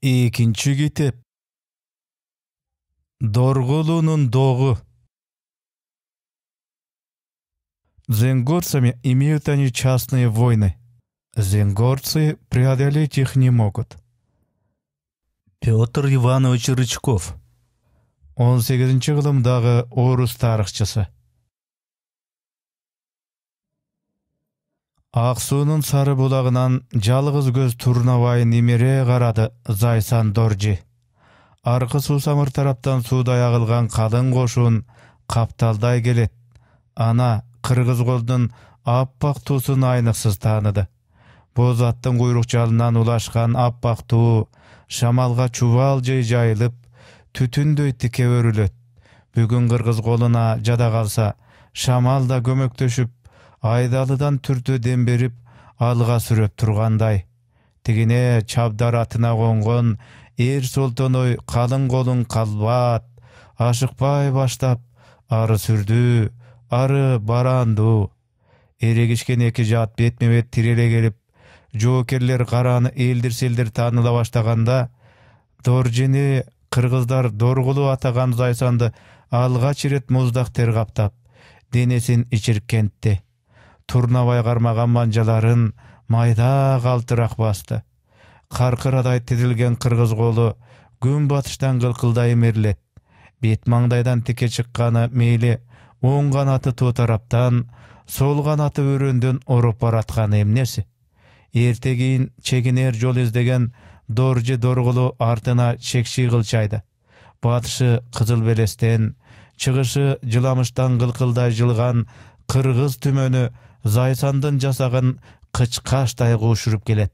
экинчи китеп дорголунун догу Зенгорцами имеют они частные войны. Зенгорцы преодолеть их не могут. Петр Иванович Рычков 18 ғылымдағы орыс тарихшысы Ақсуының сары бұлағынан жалғыз көз турнавай немере қарады зайсан доржи аркы суусамыр тараптан суудай агылган қалын қошуын қапталдай келет ана қырғыз қолдың аппақ туусун айнықсыз тааныды боз аттын куйрук жалынан аппақ аппак шамалға чувал чубалжый жайылып түтүндөй тіке өрүлөт Бүгін кыргыз колуна жада калса шамал да айдалыдан түрдө дем берип алга сүрөп тургандай тигине чабдар атына конгон эр солтоной калың колун калбат ашыкпай баштап ары сүрдү ары баранду эрегишкен эки жаат бетме бет тиреле келип жоокерлер караны элдир селдир тааныла баштаганда доржини кыргыздар доргулу атаган зайсанды алгач ирет муздак тер каптап денесин ичиркентти турнабай кармаган манжаларын майда калтырак басты каркырадай тизилген кыргыз колу күн батыштан кылкылдай мерле. бет маңдайдан тике чыкканы мейли оң канаты тоо тараптан сол канаты өрөндөн ороп баратканы эмнеси кийин чегинер жол издеген доржи доргулу артына шекши кылчайды батышы кызыл белестен чыгышы жыламыштан кылкылдай жылган кыргыз түмөнү зайсандын жасагын кычкаштай куушуруп келет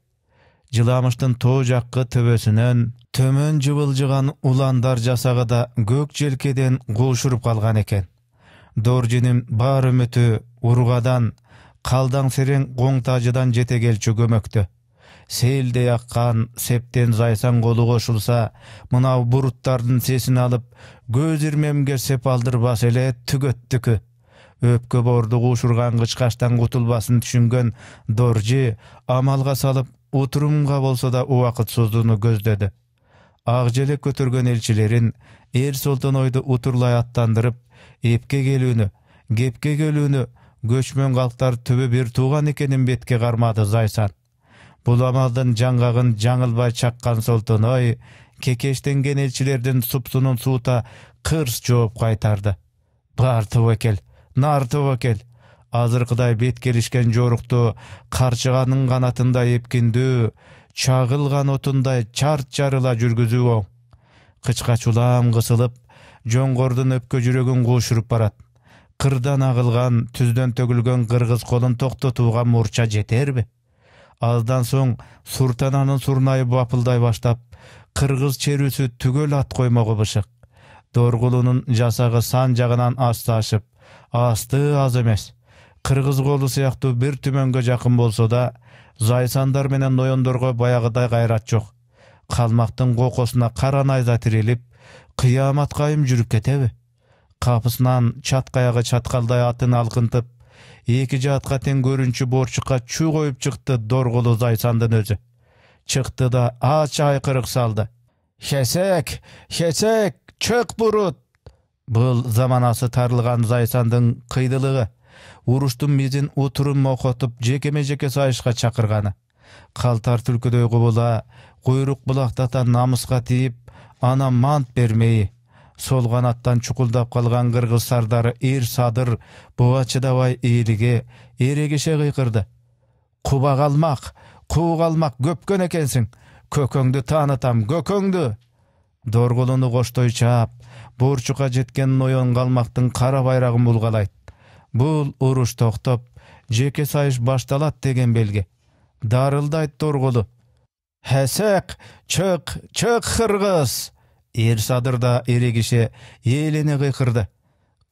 жыламыштын тоо жаккы төбөсүнөн төмөн жыбылжыган уландар жасагы да көк желкеден куушуруп калган экен доржинин бар үмүтү ургадан калдаң серең коң тажыдан жете келчү көмөктө сеэлдей аккан септен зайсан колу кошулса мынау буруттардын сесин алып көз ирмемге сеп алдырбас эле түгөттүкү өпкө бордугу ушурган кычкачтан кутулбасын түшүнгөн доржи амалга салып утурумга болсо да убакыт созууну көздөдү ак желек көтөргөн элчилерин эр солтонойду утурлай аттандырып эпке келүүнү кепке келүүнү көчмөн калктар түбү бир тууган экенин бетке кармады зайсан бул амалдын жаңгагын жаңылбай чаккан солтоной кекештенген элчилердин супсунун суута кырс жооп кайтарды бар тобокел нары тобокел азыркыдай бет келишкен жорукту карчыганын канатындай эпкиндүү чагылган отундай чарт жарыла жүргүзүп оң кычкач улам кысылып жоңгордун өпкө жүрөгүн куушуруп барат кырдан агылган түздөн төгүлгөн кыргыз колун токтотууга мурча жетерби аздан соң суртананын сурнайы бапылдай баштап кыргыз черүүсү түгөл ат коймого бышык доргулунун жасагы сан жагынан асты ашып асты аз эмес кыргыз колу сыяктуу бир түмөнгө жакын болсо да зайсандар менен ноендорго баягыдай кайрат жок калмактын кокосуна кара найза тирилип кыямат кайым жүрүп кетеби капысынан чат каягы чаткалдай атын алкынтып эки жаатка тең көрүнчү борчукка чу коюп чыкты дорғұлы зайсандын өзү чыкты да ач айкырык салды хесек хесек чык бурут Бұл заманасы тарылған зайсандың қыйдылығы, уруштун мизин утурун мокотуп жекеме жеке сайышка чакырганы Қалтар түлкүдөй құбыла, Құйрық булактата намысқа тийип ана мант бермейі. сол канаттан чукулдап қалған кыргыз сардары эр садыр бұға чыдабай ээлиге ерегеше кыйкырды Құба калмак куу калмак көпкөн екенсің, көкөңдү танытам көкөңдү коштой чаап бурчука жеткен ноён калмактын кара байрагын булгалайт бул уруш токтоп жеке сайыш башталат деген белги дарылдайт торгулу Хәсәк, чык чык кыргыз эр садырда эре киши қиқырды кыйкырды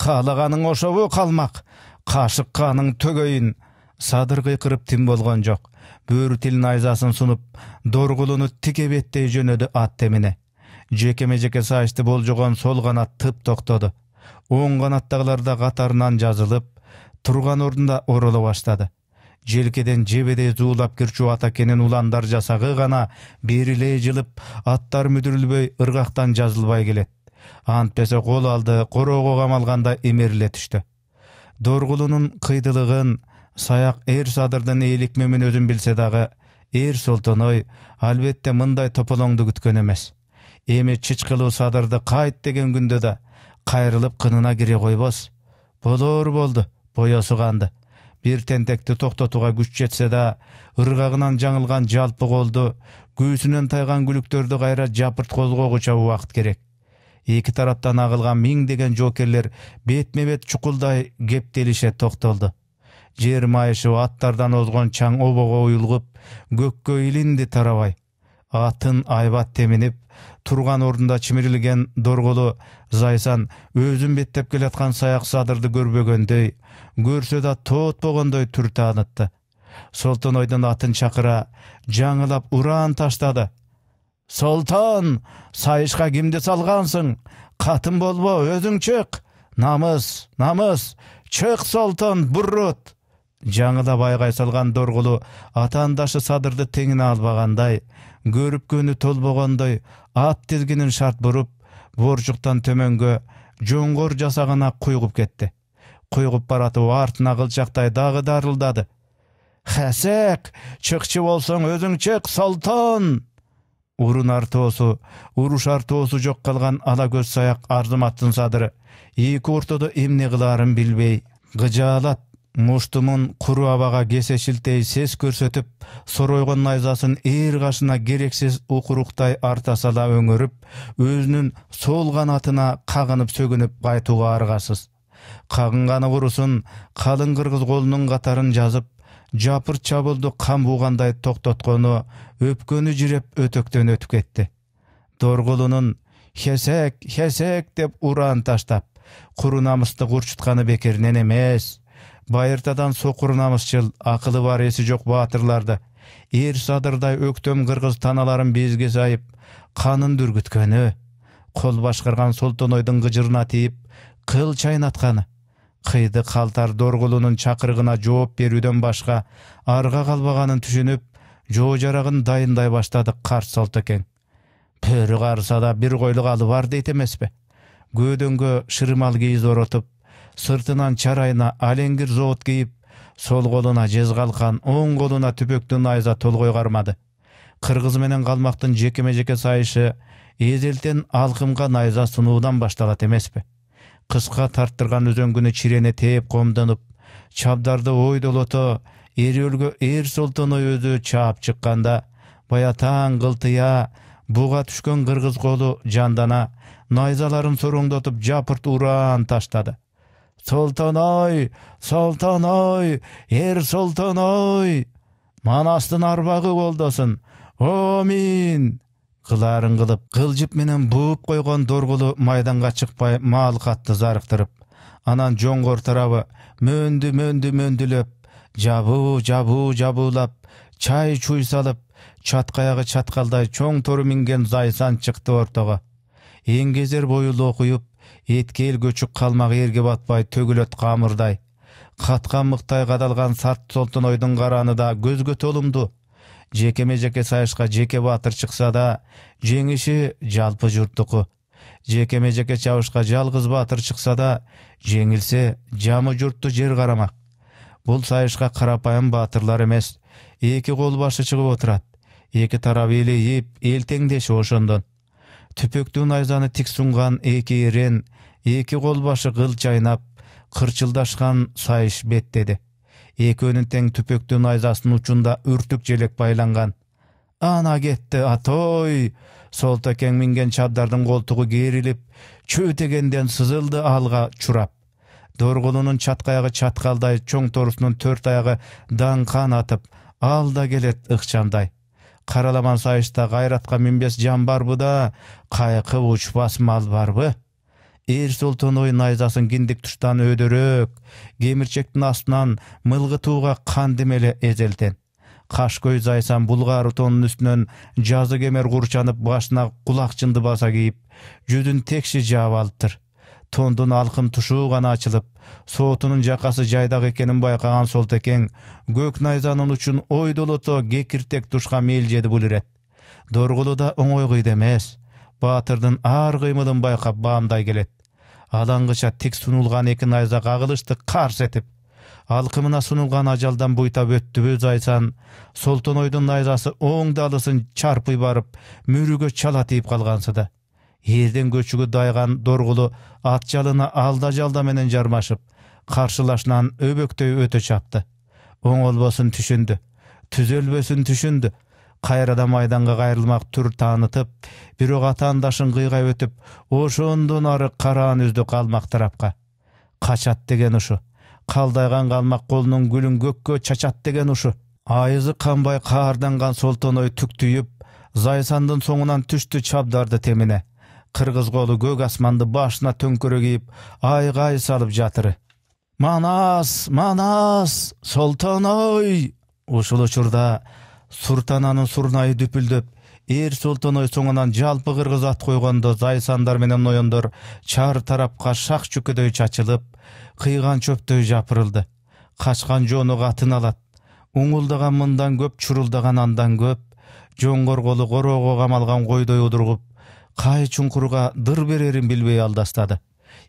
каалаганың ошобу калмак кашыкканың төгөйүн садыр кыйкырып тим болған жоқ. бөрү тил найзасын сунуп доргулуну тике беттей жөнөдү ат темине жекеме жеке сайышты болжогон сол канат тып токтоду оң канаттагылар да катарынан жазылып турган ордунда ороло баштады желкеден жебедей зуулап кирчү атакенин уландар жасагы гана берилей жылып аттары мүдүрүлбөй ыргактан жазылбай келет антпесе кол алды короого камалганда имериле түштү доргулунун кыйдылыгын саяк эр садырдын ээликме мүнөзүн билсе дагы эр солтоной албетте мындай тополоңду күткөн эмес эми чычкылуу садырды кайт деген күндө да кайрылып кынына кире койбос болор болду боесу канды бир тентекти токтотууга күч жетсе да ыргагынан жаңылган жалпы колду күүсүнөн тайган күлүктөрдү кайра жапырт козгогуча убакыт керек эки тараптан агылган миңдеген жоокерлер бетме бет чукулдай кептелише токтолду жер майышып аттардан озгон чаң обого уюлгуп көккө илинди тарабай атын айбат теминип турган ордунда чимирилген дорголу зайсан өзүн беттеп келаткан саяк садырды көрбөгөндөй көрсө да тоотпогондой түр таанытты солтон атын чакыра жаңылап ураан таштады солтон сайышка кимди салгансың катын болбо өзүң чык намыс намыс чык солтон бурут жаңылап айгай салган доргулу атаандашы садырды теңине албагандай көрүп тол болғандай ат тізгінін шарт бұрып боржықтан төменгі жоңғор жасағына құйғып кетті құйғып баратып артына қылшақтай дағы дарылдады хәсәк чықшы болсаң өзің чық салтан урун артоосу уруш тоосу жок калган ала көз саяк арзыматтын садыры эки ортодо эмне кылаарын билбей кыжаалат муштумун куру абага кесе шилтей сес көрсөтүп соройгон найзасын ээр кашына керексиз укуруктай арта сала өңөрүп өзүнүн сол канатына кагынып сөгүнүп кайтууга аргасыз кагынганы курусун калың кыргыз колунун катарын жазып жапырт чабылды кам буугандай токтоткону өпкөнү жиреп өтөктөн өтүп кетти дорколунун хесек хесек деп ураан таштап куру намысты курчутканы бекеринен эмес байыртадан сокур жыл, Ақылы бар есі жоқ баатырларды Ер садырдай өктөм кыргыз таналарын безге сайып Қанын дүргүткөнү Қол башкарган солтонойдун гыжырына тийип кыл чайнатканы кыйды қалтар доргулунун чакырыгына жооп беруден башка арга қалбағанын түшүнүп жоо жарағын дайындай баштады карт салты кен. карыса да бир койлук алы бар дейт эмеспи көөдөңгө шырымал кийиз оротуп сыртынан чарайына алеңгир зоот кийип сол колуна жезкалкан оң колуна түпөктүү найза толгой кармады кыргыз менен калмактын жекеме жеке сайышы эзелтен алкымга найза сунуудан башталат эмеспи кыска тарттырган өзөнгүнү чирене тээп комдонуп чабдарды ойдолото эрөлгө эр солтоной өзү чаап чыкканда баятан кылтыя бууга түшкөн кыргыз колу жандана найзаларын сороңдотуп жапырт ураан таштады солтаной солтаной ер солтаной Манастын арбағы болдасын, омин қыларын қылып қылжып менен буып қойған дорғылы майданға шықпай мал қатты зарықтырып анан жоңғор тарабы мөнді мөнді мөнділіп жабу жабу жабулап чай чуй салып чатқаяғы чатқалдай чоң торы зайсан шықты ортаға еңгезер бойылы еткел көчік көчүк калмак эрге батпай төгүлөт камырдай каткан мыктай кадалган сарт солтонойдун қараны да көзгө толумдуу жекеме жеке сайышка жеке батыр чыкса да жеңиши жалпы журттуку жекеме жеке чабышка жалгыз батыр чыкса да жеңилсе жамы журтту жер карамак бул сайышка карапайым баатырлар эмес эки кол башы чыгып отурат эки тарап элейип эл теңдеши ошондон түпөктүү найзаны тик сунган эки эрен эки қолбашы башы кыл чайнап кырчылдашкан сайыш беттеди экөөнүн тең түпөктүү найзасынын учунда үртүк желек байланган ана кетти атой солтокең минген чабдардын колтугу керилип чүү тегенден сызылды алга чурап дорголунун чатқаяғы аягы чаткалдай чоң торусунун төрт аягы даңкан атып ал да келет ыкчамдай караламан сайышта кайратка минбес жан барбы да кайкы учпас мал барбы эр солтоной найзасын киндик туштан өйдөрөөк кемирчектин астынан мылгытууга кандим эле эзелтен кашкөй зайсан булгаар тондун үстүнөн жазы кемер курчанып башына кулакчынды баса кийип жүзүн текши жаап алыптыр тондун алкым тушу гана ачылып соотунун жакасы жайдак экенин байкаган солтекең көк найзанын учун ойдолото кекиртек тушка мээлжеди бул ирет дорголу да оңой кыйды эмес баатырдын ар кыймылын байкап баамдай келет алаңгыча тик сунулган эки найза кагылышты карш этип алкымына сунулган ажалдан буйтап өттүбү зайсан солтонойдун найзасы оң далысын чарпый барып мүрүгө чала тийип калгансыды ээрден көчүгө дайган доргулу ат жалына алда жалда менен жармашып каршылашынан өбөктөй өтө чапты оңолбосун түшүндү түзөлбөсүн түшүндү кайрадан майданга кайрылмак түр таанытып бирок атаандашын кыйгай өтүп ошондон ары караан үздү калмак тарапка качат деген ушу калдайган калмак колунун гүлүн көккө чачат деген ушу айызы канбай каарданган солтоной түктүйүп зайсандын соңунан түштү чабдарды темине кыргыз колу көк асманды башына төңкөрө кийип айгай салып жатыры манас манас солтоной ушул учурда суртананын сурнайы дүпүлдөп эр султоной соңунан жалпы кыргыз ат койгондо зайсандар менен ноендор чар тарапка шак жүкөдөй чачылып кыйган чөптөй жапырылды качкан жону катын алат уңулдаган мындан көп чурулдаган андан көп жонкорголу короого камалган койдой удургуп кай чуңкурга дыр берерин билбей алдастады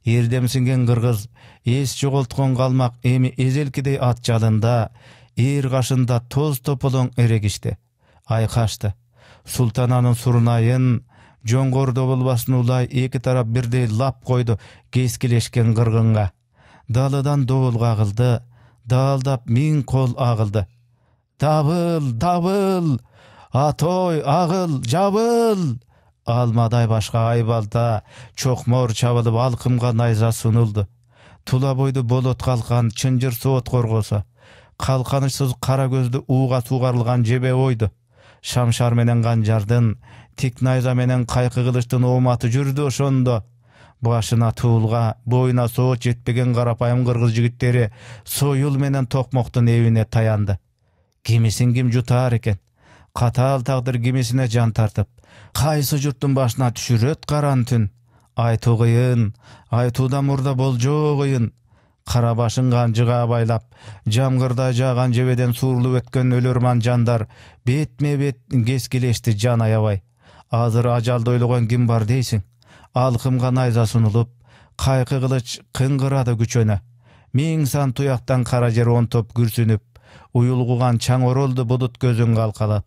эрдемсинген кыргыз эс жоголткон калмак эми эзелкидей ат жалында Ер кашында тоз тополоң эрегишти айкашты Султананың сұрынайын, сурунайын жоңгор доболбасын улай эки тарап бирдей лап койду кескилешкен кыргынга далыдан добул кагылды даалдап миң кол агылды дабыл дабыл атой ағыл, жабыл алмадай башка айбалта чокмор чабылып Алқымға найза сунулду тула бойду болот калкан чынжыр соот коргосо калканычсыз кара көздү ууга суугарылган жебе ойду шамшар менен канжардын тик найза менен кайкы кылычтын ооматы жүрдү ошондо башына туулга боюна соот жетпеген карапайым кыргыз жигиттери союл менен токмоктун эбине таянды кимисин ким жутар экен катаал тагдыр кимисине жан тартып кайсы журттун башына түшүрөт каран түн айтуу кыйын айтуудан мурда болжоо кыйын кара башын канжыга байлап жамгырда жаған жебеден суурулуп өткөн өлөрман жандар бетме бет кескилешти жан аябай азыр ажалды ойлогон ким бар дейсиң алкымга найза сунулуп кайкы кылыч кыңгырады күчөнө миң сан туяктан кара жер онтоп күрсүнүп уюлгуган чаң оролду булут көзүн калкалап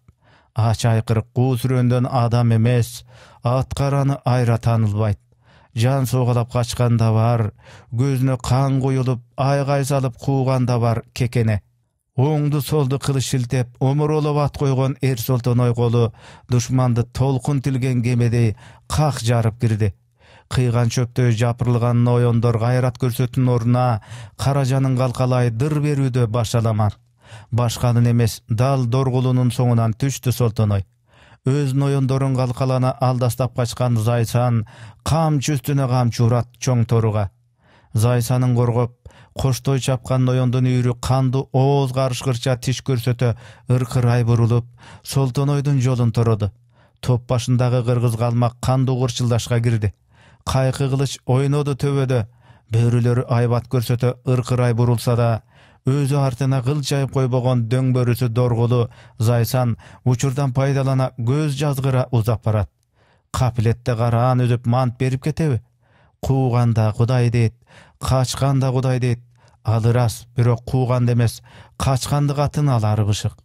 ач айкырык куу сүрөндөн адам эмес ат айра таанылбайт жан соғалап качкан да бар көзіне қан қойылып, айғай салып қуған да бар кекене Оңды солды қылыш шилтеп омыролып ат қойған ер солтон қолы, душманды толқын тилген кемедей қақ жарып кірді. Қиған чөптөй жапырылған нойондор қайрат көрсетін орнына қаражаның қалқалай дыр беруді башаламан башканын емес дал доргулунун соңунан түштү солтоной өзүнүн оюндорун калкалана алдастап качкан зайсан камчы үстүнө камчы урат чоң торуга зайсанын коргоп коштой чапкан ноендун үйрү кандуу ооз карышкырча тиш көрсөтө ыркырай бурулуп солтонойдун жолун тороду топ башындагы кыргыз калмак кандуу кырчылдашка кирди кайкы кылыч ойноду төбөдө бөрүлөрү айбат көрсөтө ыркырай бурулса да өзү артына кыл кылжайып койбогон дөңбөрүсү бөрүсү зайсан учурдан пайдалана көз жазгыра узап барат капилетте караан үзүп мант берип кетеби кууганда кудай дейт качканда кудай дейт ал ырас бирок кууганды эмес качкандык атын алары бышык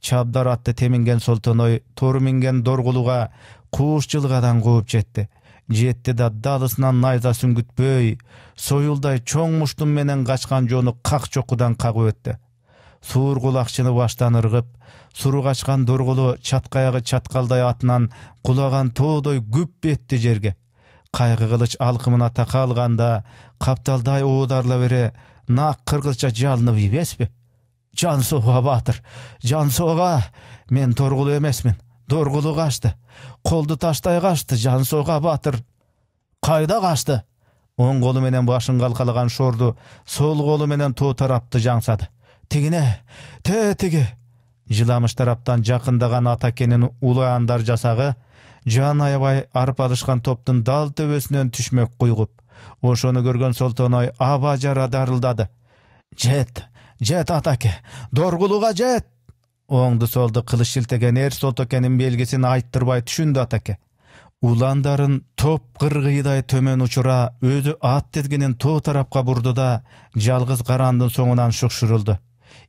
чабдар атты теминген солтоной тору минген доргулууга кууш жылгадан кууп жетти да далысынан найза күтпөй союлдай чоң муштум менен качкан жону как чокудан кагып өттү суур кулакчыны баштан ыргып суру качкан дургулу чаткаягы чаткалдай атынан кулаган тоодой күп этти жерге кайгы кылыч алкымына така алганда капталдай оодарыла бере нак кыргызча жалынып ийбеспи жансоого батыр жансоого мен торгулуу эмесмин Dorgulu қолды қолды таштай жан соға батыр. Қайда қашты? Оң қолы менен башын қалқалыған шорды сол қолы менен тоо тарапты жаңсады тегіне те теге жыламыш тараптан жақындаған атакенин улаандар жасағы жан аябай арпалышқан топтың дал төбесінен түшмөк құйғып, ошоны көрген солтоной аба жара дарылдады жет жет атаке дорғылуға жет оңды солды қылыш кылыч шилтеген сол солтокенин белгісін айттырбай түшінді атаке уландарын топ қырғидай төмен учура өзі ат тизгинин тоо тарапқа бұрды да жалғыз қарандың соңынан шұқшырылды.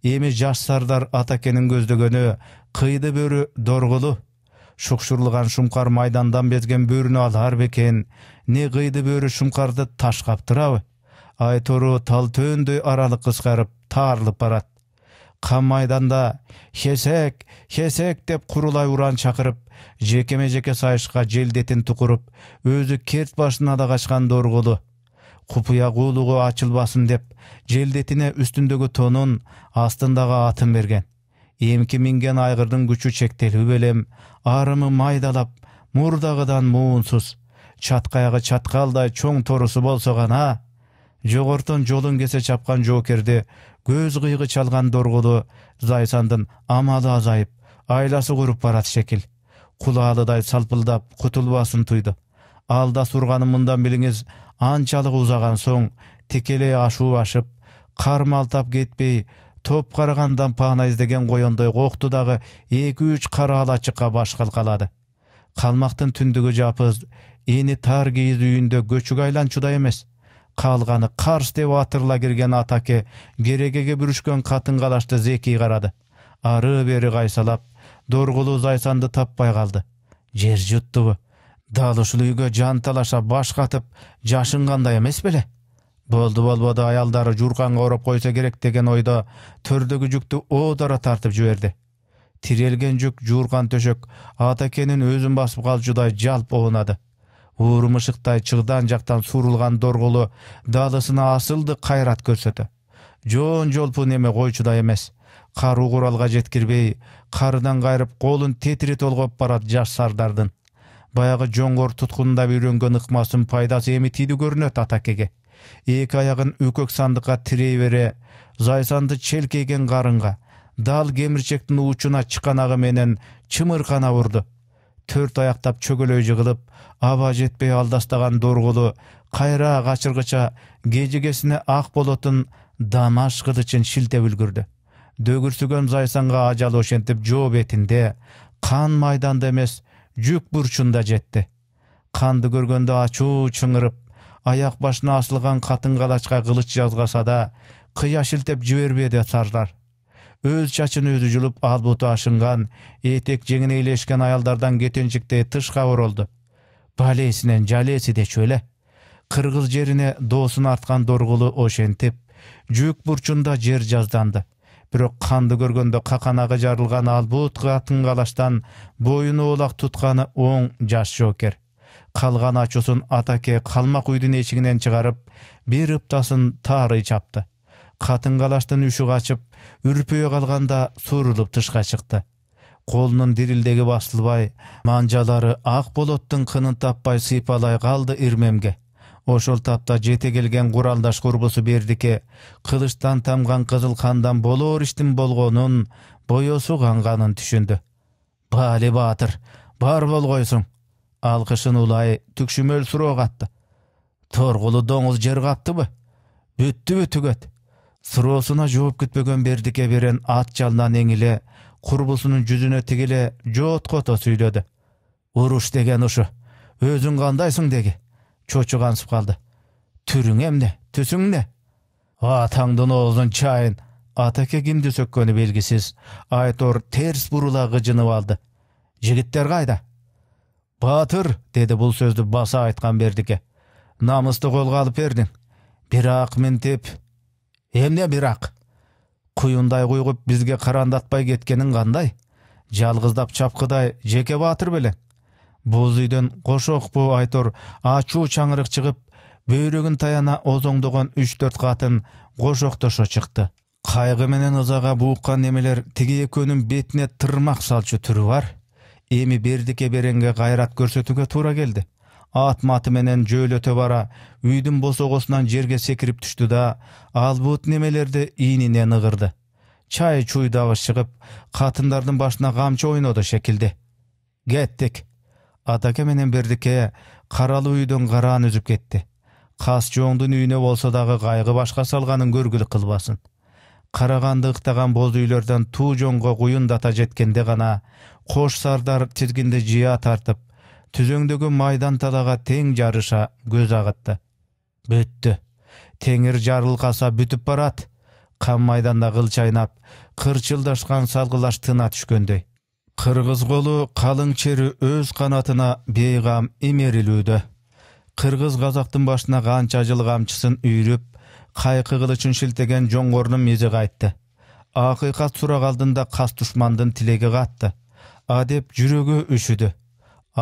эми жас сардар атакенің көздөгөнү қиды бөрү дорғылы шукшурулган шумкар майдандан безген бөріні алар бекен не қиды бөрі шумкарды таш каптырабы айтору тал төөндөй аралык қысқарып таарылып барады кан майданда хесек хесек деп курулай уран чакырып жекеме жеке сайышка желдетин тукуруп өзү керт башын ала качкан дорголу купуя куулугу ачылбасын деп желдетине үстүндөгү тонун астындагы атын берген эмки минген айгырдын күчү чектелүү белем арымы майдалап мурдагыдан муунсуз чаткаягы чаткалдай чоң торусу болсо гана жогортдон жолун кесе чапкан жоокерди көз кыйгы чалған дорголу зайсандын амалы азайып айласы куруп барат шекил кулаалыдай салпылдап кутулбасын туйду алда сұрғаны мындан билиңиз анчалык узаган соң тикелей ашуу ашып кармалтап кетпей топ қарағандан паана издеген коендой кокту дагы эки үч кара алачыкка баш калкалады калмактын түндүгү жапыз эни тар кийиз үйүндө көчүк айланчудай эмес калганы карш деп атырыла кирген атаке керегеге бүрүшкөн катын қалашты зеки карады ары бери кайсалап доргулуу зайсанды таппай қалды. жер жуттубу дал ушул үйгө жан талаша баш катып жашынгандай эмес беле болду болбоду аялдары журканга ороп койсо керек деген ойдо төрдөгү жүктү оодара тартып жиберди тирелген жүк жууркан төшөк атакенин өзүн басып калчудай жалп оонады уурмышыктай чыгдан жактан суурулган дорголу далысына асылды кайрат көрсөтө жоон жолпы неме койчудай эмес каруу куралга жеткирбей карыдан кайрып колун тетири толгоп барат жаш сардардын баягы жоңгор туткунунда үйрөнгөн ыкмасынын пайдасы эми тийди көрүнөт атакеге эки аягын үкөк сандыкка тирей бере зайсанды челкейген карынга дал кемирчектин учуна чыканагы менен чымыркана урду төрт аяқтап чөгөлөй жыгылып аба жетпей алдастаган дорголу кайра качыргыча кежегесине ақ болотын дамаш кылычын шилтеп үлгүрдү дөгүрсүгөн зайсанга ажалы ошентип жоо бетинде қан майданда эмес жүк бурчунда жетти канды көргөндө ачуу чыңырып аяк башына асылган катын калачка кылыч жазгаса да кыя шилтеп жибербеди сардар өз чачын өзү жулуп албууту ашынган этек жеңине илешкен аялдардан кетенчиктей тышка оролду балээсинен жалээси дечү эле кыргыз жерине доосун арткан доргулу ошентип жүк бурчунда жер жазданды бирок канды көргөндө каканагы жарылган албуут катыңкалаштан боюну оолак тутканы оң жаш жоокер калган ачуусун атаке калмак үйдүн эшигинен чыгарып бир ыптасын тары чапты катыңкалаштын үшү качып үрпөй қалғанда суурулуп тышка шықты. колунун дирилдеги басылбай манжалары ақ болоттун қынын таппай сыйпалай қалды ирмемге ошол тапта жете келген куралдаш курбусу бердике кылычтан тамган кызыл кандан болоор иштин болгонун боесу канганын түшүндү бали баатыр бар болгойсуң алкышын улай түкшүмөл суроо катты торгулу доңуз жер каптыбы бүттүбү түгөт суроосуна жооп күтпөгөн бердике берен ат жалынан эңиле курбусунун жүзүнө тигиле жооткото сүйлөдү уруш деген ушу өзүң кандайсың деги чочу кансып калды түрүң эмне түсүң эмне атаңдын оозун чайын атаке кимди сөккөнү белгисиз айтор терс бурула кыжынып алды жигиттер кайда батыр деди бул сөздү баса айткан бердике намысты колго алып бердиң бирок минтип эмне бірақ, куюндай куйгуп бізге қарандатпай кеткениң кандай жалгыздап чапкыдай жеке баатыр беле буз үйдөн кошо айтор ачуу чаңырык чыгып бөйрөгүн таяна озоңдогон үч төрт қатын кошоктошо чыкты кайгы менен ұзаға бууккан немелер тиги экөөнүн бетине тырмак салчу түрі бар эми бердіке беренге кайрат көрсөтүүгө туура келди ат маты менен жөөлөтө бара үйдүн босогосунан жерге секирип түштү да бут немелерди ийнинен ыгырды чай чуй дагы чыгып катындардын башына камчы ойноду шекилди кеттик атаке менен бердике каралуу үйдөн караан үзүп кетти кас жооңдун үйүнө болсо дагы кайгы башка салганын көргүлүк кылбасын караганды ыктаган боз үйлөрдөн туу куюн дата жеткенде гана кош сардар тизгинди жыя тартып түзөңдөгү майдан талага тең жарыша көз агытты бүттү теңир жарылкаса бүтүп барат кам майданда кыл шайнап, кырчылдашкан салгылаш тына түшкөндөй кыргыз колу калың чери өз канатына бейгам имерилүүдө кыргыз казактын башына канча жыл камчысын үйрүп кайкы кылычын шилтеген жоңгордун мизи кайтты акыйкат сурак алдында кас душмандын тилеги катты адеп жүрөгү үшүдү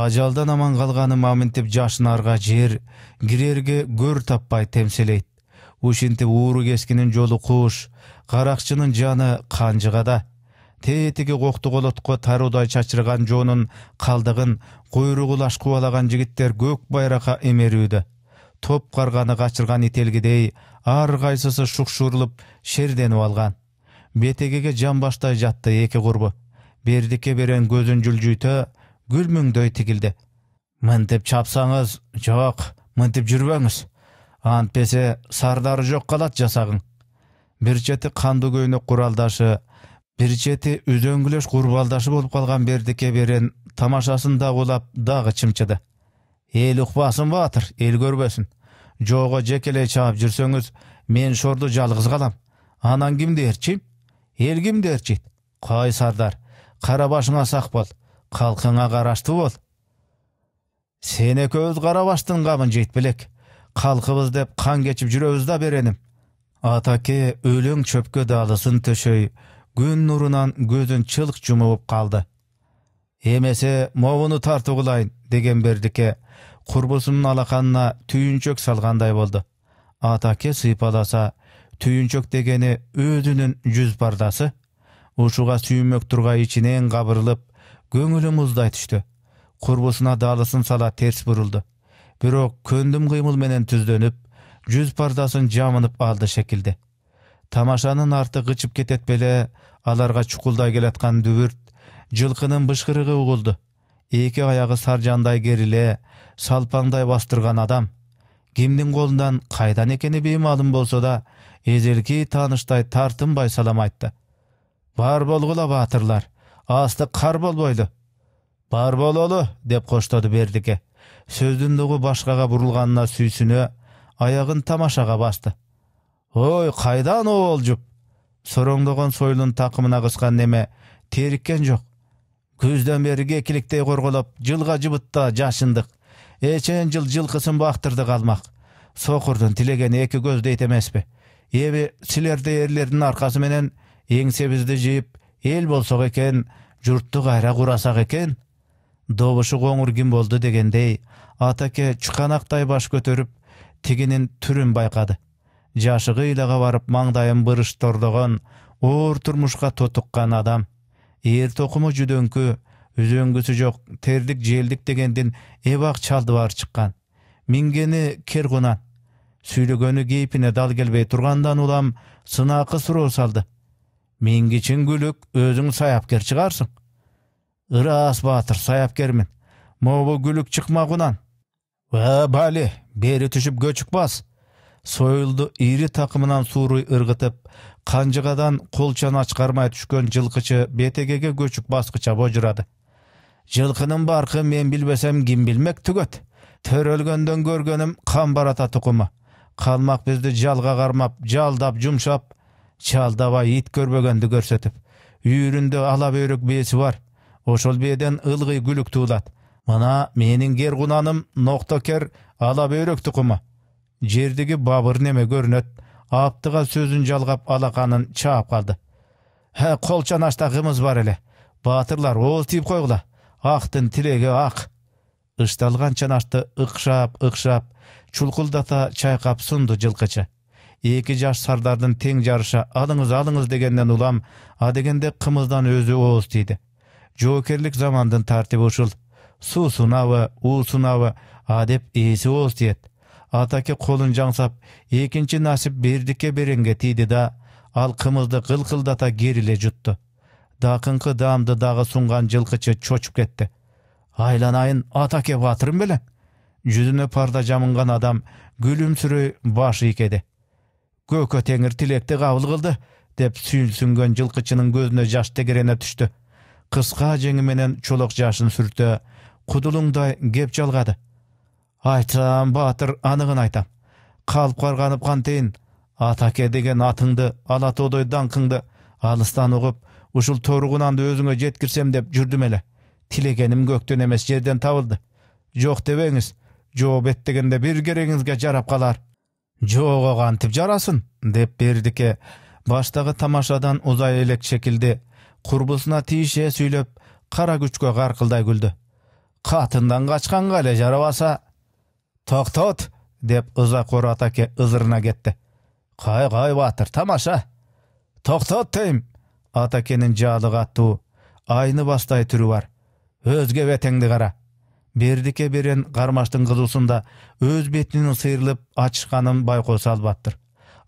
ажалдан аман калганы маминтип жашынарга жер кирерге көр таппай темселейт ушинтип ууру кескинин жолу куш каракчынын жаны канжыгада тетиги кокту колотко таруудай чачырган жоонун калдыгын куйругу кубалаган жигиттер көк байракка эмерүүдө топ карганы качырган ителгидей ар кайсысы шукшуурулуп шерденип алган бетегеге жамбаштай жатты эки курбу бердикке берен көзүн жүлжүйтө гүлмөңдөй тигилди мынтип чапсаңыз жок мынтип жүрбөңүз антпесе сардары жок калат жасагың бир чети кандуу көйнөк куралдашы бир чети үзөңгүлөш курбалдашы болуп калган бердике берен тамашасын да улап дагы чымчыды эл укпасын баатыр эл көрбөсүн жоого жекелей чаап жүрсөңүз мен шорду жалгыз калам анан кимди дээрчи эл кимди дээрчийт кой сардар кара башыңа сак бол қалқыңа қарашты бол сен көз қарабаштың қамын жетпілік қалқыбыз деп қан кечіп жүрөбүз да беренім атаке өлің чөпкө далысын төшөй күн нұрынан көзін чылқ жұмыып қалды эмесе мовуну тартугулайын деген бердіке, курбусунун алақанына түйүнчөк салғандай болды. атаке сыйпаласа түйүнчөк дегени өзүнүн жүз пардасы ушуга сүймөк тургай ичинен кабырылып көңілі мұздай түшті құрбысына далысын сала терс бұрылды бирок көндім кыймыл менен түздөнүп жүз пардасын жамынып алды шекилди тамашанын арты кычып кетет беле аларга чукулдай келаткан дүбүрт жылкынын бышкырыгы угулду эки аягы саржандай кериле салпаңдай бастырган адам кимдин колунан кайдан экени беймаалым болсо да эзелки тааныштай тартынбай салам айтты бар болгула баатырлар асты қар бойды. бар бололу деп қоштады бердіке. сөздүн нугу башкага бурулганына сүйсүнө аягын тамашага басты ой қайдан ол оолжуп сороңдогон сойлун такымына кыскан неме теріккен жоқ. Күзден бери кекиликтей корголоп жылға жыбытта жашындык эчен жыл жылкысын қалмақ соқырдың сокурдун тилегени эки көздөйт эмеспи эми силердей эрлердин аркасы менен эңсебизди жыйып эл болсок экен журтту кайра курасак экен добушу коңур ким болду дегендей атаке чыканактай баш көтөрүп тигинин түрүн байкады жашы кыйлага барып маңдайын бырыш тордогон оор турмушка тотуккан адам эр токуму жүдөңкү үзөңгүсү жок тердик желдик дегендин эбак чалдыбар чыккан мингени кер кунан сүйлөгөнү кейпине дал келбей тургандан улам сынакы суроо салды менге гүлік өзің саяпкер шығарсың ырас батыр саяпкермін могу гүлік чықмағынан. ва бали бери түшүп көчүк бас союлду ири такымынан сууруй ыргытып канжыгадан колчаны ачқармай түшкөн жылкычы бетегеге көчүк баскыча божурады жылкынын барқы мен билбесем ким билмек түгөт төрөлгөндөн көргөнүм кан барата тукуму калмак бизди жалга кармап жалдап жумшап чалдабай ит көрбөгөндү көрсөтүп үйүрүндө ала бөйрөк бээси бар ошол бээден ылгый күлүк туулат мына менин кер кунаным ноктокер ала бөйрөк тукуму жердеги бабыр неме көрүнөт аптыга сөзүн жалгап алаканын чаап калды колчанашта кымыз бар эле баатырлар ооз тийип койгула актын тилеги ак ышталган чанашты ыкшап ыкшап чулкулдата чайкап сунду жылкычы екі жаш сардардың тең жарыша алыңыз алыңыз дегеннен улам адегенде қымыздан өзі тийди дейді жокерлік замандын тартиби ушул су сунавы у сунабы а деп есі атаке қолын жаңсап экинчи насип бердікке беренге тийди да ал кымызды кылкылдата кериле жұтты Дақынқы даамды дағы сунган жылқычы чочуп кетті айланайын атаке батырым белең жүзүнө парда жамынган адам күлүмсүрөй баш ийкеди көкө теңір тілекті қабыл қылды деп сүйүнсүнгөн жылқычының көзіне жаш тегерене түшті қысқа менен чулық жашын сүрті құдылыңдай кеп жалғады айтам батыр анығын айтам қалып қарғанып қантейін атаке деген атыңды тоодой даңқыңды алыстан ұғып ұшыл торғынанды өзіңе жеткірсем деп жүрдім әлі тілегенім көктен емес жерден табылды жоқ дебеңіз жооп дегенде бір керегіңізге жарап қалар жоого кантип жарасын деп бердике баштагы тамашадан узай элек шекилди курбусуна тийише сүйлөп кара күчкө каркылдай күлдү катындан качканга эле жарабаса токтот деп қор атаке ызырына кетти кай кай батыр тамаша токтот дейм атакенин жаады катуу айны бастай түрү бар өзге бетеңди кара бердике берен кармаштын кызуусунда өз бетинин сыйрылып ачышканын байкоосо албаттыр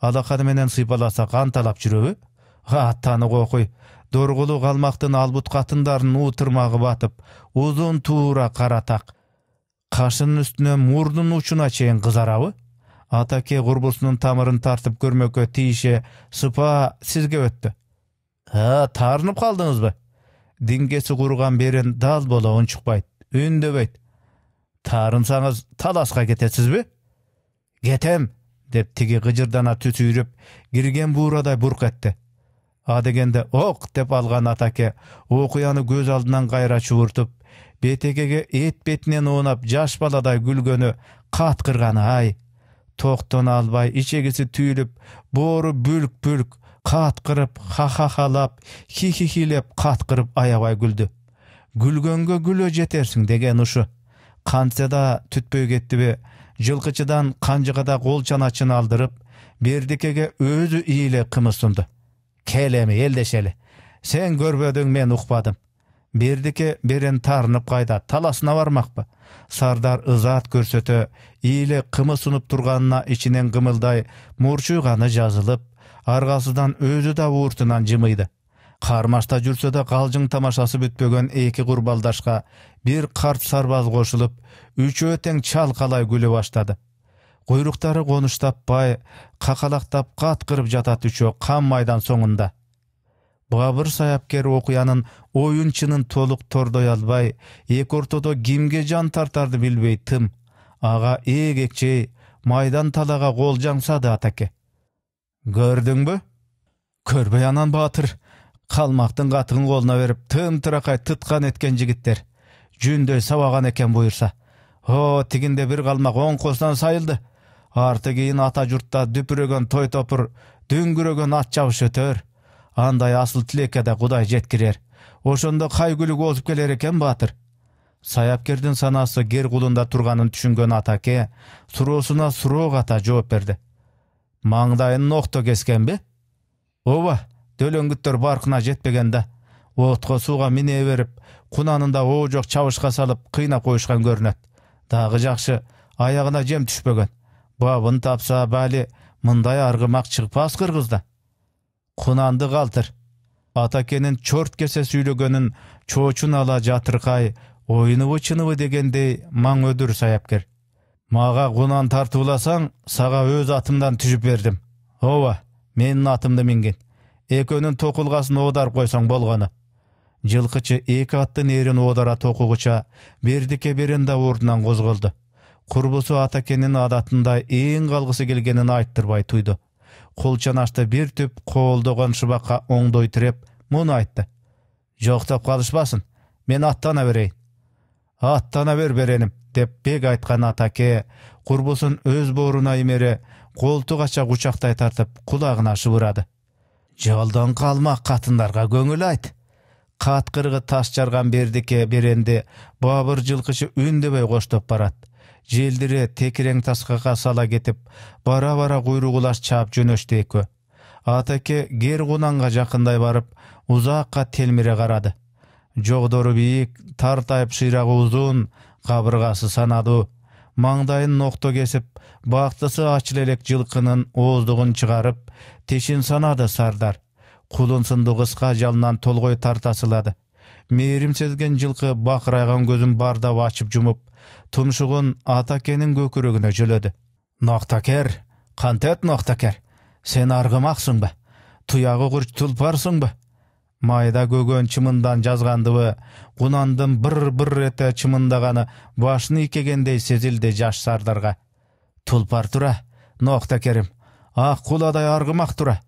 алаканы менен сыйпаласа кан талап жүрөбү аттаны кокуй доргулук алмактын албут катындарын уу тырмагы батып узун туура кара так кашынын үстүнө мурдунун учуна чейин кызарабы атаке курбусунун тамырын тартып көрмөккө тийише сыпа сизге өттү а ә, таарынып калдыңызбы диңгеси куруган берен дал боло унчукпайт үндөбөйт таарынсаңыз таласқа кетесіз бе кетем деп тиги гыжырдана түтүйрүп кирген буурадай бурк этти адегенде ок деп алған атаке окуяны көз алдынан кайра чубуртуп бетегеге эт бетинен оонап жаш баладай күлгөнү каткырганы ай токтоно албай ичегиси түйіліп, боору бүлк бүлк каткырып хахахалап хихихилеп каткырып аябай күлдү күлгөнгө күлө жетерсиң деген ушу да түтпөй кеттиби жылкычыдан канжыгада кол чаначын алдырып бердикеге өзү ийиле кымыз сунду эми элдешели сен көрбөдүң мен ұқпадым. Бердіке берен таарынып қайда, таласына бармакпы сардар ызаат көрсөтө ийиле кымыз сунуп турганына ичинен кымылдай жазылып арғасыдан өзү да ууртунан жымыйды Қармашта жүрсө да калжың тамашасы бүтпөгөн эки курбалдашка бир карт сарбаз кошулуп үчөө тең чалкалай күлө баштады куйруктары конуш таппай какалактап каткырып жатат үчөө кан майдан соңунда бабыр саяпкер окуянын чынын толық тордой албай эки ортодо кимге жан тартарды билбей тым ага эгекчей майдан қол кол жаңсады атаке көрдүңбү көрбөй анан баатыр қалмақтың қатығын қолына беріп тым тырақай тытқан еткен жігіттер жүндей сауаған екен бұйырса о тігінде бір қалмақ оң қостан сайылды арты кейін ата жұртта дүпіреген той топыр дүңгіреген ат жабыш өтер андай асыл тілекке де құдай жеткірер ошондо кай күлі озып келер екен батыр саяпкердин санасы кер кулунда турганын түшүнгөн атаке суроосуна суроо ката жооп берди маңдайын окто кескенби ооба дөлөңгүттөр баркына жетпегенде отко сууга мине берип да обу жок чабышка салып кыйнап коюшкан көрүнөт дагы жакшы аягына жем түшпөгөн бабын тапса бали мындай аргымак чыкпас кыргызда кунанды калтыр атакенин чорт кесе сүйлөгөнүн чоочун ала жатыркай оюнубу чыныбы дегендей маң өдүр саяпкер мага кунан тартууласаң сага өз атымдан түшүп бердим ооба менин атымды минген экөөнүн токулгасын оодарып койсоң болгону жылкычы эки аттын ээрин оодара токугуча бердике да ордунан козголду курбусу атакенин адатында ең калгысы келгенин айттырбай туйду кулчанашты бир түп коолдогон шыбакка оңдой тиреп муну айтты деп калышпасын мен аттана берейин аттана бер береним деп бек айткан атаке курбусун өз бооруна имере колтук ача кучактай тартып кулагына шыбырады жалдан қалмақ қатындарға көңіл айт Қатқырғы тас жарған бердіке беренди бабыр жылкычы үндөбөй коштоп барат Желдіре текирең тасқыға сала кетіп, бара бара куйругулаш чап жөнөштү экөө Атаке гер кунанга жақындай барып ұзаққа телмире қарады. жогдору бийик тартайып шырағы узун қабырғасы санадуу маңдайын ноқты кесіп, бақтысы ачыла жылқының жылкынын ооздугун тешин санады сардар сынды кыска жалынан толгой тартасылады мээрим сезген жылкы бакырайган көзүн бардап ачып жумуп тумшугун атакенин көкүрөгүнө жөлөдү ноктакер кантет ноктакер сен аргымаксыңбы туягы курч тулпарсыңбы майда көгөн чымындан жазгандыбы кунандын быр быр эте чымындаганы башын ийкегендей сезилди жаш сардарга тулпар тура ноктакерим адай арғымақ тұра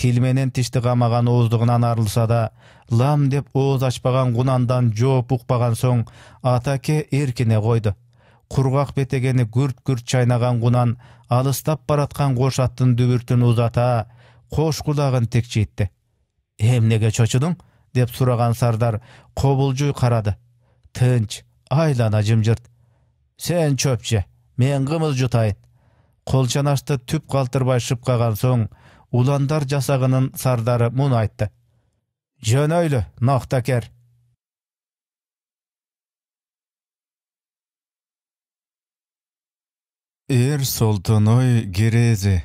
тілменен тішті қамаған ооздугунан арылса да лам деп ооз ашпаған кунандан жооп ұқпаған соң атаке еркіне қойды. құрғақ бетегені күрт-күрт чайнаган кунан алыстап баратқан қош аттың дүбүртүн ұзата қош құлағын текшейтті емнеге чочудуң деп сұраған сардар қобылжуй қарады. тынч айлана жымжырт сен чөп мен қымыз жутайын қолжанашты түп қалтырбай шыпқаған соң уландар жасағының сардары мұны айтты жөн өйлі, нақтакер эр солтоной керезе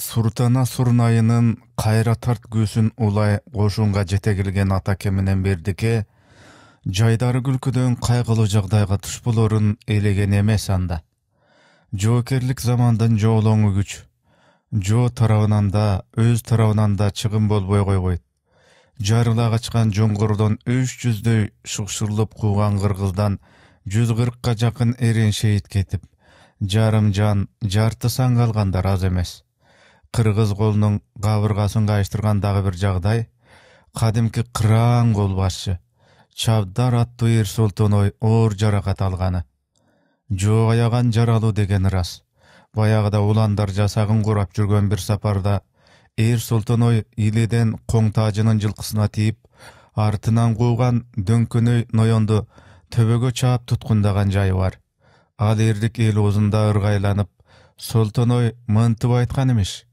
суртана сурнайынын кайра тарт күүсүн улай кошунга жете келген атаке менен бердике жайдары күлкүдөн кайгылуу жагдайга туш болорун элеген эмес анда жоокерлик замандын жоолоңу күч жоо тарабынан да өз тарабынан да чыгым болбой койбойт жарыла качкан жоңгордон үч жүздөй шукшурулуп кууган кыргыздан жүз кыркка жакын эрен шейит кетип жарым жан жарты сан калгандар аз эмес кыргыз колунун кабыргасын кайыштырган дагы бир жагдай кадимки кыраан кол башчы чабдар аттуу эр султун оор жаракат алганы жоо аяган жаралуу деген ырас баягыда уландар жасагын курап жүргөн бир сапарда эр султоной иледен коңтажынын жылкысына тийип артынан кууган дөңкөнөй ноенду төбөгө чаап туткундаган жайы бар ал эрдик эл оозунда ыргайланып солтоной мынтип айткан имиш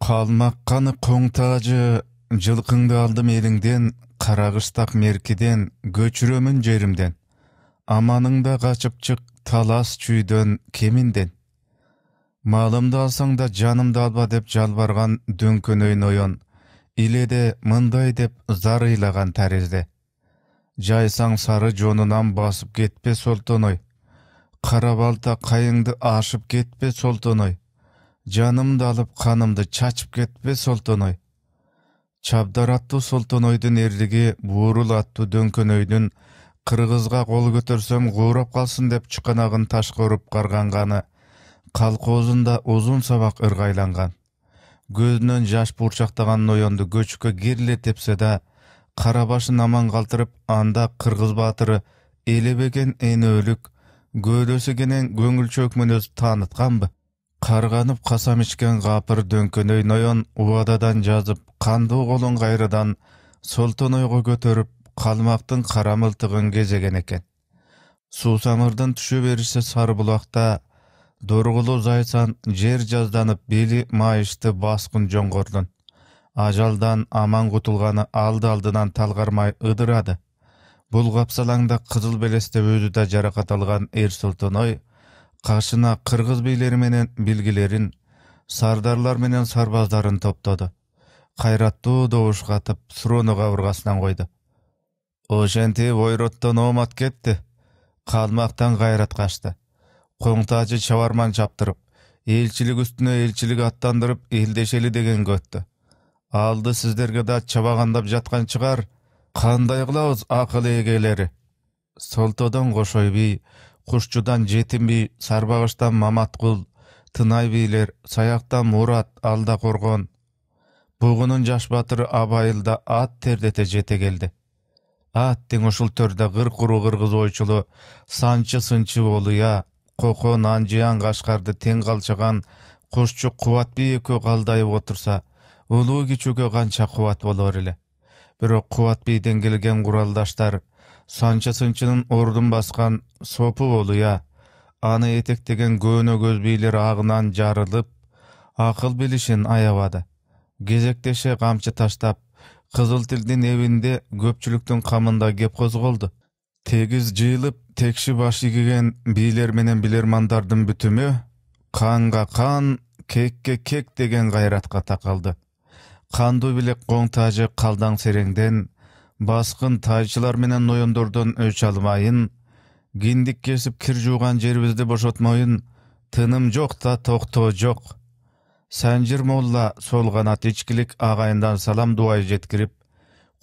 калмак каны коңтажы жылкыңды алдым элиңден кара кыштак меркиден көчүрөмүн жеримден аманың да качып чык талас чүйдөн кеминден малымды алсаң да жанымды алба деп жалбарған дөңкөнөй ноён иледе мындай деп зар ыйлаган тәрізді жайсаң сары жонынан басып кетпе солтоной ой, Қарабалта қайыңды ашып кетпе солтоной жанымды алып қанымды чачып кетпе солтоной чабдар ойдың солтонойдун бұрыл атты аттуу дөңкөнөйдүн кыргызга кол көтөрсөм куурап калсын деп чыканагын ташка уруп карганганы калкоозунда узун сабак ыргайланган көзүнөн жаш буурчактаган ноенду көчкө кирле тепсе да кара башын аман калтырып анда кыргыз баатыры элебеген энөөлүк көөлөсү кенен көңүлчөк мүнөз таанытканбы карганып касам ичкен капыр дөңкөнөй ноен убададан жазып кандуу колун кайрадан солтонойго көтөрүп қалмақтың қарамылтығын мылтығын кезеген екен сусамырдың түше берісі сарыбұлақта дорғұлы зайсан жер жазданып белі майышты басқын жоңғырдың ажалдан аман құтылғаны алды алдынан талғармай ыдырады бұл қапсалаңда қызыл белесте өзі да жарақат алған ер ой, қашына қырғыз билері менен белгілерін сардарлар менен сарбаздарын топтады қайратты добуш қатып суроону кабыргасынан қойды ошентип ойроттон оомат кетти калмактан кайрат качты коңтажы чабарман чаптырып элчилик үстүнө элчилик аттандырып элдешели дегенге өттү алды сиздерге да чабагандап жаткан чыгар кандай кылабыз акыл ээгелери солтодон кошой би кушчудан жетим би сарбагыштан маматкул тынай бийлер саяктан мурат алда коргон бугунун жаш батыры абайылда ат тердете жете келди аттең ушул төрдө кыр куру кыргыз ойчулу санчы сынчы болуя кокон анжиян кашкарды тең калчаган кушчу кубатбек калдайып отурса улуу кичүүгө канча кубат болор эле бирок бийден келген куралдаштар санчы сынчынын ордун баскан сопу болуя аны этектеген көөнө көз бийлер агынан жарылып акыл билишин аябады кезектеше камчы таштап тілдің эбинде көпчүлүктүн қамында кеп қозғалды тегіз жыйылып текші баш ийгиген бийлер менен билермандардын бүтүмү қанға қан кекке кек деген қайратқа тақалды Қанду билек қоң тажы қалдан сереңден басқын тайчылар менен ноендордон өч алмайын киндик кесип кир жууган жерибизди бошотмоюн тыным жок да токтоо жок Sanjir Molla solganat ichkilik ag'ayindan salam duoy jetkirib,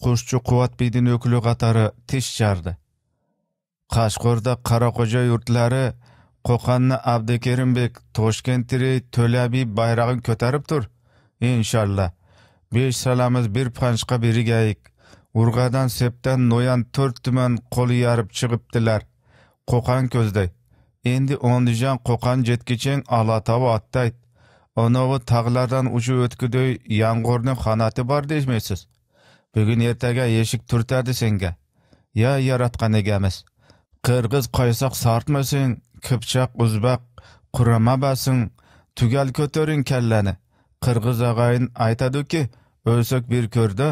Qo'shchi Quvatbeydin o'kli qatori tish chardi. Qashqorda Qoraxo'ja yurtlari Qo'qonni Abdukerimbek Toshkentiri To'labiy bayrog'ini ko'tarib tur. Inshaalloh. Besh salamiz bir panchqa berigayik. Urg'adan septan noyan to'rt tuman qo'l yarib chiqibdilar. Qo'qon ko'zday. Endi Andijon Qo'qon jetkiching Alatavo attaydi. anovi tog'lardan uchib o'tgudek yomg'irni qanoti bor deyishmaysiz bugun ertaga eshik turtadi senga yo yaratgan egamiz qirg'iz qoysoq sortmasin, kipchoq uzbaq qurama basin tugal ko'taring kallani qirg'iz og'ayin aytadiki o'lsak bir ko'rda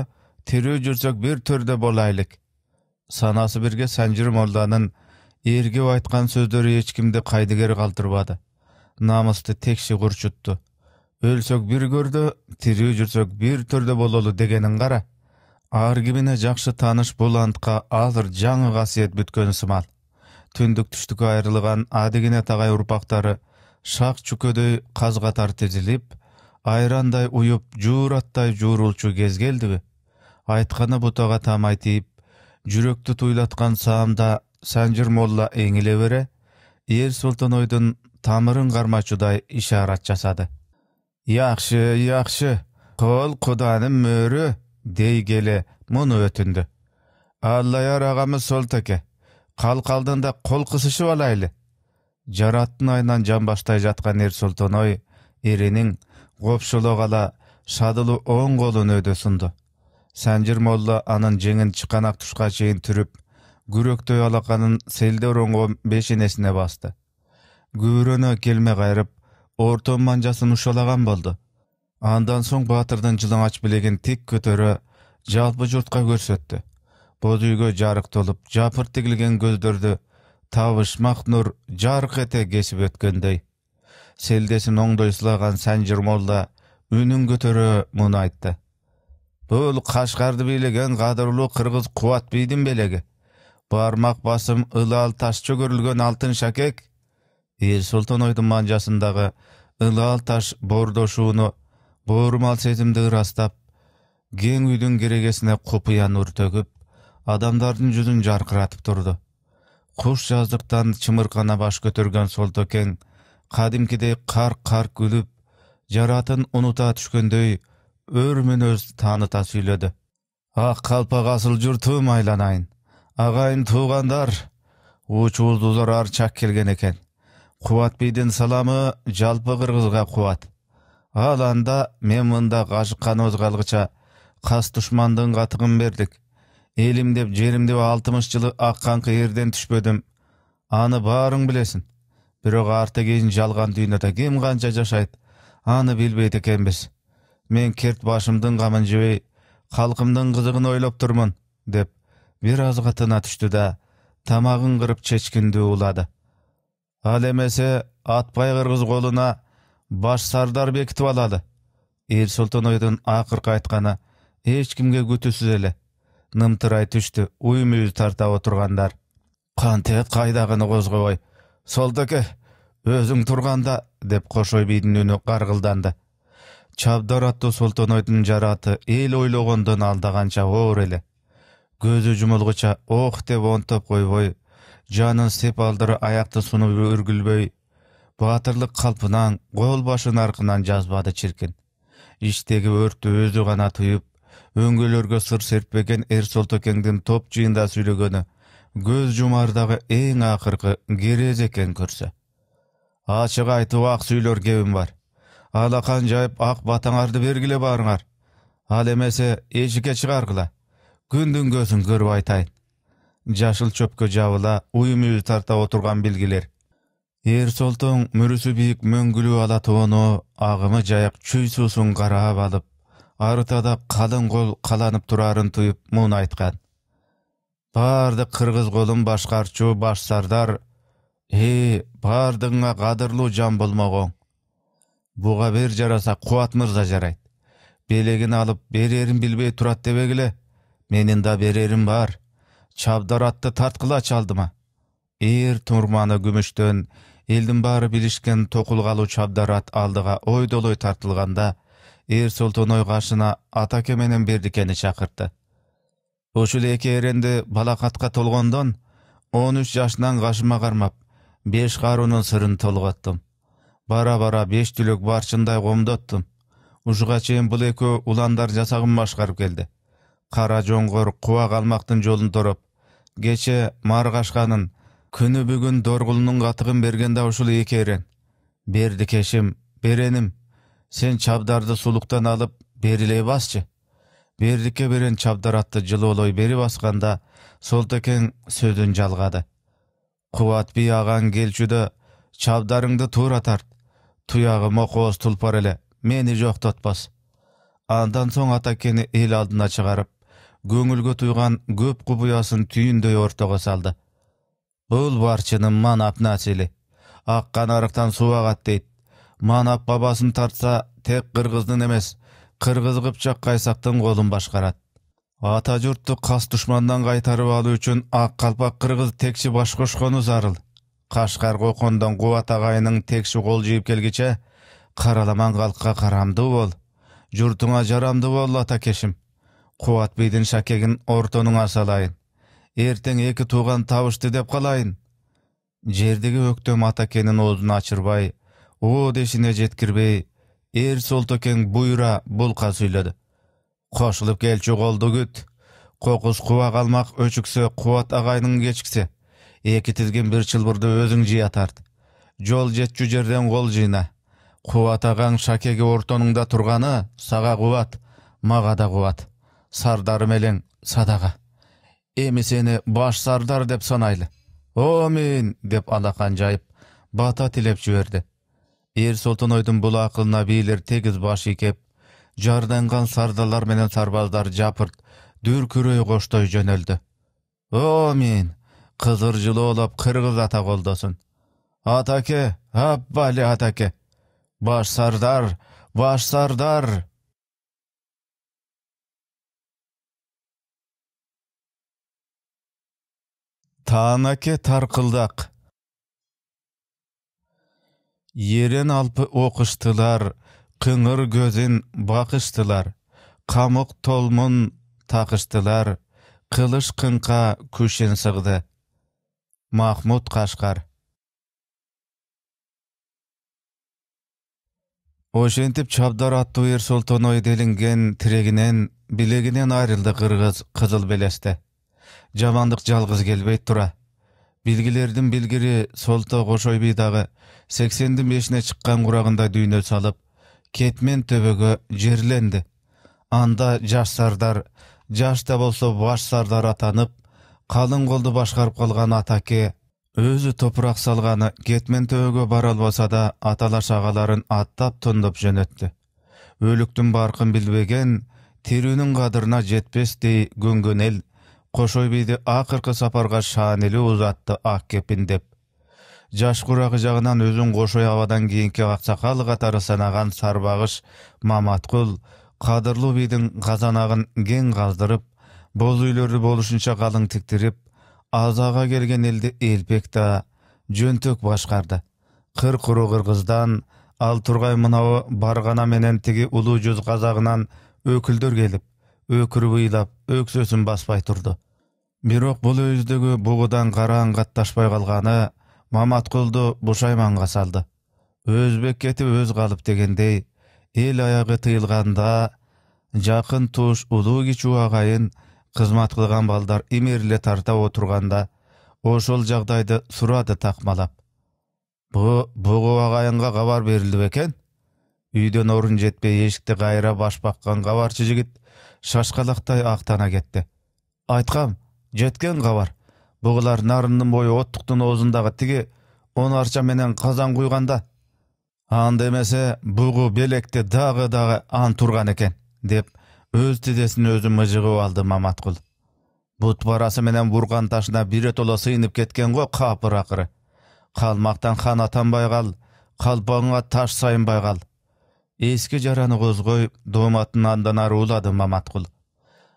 tirik yursak bir turda bo'laylik sanasi birga sanjir mollaning erga aytgan so'zlari hech kimni qaydigar qaltirmadi nomusni tekshi g'urchutdi. өлсөк бир көрдө тирүү жүрсөк бир түрдө бололу дегенин кара ар кимине жакшы тааныш бул антка азыр жаңы касиет бүткөн сымал түндүк түштүккө айрылган адигине тагай урпактары шак чүкөдөй каз катар тизилип айрандай уюп жуураттай жуурулчу кез келдиби айтканы бутага тамай тийип жүрөктү туйлаткан саамда санжыр молла эңиле бере эр султонойдун тамырын кармачудай ишарат жасады yaxshi мөрі!» дей келе мұны өтінді. muni o'tindi сол солтаке, қал қалдыңда қол қысышы алайлы. жараттын айнан бастай жатқан ер сұлтаной еренің ғопшылығала шадылы оң қолын өді сынды сәнжір молла анын жеңін чықанақ тұшқа шейін түріп гүрөктой алақанын селдер оңғы бешенесіне басты гүрөні келме қайрып орто манжасын ұшалаған болды. андан соң баатырдын жылаңач билегин тик көтөрө жалпы журтка көрсөттү боз үйгө жарық толуп жапыр тигилген көздерді табышмак нур жарк эте кесип өткөндөй селдесин оңдой сылаган санжыр молла үнүн көтөрө муну айтты бул қашқарды бийлеген кадырлуу кыргыз кубат бийдин белеги бармак басым ылал таш чөгөрүлгөн алтын шакек Султан солтонойдун манжасындагы ылаал таш бордошууну боормал сезимди ырастап кең үйдүн керегесине купуя нур төгүп адамдардын жүзүн жаркыратып турду куш жаздыктан чымыркана баш көтөргөн солтокең кадимкидей карк карк күлүп жаратын унута түшкөндөй өр мүнөз тааныта сүйлөдү ак калпак асыл журтум айланайын агайын туугандар учубуз узарар чак келген экен қуат бейден саламы жалпы қырғызға қуат ал анда мен мында ғашыққан қалғыша қас тұшмандың қатығын бердік елім деп жерім деп алтымыш жылы аққан қиырден түшпедім аны барың білесін бирок арты кезін жалған дүйнөдө кем қанша жашайды аны билбейт экенбиз мен керт башымдың қамын жебей халқымдың қызығын ойлап тұрмын деп бір аз түшті да тамағын қырып чечкинди улады ал эмесе атпай кыргыз колуна баш сардар бекитип алалы эр солтонойдун акыркы айтканы эч кимге күтүүсүз эле нымтырай түштү уймуй тарта отургандар қайдағыны кайдагыны козгобой солдоке өзің турганда деп кошой бийдин үнү каргылданды чабдар аттуу солтонойдун жараты эл ойлогондон алда оор эле көзү жумулгуча ох деп онтоп койбой жанын сеп алдыры аякты сунуп өргүлбөй батырлық калпынан кол башын арқынан жазбады чиркин Іштегі өрттү өзі ғана туюп өңгөлөргө сыр серппеген эр солтокеңдин топ жыйында сүйлөгөнү көз жумардагы эң акыркы керез экен көрсө ачык айтып ак сүйлөр кебим бар алақан жайып ақ батаңарды бергиле барыңар ал эмесе эшикке чыгаргыла күндүн көзүн көрүп айтайын жашыл чөпкө жабыла уюм мүйү тарта отурган билгилер эр солтоң мүрүсү бийик мөңгүлүү ала тоону агымы жайык чүй суусун карап алып арытада калың кол каланып тураарын туюп муну айткан баардык кыргыз колун башкарчу баш сардар и э, баардыгыңа кадырлуу жан болмогоң буга бир жараса кубат мырза жарайт белегин алып берерин билбей турат дебегиле менин да берерим бар чабдаратты тартқыла чалдыма ээр турманы күмүштөн элдин баары билишкен токулгалуу чабдарат алдыга ойдолой тартылғанда, ер солтоной каршына атаке менен бердикени чакыртты ушул эки эренди балакатка толгондон он үч жашынан кашыма қармап, беш қаруның сырын толғаттым. бара бара беш түлік барчындай комдоттум Ужға чейин бұл экөө уландар жасагын башкарып келді. кара жоңгор куба калмактын жолун кече маргашканын күні бүгін доргулунун катыгын берген да ушул эки эрен беренім, сен чабдарды сулуктан алып берилей басчы бердике берен чабдар атты жылоолой бери басканда солтекең сөзүн жалгады кубат би агаң келчүдө чабдарыңды туура тарт Туяғы окобуз тулпар эле мени жоктотпос андан соң атакени эл алдына чыгарып көңүлгө туйган көп кубуясын түйүндөй ортого салды бул барчынын манап насили аккан арыктан суу агат дейт манап бабасын тартса тек кыргыздын эмес кыргыз кыпчак кайсактын колун башкарат ата журтту кас душмандан кайтарып алуу үчүн ак калпак кыргыз текши баш кошкону зарыл кашкар кокондон кубат агайынын текши кол жыйып келгиче караламан калкка карамдуу бол журтуңа жарамдуу бол ата кешім қуат бейден шәкегін ортоның асалайын, ертең екі туған табышты деп қалайын жердегі өктөм атакенин оозун ачырбай оо дешине жеткирбей эр солтокең буйра булка сүйлөдү Қошылып келчү колду күт қоқыз қуа калмак өчүксө қуат ағайның кечиксе эки тизгин бір чылбырды өзің жыя тарт жол жетчү жерден қол жыйна Қуат ағаң шакеге ортоныңда тұрғаны, саға қуат, мағада қуат сардарымелең садаға эми сени баш сардар деп санайлы омин деп алақан жайып бата тилеп Ер эр ойдың бул акылына бийлер тегіз баш ийкеп жарданған сардалар менен сарбаздар жапырт дүркүрөй коштой жөнөлдү омин кызыр олап, кыргыз ата колдосун атаке аппали атаке баш сардар баш сардар Таанаке тарқылдақ ерен алпы оқыштылар қыңыр көзін бақыштылар қамық толмын тақыштылар қылыш қыңқа күшен сығды Махмуд қашқар ошентип чабдар аттуу эр солтоной делинген тірегінен білегінен айрылды Қырғыз қызыл белесте жамандық жалғыз келбей тұра білгілердің білгірі солты қошойби дағы сексендин мешіне шыққан құрағында дүйнө салып кетмен төбөгө жерленді анда жаш сардар жаш да болсо баш сардар атанып қалың қолды башқарып қалған атаке өзі топырақ салғаны кетмен төбөгө бара албаса да аталаш ағаларын аттап тұндып жөнөттү өліктің барқын білбеген тирүүнүн қадырына жетпестей көнгөн эл кошой бийди акыркы сапарга шаанилүү узатты ак кепин деп жаш курагы жагынан өзүн кошой абадан кийинки аксакал катары санаган сарбагыш маматкул кадырлуу бийдин казанагын кең каздырып боз үйлөрдү болушунча калың тиктирип азага келген элди элпек да жөнтөк башкарды кыр куру кыргыздан ал тургай мынабу баргана менен тиги улуу жүз казагынан өкүлдөр келип өкүрүп ыйлап өксөсүн баспай турду бирок бул өйүздөгү бугудан караң катташпай калганы маматкулду бушайманга салды өзбек кетип өз калып дегендей эл аягы тыйылганда жакын туш улуу кичүү агайын кызмат кылган балдар имерле тарта отурганда ошол жагдайды сурады такмалап бу бугу агайынга кабар берилди бекен үйдөн орун жетпей эшикти кайра баш баккан кабарчы жигит шашкалактай актана кетти айткам жеткен кабар бугулар нарындын бою оттуктун озындағы тиги он арча менен қазан куйганда анда эмесе бугу белекте дагы дагы ан турган экен деп өз тизесин өзү мыжыгып алды маматкул бут барасы менен бұрған ташына биротоло сыйынып кеткен го капыр акыры калмактан хан атанбай кал калпагыңа таш сайынбай кал эски жараны козгой дооматын андан ары улады маматкул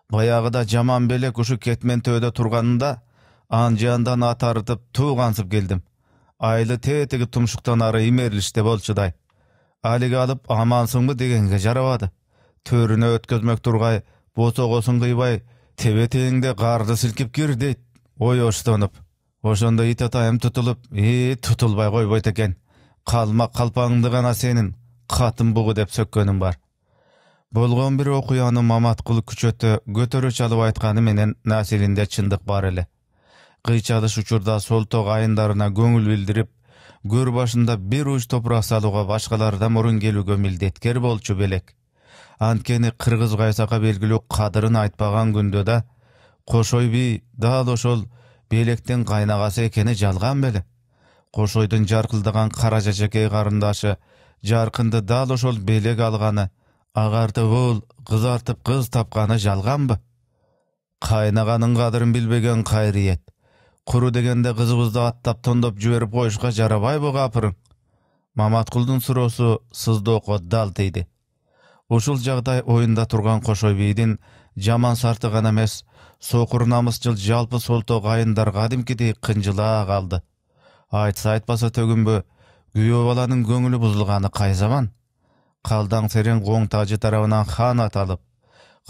баягыда жаман белек ушу кетмен төөдө тұрғанында, анжаандан ат арытып туу кансып келдим айылы тетиги тумшуктан ары имерилиште болчудай алиги алып амансыңбы дегенге жарабады төрүнө өткөзмөк тургай босогосун кыйбай тебе қарды карды силкип кир дейт ой оштонуп ошондо ит атайым тутулуп и тутулбай койбойт экен калмак калпаңды гана сенин катын деп сөккөнүм бар болгон бир окуяны маматкул күчөтө көтөрө чалып айтканы менен насиринде чындык бар эле кыйчалыш учурда солток айындарына көңүл билдирип көр башында бир уч топурак салууга башкалардан мурун келүүгө милдеткер болчу белек анткени кыргыз кайсакка белгилүү кадырын айтпаган күндө да кошой би дал ошол белектин кайнагасы экени жалган беле кошойдун жаркылдаган кара чәчекей карындашы жаркынды дал ошол белек алганы Ağartıb oğul, kızartıp қыз тапқаны жалған ба Kaynağanın қадірін білбеген Құру дегенде дегенде аттап аттап тондап жіберіп koyuşka жарабай bu маматқұлдың Маматкулдун сызды оқы дал тийди. Ушул жағдай ойында тұрған қошой бийдин жаман сарты ғана емес соқыр намысшыл жалпы солто кайындар кадимкидей қынжыла қалды. Айтса айтпаса төгүнбө күйөө баланың көңілі бузулганы қай заман? калдаң калдаңсерең коң тажы тарабынан хан аталып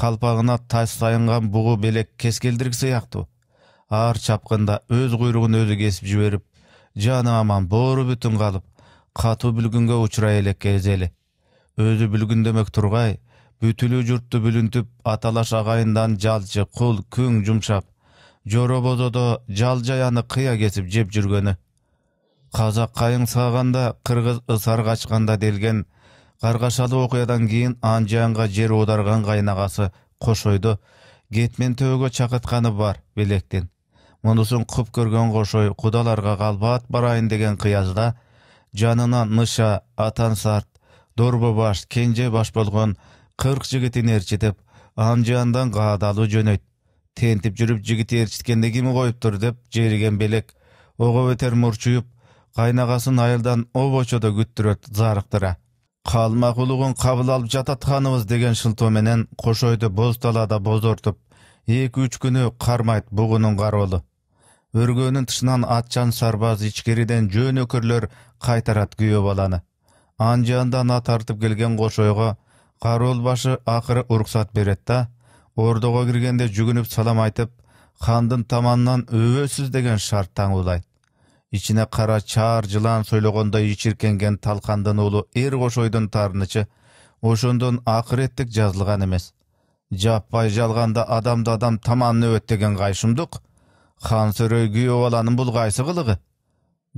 калпагына таш сайынган бугу белек кескелдирик сыяктуу ар чапканда өз куйругун өзү кесип жиберип жаны аман боору бүтүн калып катуу бүлгүнгө учурай элек кези эле өзү бүлгүндөмөк тургай бүтүлүү журтту бүлүнтүп аталаш агайындан жалчы кул күң жумшап жоро бозодо жал жаяны кыя кесип жеп жүргөнү казак кайың сааганда кыргыз ысар качканда делген каргашалуу окуядан кийин анжиянга жер оодарган кайнагасы кошойду кетмен төөгө чакыртканы бар белектин мунусун куп көргөн кошой кудаларга калбаат барайын деген кыязда жанынан ныша атан сарт дорбо баш кенже баш болгон кырк жигитин эрчитип анжияндан каадалуу жөнөйт тентип жүрүп жигит ээрчиткенди ким коюптур деп жериген белек ого бетер мурчуюп кайнагасын айылдан обочодо күттүрөт зарыктыра қалмақұлығын қабыл алып жататқанымыз деген шылтыменен менен қошойды боз талаада екі үч күні қармайт бұғының қаролы өргөөнүн тышынан атчан сарбаз ичкериден жөн өкірлер қайтарат күйөө баланы анжанда на тартып келген қошойға қарол башы ақыры уруксат берет да ордого кіргенде жүгініп салам айтып хандын таманынан өбөсүз деген шарт таңуулайт ичине кара чаар жылан сойлогондой ичиркенген талкандын уулу эр кошойдун тарынычы ошондон акыреттик жазылган эмес жаппай жалганда адамды адам таман деген кайшымдык хан сөрөй күйөө баланын бул кайсы кылыгы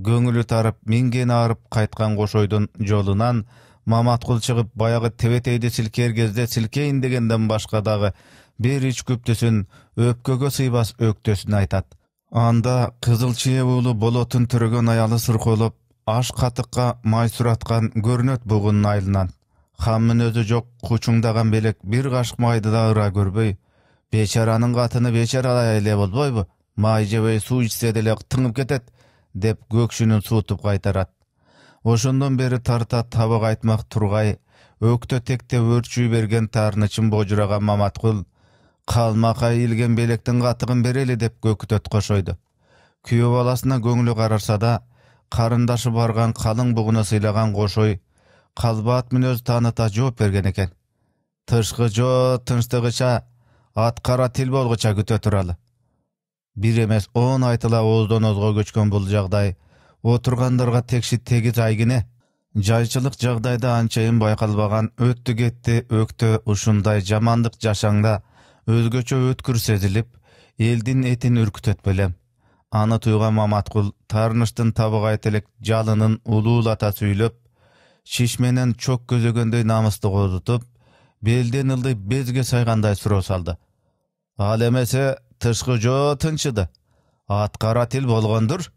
көңүлү тарып мингени арып кайткан кошойдун жолунан маматкул чыгып баягы тебетейди силкер кезде силкейин дегенден башка дагы бир ич күптүсүн өпкөгө сыйбас өктөсүн айтат анда кызыл чие уулу болотун төрөгөн аялы суркулуп аш катыкка май сураткан көрүнөт бугунун айлынан. хаммын өзі жок кучуңдаган белек бир кашык майды да ыра көрбөй бечаранын катыны бечаралай эле болбойбу май жебей суу ичсе деле тыңып кетет деп көкшүнүн суутуп кайтарат ошондон бери тарта табы айтмак тургай өктө текте өрчүй берген таарынычын божураган маматкул калмака ийилген белектин катыгын берели деп көкүтөт кошойду күйөө баласына көңүлү карарса да карындашы барган калың бугуна сыйлаган кошой калбаат мүнөз таныта жооп берген экен тышкы жоо тынчтыгыча ат кара тил болгуча күтө туралы бир эмес он айтыла ооздон озго көчкөн бул жагдай отургандарга текши тегиз айгине жайчылык жагдайда анчейин байкалбаган өттү кетти өктө ушундай жамандык жашаңда өзгөчө өткүр сезилип элдин этин үркүтөт беле аны туйган маматкул таарынычтын табыгай тилек жалынын улуулата сүйлөп шишменен чок көзөгөндөй намысты козутуп белден ылдый безге сайгандай суроо салды ал эмесе тышкы жоо тынчыды ат кара тил болгондур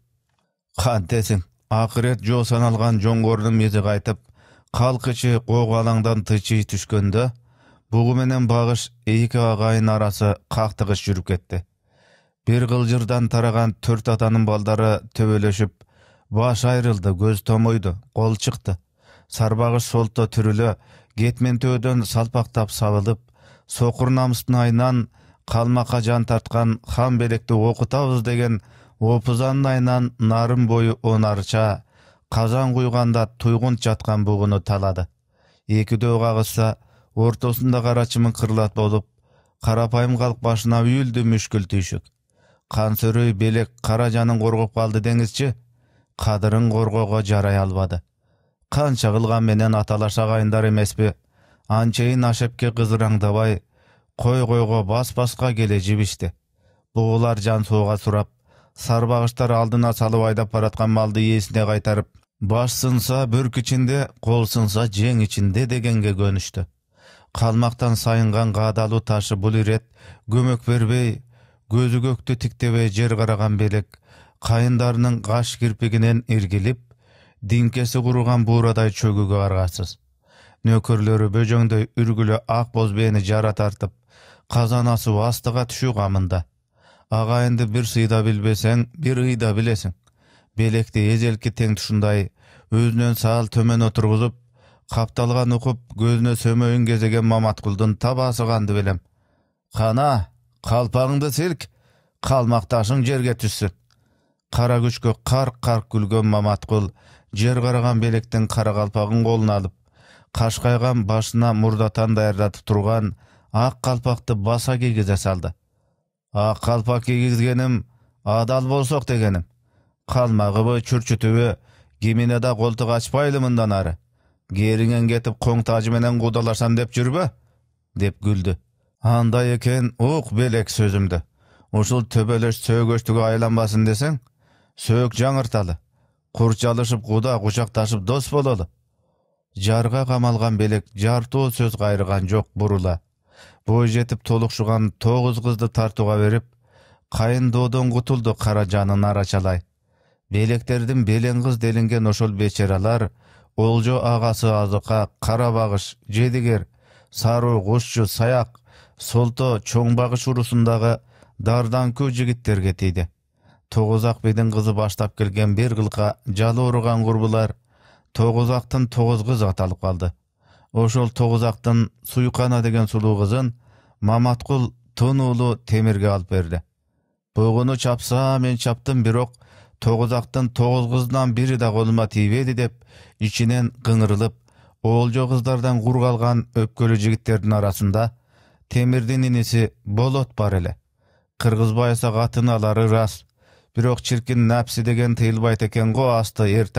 кантесиң акырет жоо саналган жоңгордун мизи кайтып калк ичи коголаңдан тычый түшкөндө бугу менен бағыш екі агайын арасы қақтығыш жүріп кетті. Бір қылжырдан тараған төрт атаның балдары төбөлөшүп бас айрылды көз томойды, қол шықты. Сарбағыш солто түрүлө кетмен төдің салпақтап сабылып сокур намыстын айынан калмакка жан тартқан хан белекті окутабыз деген опузанын айынан нарын бойы он арча казан куйганда жатқан жаткан талады екі дөө ортосунда кара чымын болып қарапайым карапайым калк башына үйүлдү мүшкүл түйшүк кан сөрөй белек кара жанын коргоп калды деңизчи кадырын коргоого жарай албады канча кылган менен аталаш агайындар эмеспи анчейин ашепке кызыраңдабай кой койго бас басқа келе жибишти буулар жан сууга сурап сарбағыштар алдына салып айдап бараткан малды ээсине кайтарып баш сынса бүрк ичинде кол сынса жең ичинде дегенге көнүштү калмактан сайынган каадалуу ташы бул ирет көмөк бербей көзү көктү тиктебей жер караган белек кайындарынын каш кирпигинен иргилип диңкеси куруган буурадай чөгүүгө каргасыз нөкөрлөрү бөжөңдөй үргүлө ак боз бээни жара тартып казан асып астыга түшүү камында агайынды бир сыйда билбесең бир ыйда билесиң белекти эзелки тең тушундай өзүнөн саал төмөн отургузуп Қапталған ұқып, көзіне сөмөйін кезеген маматкулдун табасығанды канды белем кана калпагыңды силк қалмақташың жерге түшсүн Қара күчкө қарқ қарқ күлген маматкул жер қараған белектің қара калпагын колуна алып қашқайған башына мұрдатан дайырдатып тұрған, ақ қалпақты баса кийгизе салды Ақ қалпақ кийгизгеним адал болсоқ дегенім. Қалмағы чүрчүтүбү кимине да колтук ачпайлы мындан ары кериңен кетип қоң тажы менен куудалашам деп жүрбө деп күлдү андай екен оқ белек сөзүмдү ушул төбөлөш сөөгөчтүгө айланбасын десең сөөк жаңырталы курчалышып куда кучакташып дос бололу Жарға қамалған белек жарту сөз кайрыган жоқ бурула бой жетип толукшуган тогуз кызды тартууга берип кайындоодон кутулду кара жанын арачалай белектердин белең кыз делинген ошол бечаралар олжо агасы азыка қарабағыш багыш жедигер саруу кошчу саяк солто чоң багыш урусундагы дарданкөй жигиттерге тийди тогузак қызы кызы баштап келген бир кылка жалы ұрыған курбулар тогузактын тогуз кызы аталып калды ошол тогузактын суйкана деген сулуу кызын маматкул тын уулу темирге алып берди бугуну чапса мен чаптым бирок тогузактын тогуз кызынан бири да колума тийбеди деп ичинен кыңырылып олжо кыздардан кур калган өпкөлүү жигиттердин арасында темирдин иниси болот бар эле кыргызбайса катын алары ырас бирок чиркин напси деген тыйылбайт экен го асты эр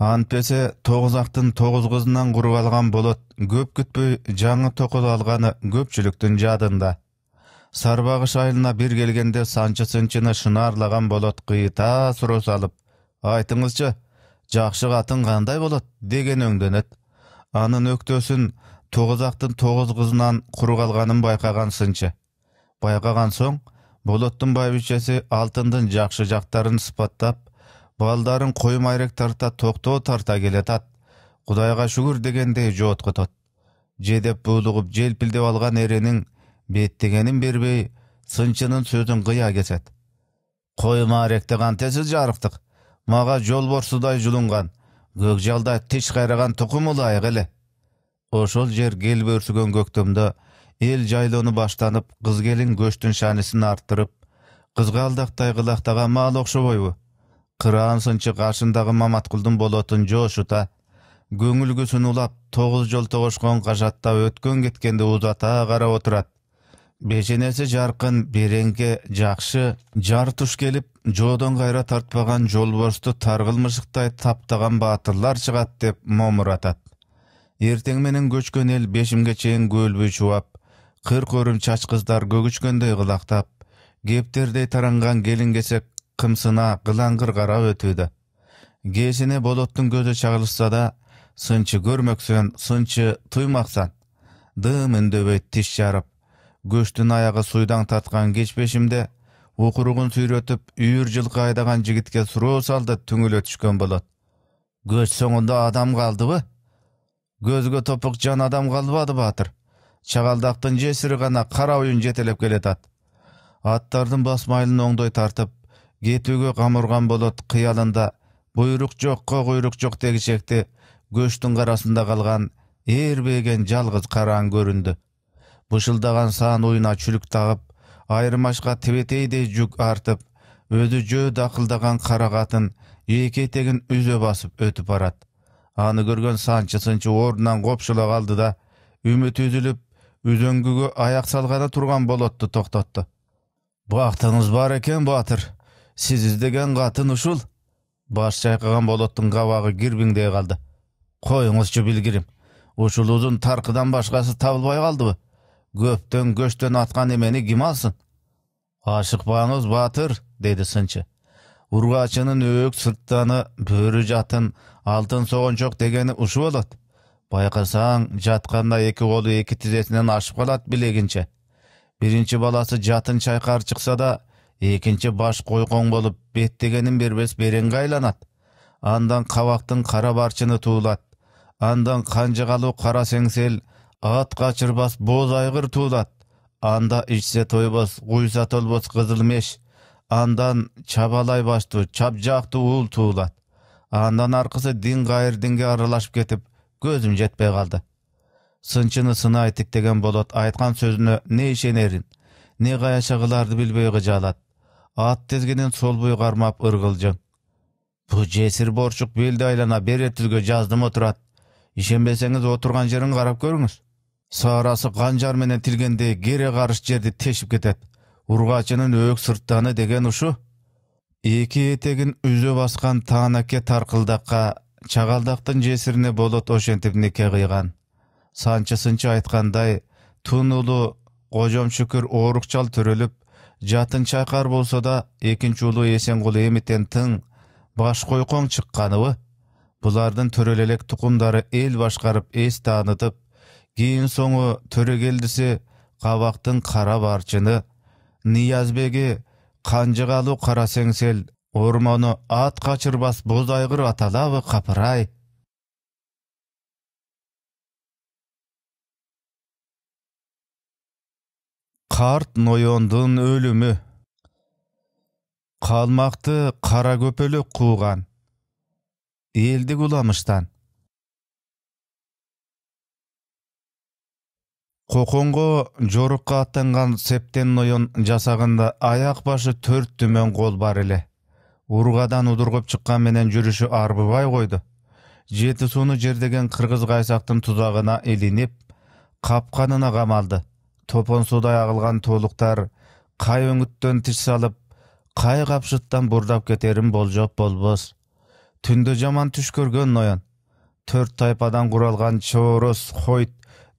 антпесе тогузактын тогуз кызынан кур калган болот көп күтпөй жаңы токол алганы көпчүлүктүн жадында сарбагыш айылына бир келгенде санчы сынчыны шынаарлаган болот кыйыта суроо салып айтыңызчы жакшы катын кандай болот деген өңдөнөт анын өктөсүн тогузактын тогуз кызынан куру калганын байкаган сынчы байкаган соң болоттун байбичеси алтындын жакшы жактарын сыпаттап балдарын кой майрек тарта токтоо тарта келатат кудайга шүгүр дегендей жооткотот деп буулугуп желпилдеп алган эрениң беттегенін бербей сынчынын сөзін қия кесет қоймаректе қантесіз жарықтық маға жол борсудай жұлынған көкжалда тіш қайраған тұқымы лайық эле ошол жер кел бөрсіген көктөмдө эл жайлоону баштанып кыз келин көчтүн шанисин арттырып кызгалдактай кылактаган маал окшобойбу кыраан сынчы каршындагы маматкулдун болотун жоошута көңүлгүсүн улап тоғыз жол тоғышқан қажатта өткөн кеткенди ұзата карап отырады. беженеси жаркын береңге жакшы жар туш келип жоодон кайра тартпаган жолборсту таргыл мышыктай таптаган баатырлар чыгат деп момуратат эртең менен көчкөн эл бешимге чейин көөлбүй чубап кыр көрүм чач кыздар көгүчкөндөй кылактап кептердей таранган келин кесек кымсына кылаңгыр карап өтүүдө кээсине болоттун көзү чагылышса да сынчы көрмөксөн сынчы туймаксан дым үндөбөй тиш жарып көчтүн аягы суйдаң тарткан кечбешимде укуругун сүйрөтүп үйүр жылкы айдаган жигитке суроо салды түңүлө түшкөн болот көч соңунда адам калдыбы көзгө топук жан адам калбады баатыр чагалдактын жесири гана кара уюн жетелеп келатат аттардын бас басмайлын оңдой тартып кетүүгө кам урган болот кыялында буйрук жокко куйрук жок дегичекти көчтүн карасында калган ээрбейген жалгыз караан көрүндү бышылдаган саан уюна чүлүк тагып айырмашқа тебетейдей жүк артып өзү жөө дакылдаган кара катын эки этегин үзө басып өтүп барат аны көргөн санчы сынчы ордунан копшула калды да үмүт үзүлүп үзөңгүгө аяк салганы турган болотту токтотту бактыңыз бар экен батыр сиз издеген катын ушул баш чайкаган болоттун кабагы кирбиңдей калды коюңузчу билгирим ушул узун таркыдан башкасы табылбай калдыбы көптөн көштөн атқан емені кім алсын ашықпаңыз батыр деді сыншы ургачынын өөк сырттаны бөрі жатын алтын соғыншоқ дегені ұшы болады байқасаң жатқанда екі қолы екі тізесінен ашып қалады білегінше бірінші баласы жатын шайқар шықса да екінші баш қойқоң болып беттегенін бербес береңге айланат андан қабақтың қара барчыны туылат андан қанжығалу қара сеңсел ат қачырбас боз айғыр тулат анда ішсе тойбас құйса толбас меш. андан чабалай башту чап жақты ул тулат андан арқысы дин қайыр динге аралашып кетіп көзім жетпей қалды сынчыны сына тиктеген болот айтқан сөзіне не ишенерин не қая шығыларды білбей кыжаалат ат тезгенін сол бойы қармап Бу жесир жесір борчук белді айлана бере жаздым отырат ишенбесеңіз отырған жерин қарап көріңіз саарасы канжар менен тилгенде кере қарыш жерді тешіп кетет ургачынын өк сырттаны деген ұшу, екі етегін үзі басқан таанаке тарқылдаққа чағалдақтың жесіріне болот ошентип нике кыйган сынчы айтқандай, тун уулу кожом шүкүр оорукчал жатын чайқар болса да экинчи есен эсенгулу эмитен тың баш койкоң чыкканыбы булардын Бұлардың элек тукумдары эл башқарып эс таанытып кейін соңы келдісі қабақтың қара барчыны ниязбегі қанжығалу қарасеңсел орманы ат қачырбас боз айғыр аталабы қапырай қарт нойондың өлімі қалмақты қара көпөлөк қуған елдік уламыштан коконго жорукка аттанган септен ноён жасағында аяк башы төрт түмен қол бар эле ургадан удургуп чыккан менен жүрүшү арбыбай қойды. жети сууну жердеген кыргыз кайсактын тузагына илинип капканына камалды топон суудай агылган толықтар, кай өңүттөн тиш салып кай капшыттан бурдап кетерин болжоп болбос түндө жаман түш көргөн ноян төрт тайпадан куралган чоорос хойт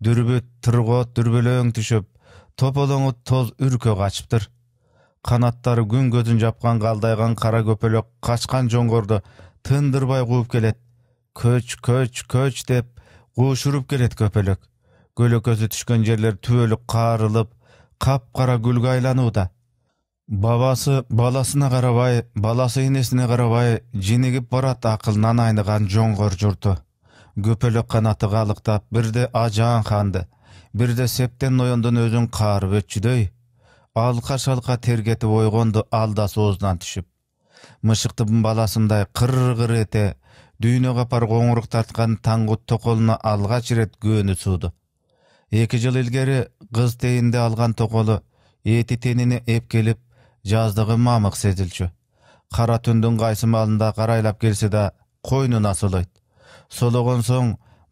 дүрбө тыргоот дүрбөлөң түшүп тополоңу тоз үркө качыптыр канаттары күн көзүн жапкан калдайган кара көпөлөк качкан жоңгордо тындырбай кууп келет көч көч көч деп куушуруп келет көпөлөк көлөкөсү түшкөн жерлер түбөлүк каарылып капкара гүлгө айланууда бабасы баласына карабай баласы энесине карабай жинигип барат акылынан айныган жоңгор журту көпөлөк канаты калыктап бирде ажаан ханды бирде септен ноендон өзүн каарып өтчүдөй алка шалка тергетип ойгонду алда оозунан түшүп мышыктын баласындай кыр кыр эте дүйнө капар коңурук тарткан таңгут токолуна алгач ирет көөнү сууду эки жыл илгери кыз тейинде алган токолу эти тенине эпкелип жаздыгы мамык сезилчү кара түндүн кайсы маалында карайлап келсе да койнуна солойт сологон соң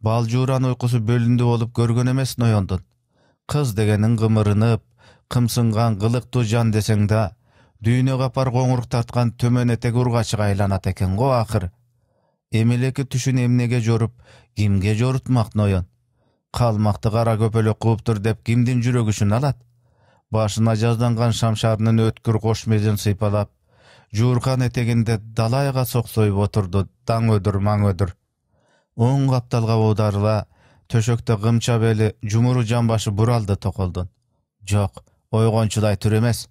балжууран уйкусу бөлүндү болуп көргөн эмес ноёндун кыз дегениң кымырынып кымсынган кылыктуу жан десең да дүйнө капар коңурук тарткан төмөн этек ургачыга айланат экен го акыр эмелеки түшүн эмнеге жоруп кимге жорутмак ноён калмакты кара көпөлөк кууптур деп кимдин үчүн алат башына жазданган шамшарынын өткүр кош мезин сыйпалап жууркан этегинде далайга соксоюп отурду даң өдүр маң өдүр оң капталга аударыла төшөктө кымча бели жумуру жанбашы буралды токолдон жок ойгончудай түр эмес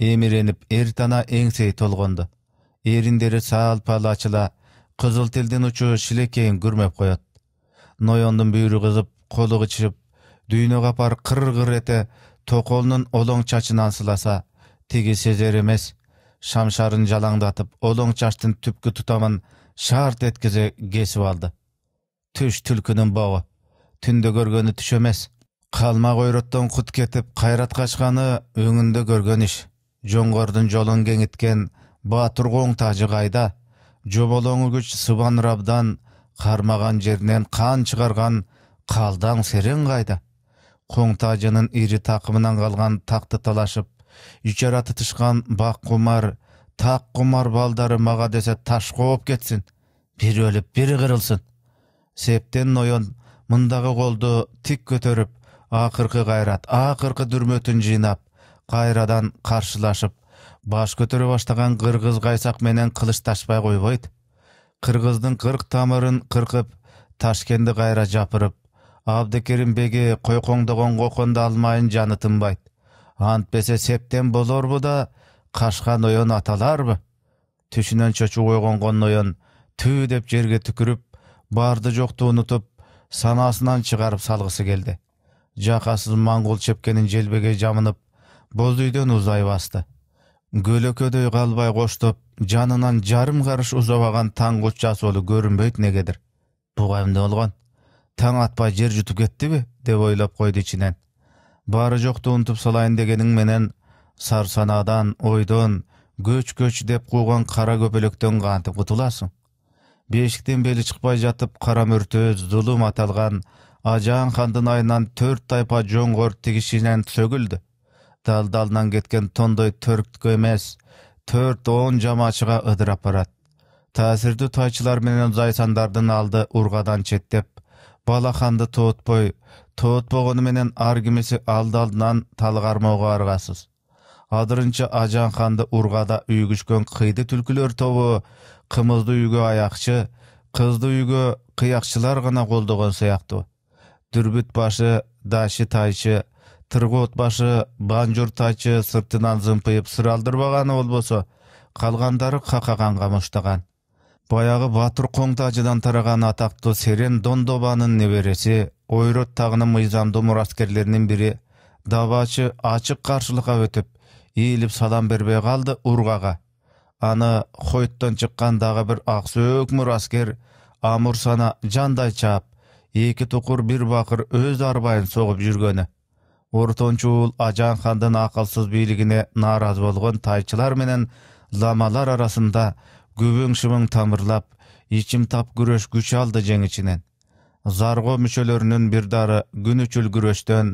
эмиренип эр тана эңсей толгонду эриндери салпалы ачыла кызыл тилдин учу шилекейин күрмөп коет ноёндун бүйрү кызып колу кычып дүйнө капар кыр кыр эте токолунун олоң чачынан сыласа тиги сезер эмес шамшарын жалаңдатып олоң чачтын түпкү тутамын шарт эткизе кесип алды түш түлкүнүн богу түндө көргөнү түш эмес калмак ойроттон кут кетип кайрат качканы өңүндө көргөн иш жоңгордун жолун кеңиткен баатыр тажы кайда жомолоңу күч сыбан рабдан кармаган жеринен кан чыгарган калдаң серең кайда коң тажынын ири такымынан калган такты талашып үчара тытышкан бак кумар так кумар балдары мага десе таш кооп кетсин бири өлүп бири кырылсын септен ноён мындагы колду тик көтөрүп акыркы кайрат акыркы дүрмөтүн жыйнап кайрадан каршылашып баш көтөрө баштаган кыргыз кайсак менен кылычташпай койбойт кыргыздын кырк тамырын кыркып ташкенди кайра жапырып абдыкерим беги койкоңдогон коконду алмайын жаны тынбайт антпесе септен болорбу да кашка ноён аталарбы түшүнөн чочуп ойгонгон ноён түү деп жерге түкүрүп барды жоқты ұнытып санасынан чыгарып салғысы келді жақасыз маңғол чепкенин желбеге жамынып боз үйден узай басты көлөкөдөй калбай коштоп жанынан жарым карыш узабаган таңгут жасоолу көрүнбөйт негедир буга эмне болгон таң атпай жер жутуп кеттиби деп ойлоп койду ичинен Бары жокту унутуп салайын дегениң менен сарсанаадан ойдон көч көч деп кууган кара көпөлөктөн кантип кутуласың бешиктен белі чыкпай жатып кара мөртөз зулум аталган ажаан хандын айынан төрт тайпа жоңгор тигишинен сөгүлдү далдалынан кеткен тондой төрктүккө эмес төрт он жамаачыга ыдырап барат таасирдүү тайчылар менен зайсандардын алды ургадан четтеп бала ханды тоотпой тоотпогону менен ар кимиси алды алдынан талгармоого аргасыз азырынча ажан ханды ургада үйгүшкөн кыйды түлкүлөр тобу қымызды үйге аяқшы қызды үйге қияқшылар ғана қолдаған сияқты дүрбіт башы даши тайшы тырғот башы банжур тайчы сыртынан зымпиып сыр ол болса қалғандары қақағанға мұштаған баяғы батыр коң тажыдан тараған атақты серен дондобаның небересі ойрот тағының мыйзамды мұраскерлерінің бірі давачы ашық қаршылыққа өтіп иіліп салам бербей қалды урғаға аны хойттан чыккан дагы бир ак сөөк аскер амур сана жандай чаап эки тукур бир бакыр өз арбайын согуп жүргөнү ортончуул ажан хандын акылсыз бийлигине нааразы болгон тайчылар менен ламалар арасында күбөң шыбың тамырлап ичим тап күрөш күч алды жеңичинен зарго мүчөлөрүнүн бир дары күн күрөштөн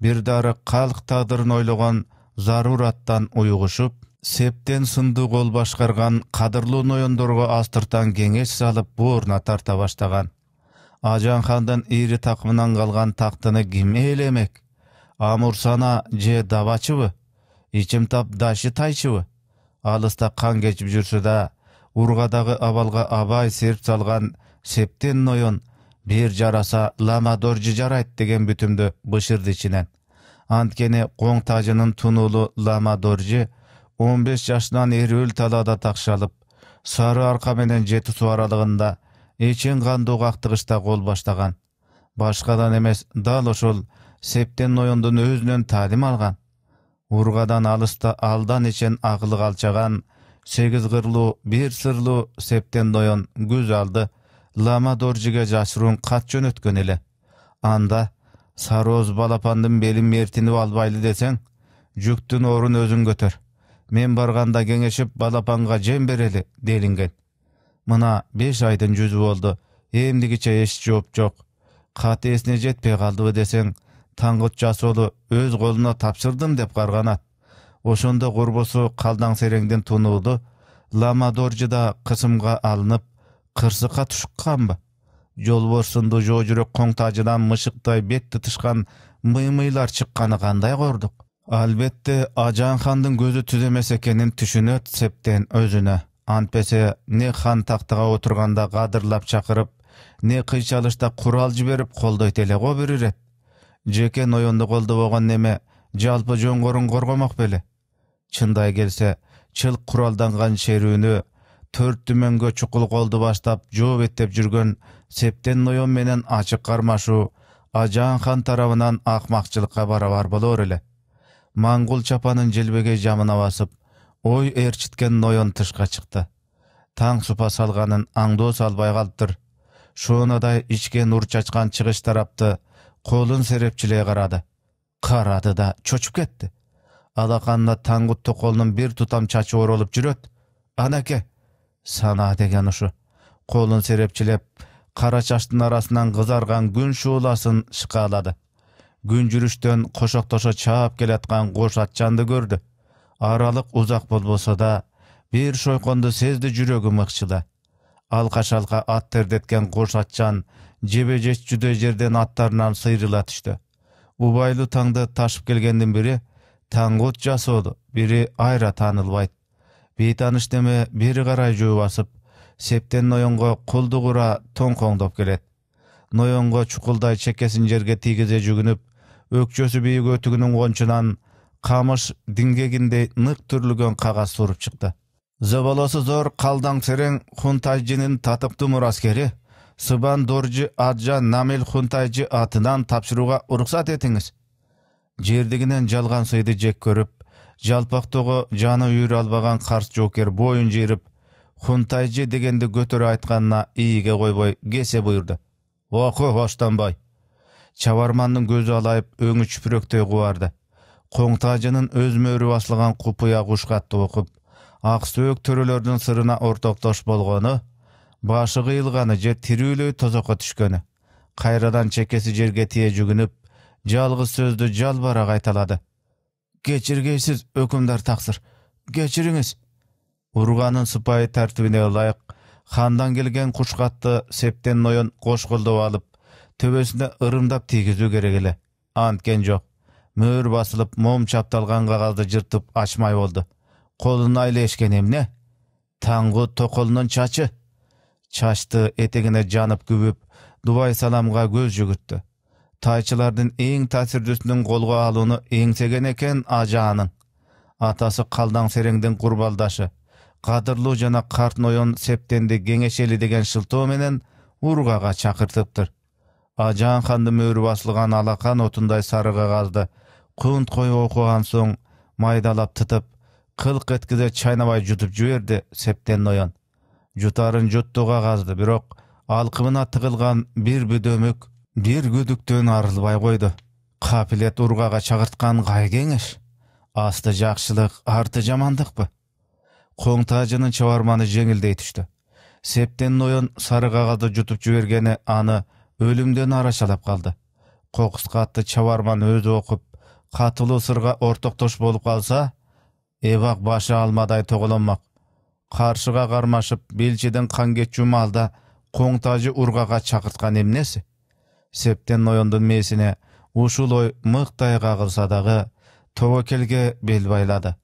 бир дары калк тагдырын ойлогон зарураттан уйгушуп септен сынды кол башкарган кадырлуу ноёндорго астыртан кеңеш салып бооруна тарта баштаган ажан хандын ири такымынан калган тактыны ким ээлемек амурсана же дабачыбы тап дашы тайчыбы алыста кан кечип жүрсө да ургадагы абалга абай серп салган септен ноён бир жараса лама жарайт деген бүтүмдү бышырды ичинен анткени коң тажынын тунулу лама 15 жашынан эрүүл талаада такшалып сары арка менен жети суу аралыгында эчен кандуу кактыгышта кол баштаган башкадан эмес дал ошол септен ноендон өзүнөн таалим алган ургадан алыста алдан ичен акылы калчаган сегиз кырлуу бир сырлуу септен ноен күз алды лама доржиге жашыруун кат жөнөткөн эле анда сарооз балапандын белин мээртинип албайлы десең жүктүн оорун өзүң көтөр мен барганда кеңешип балапанга жем берели делинген мына беш айдын жүзү болду эмдигиче эч жооп жок кат эсине жетпей калдыбы десең таңгыт жасоолу өз колуна тапшырдым деп карганат ошондо курбусу калдаң сереңдин тунуулу лама доржида кысымга алынып кырсыкка ба. жолборсынды жоо жүрөк коң тажынан мышыктай бет тытышкан мыймыйлар чыкканы кандай кордук Албетте, хандын көзү түз эмес экенин түшүнөт септен өзүнө антпесе не хан тактыга отурганда кадырлап чакырып не кыйчалышта курал жиберип колдойт эле го бир ирет жеке ноенду колдобогон неме жалпы жоңгорун коргомок беле чындай келсе чылк куралданган шерүүнү төрт түмөнгө чукул колду баштап жоо беттеп жүргөн септен ноён менен ачык кармашуу ажан хан тарабынан акмакчылыкка барабар болоор эле моңғол чапанын желбеге жамына басып ой ээрчиткен ноён тышка чыкты таң супа салганын аңдоо салбай калыптыр шоонадай ичке нур чачкан чыгыш тарапты колун серепчилей карады карады да чочуп кетті. алаканына таң токолунун бир тутам чачы оролуп жүрөт Анаке! сана деген ушу колун серепчилеп кара чачтын арасынан кызарган күн шууласын шыкаалады күн жүрүштөн кошоктошо чаап келаткан кош атчанды көрдү аралык узак болбосо да бир шойконду сезди жүрөгү мыкчыла алка шалка ат тердеткен кош атчан жебе жеч жеччүдөй жерден аттарынан сыйрыла түштү убайлуу таңды ташып келгендин бири таңгут жасоолу бири айра таанылбайт бейтааныш неме бери карай жөө басып септен ноенго кулду ура тоңкоңдоп келет ноенго чукулдай чекесин жерге тийгизе жүгүнүп өкчөсү бийик өтүгүнүн кончунан камыш диңгегиндей нык түрүлгөн кагаз суруп чыкты зоболосу зор калдаң серең хунтайжинин татыктуу мураскери сыбан доржи аджа намил хунтайжи атынан тапшырууга уруксат этиңиз жердигинен жалган сыйды жек көрүп жалпактоого жаны үйрө албаган карс жоокер боюн жыйрып хунтайжи дегенди көтөрө айтканына ийиге койбой кесе буйрду оку оштонбой Чаварманның көзі алайып, өңі чүпіректей қуарды. Қоңтажының өз мөрі басылған құпыя құшқатты оқып, өк түрілердің сырына ортоқтош болғаны, башығы ұйылғаны же түрілі тозақы түшкені. Қайрадан чекесі жерге тие жүгініп, жалғы сөзді жал бара қайталады. «Кечіргейсіз, өкімдар тақсыр, кечіріңіз!» Ұрғаның сұпайы тәртібіне келген септен нойын алып, төбөсүнө ырымдап тийгизүү керек эле анткен жок мөөр басылып мом чапталган кагазды жыртып ачмай болду колуна айлешкен эмне таңгы токолунун чачы чачты этегине жанып күбүп дубай саламга көз жүгүрттү тайчылардын эң таасирдүүсүнүн колго алууну эңсеген экен ажаанын атасы калдаң сереңдин курбалдашы кадырлуу жана карт ноен септенди кеңешели деген шылтоо менен ургага чакыртыптыр ажан ханды мөөрү басылган алакан отундай сары кагазды кунт коюп окуган соң майдалап тытып кылк эткизе чайнабай жутуп жиберди септен ноян жутарын жутту кагазды бирок алкымына тыгылган бир бүдөмүк бир күдүктөн арылбай койду капилет ургага чакырткан кай кеңеш асты жакшылык арты жамандыкпы па Қоңтажының чабарманы жеңилдей түштү септен ноен сары кагазды жутуп жибергени аны өлүмдөн арашалап калды кокус катты чабарман өзү окуп катылуу сырга ортоктош болуп калса эбак башы алмадай тоголонмок каршыга кармашып белчеден кан кетчү маалда коң тажы ургага чакырткан эмнеси септен ноёндун мээсине ушул ой мыктай кагылса дагы тобокелге бел байлады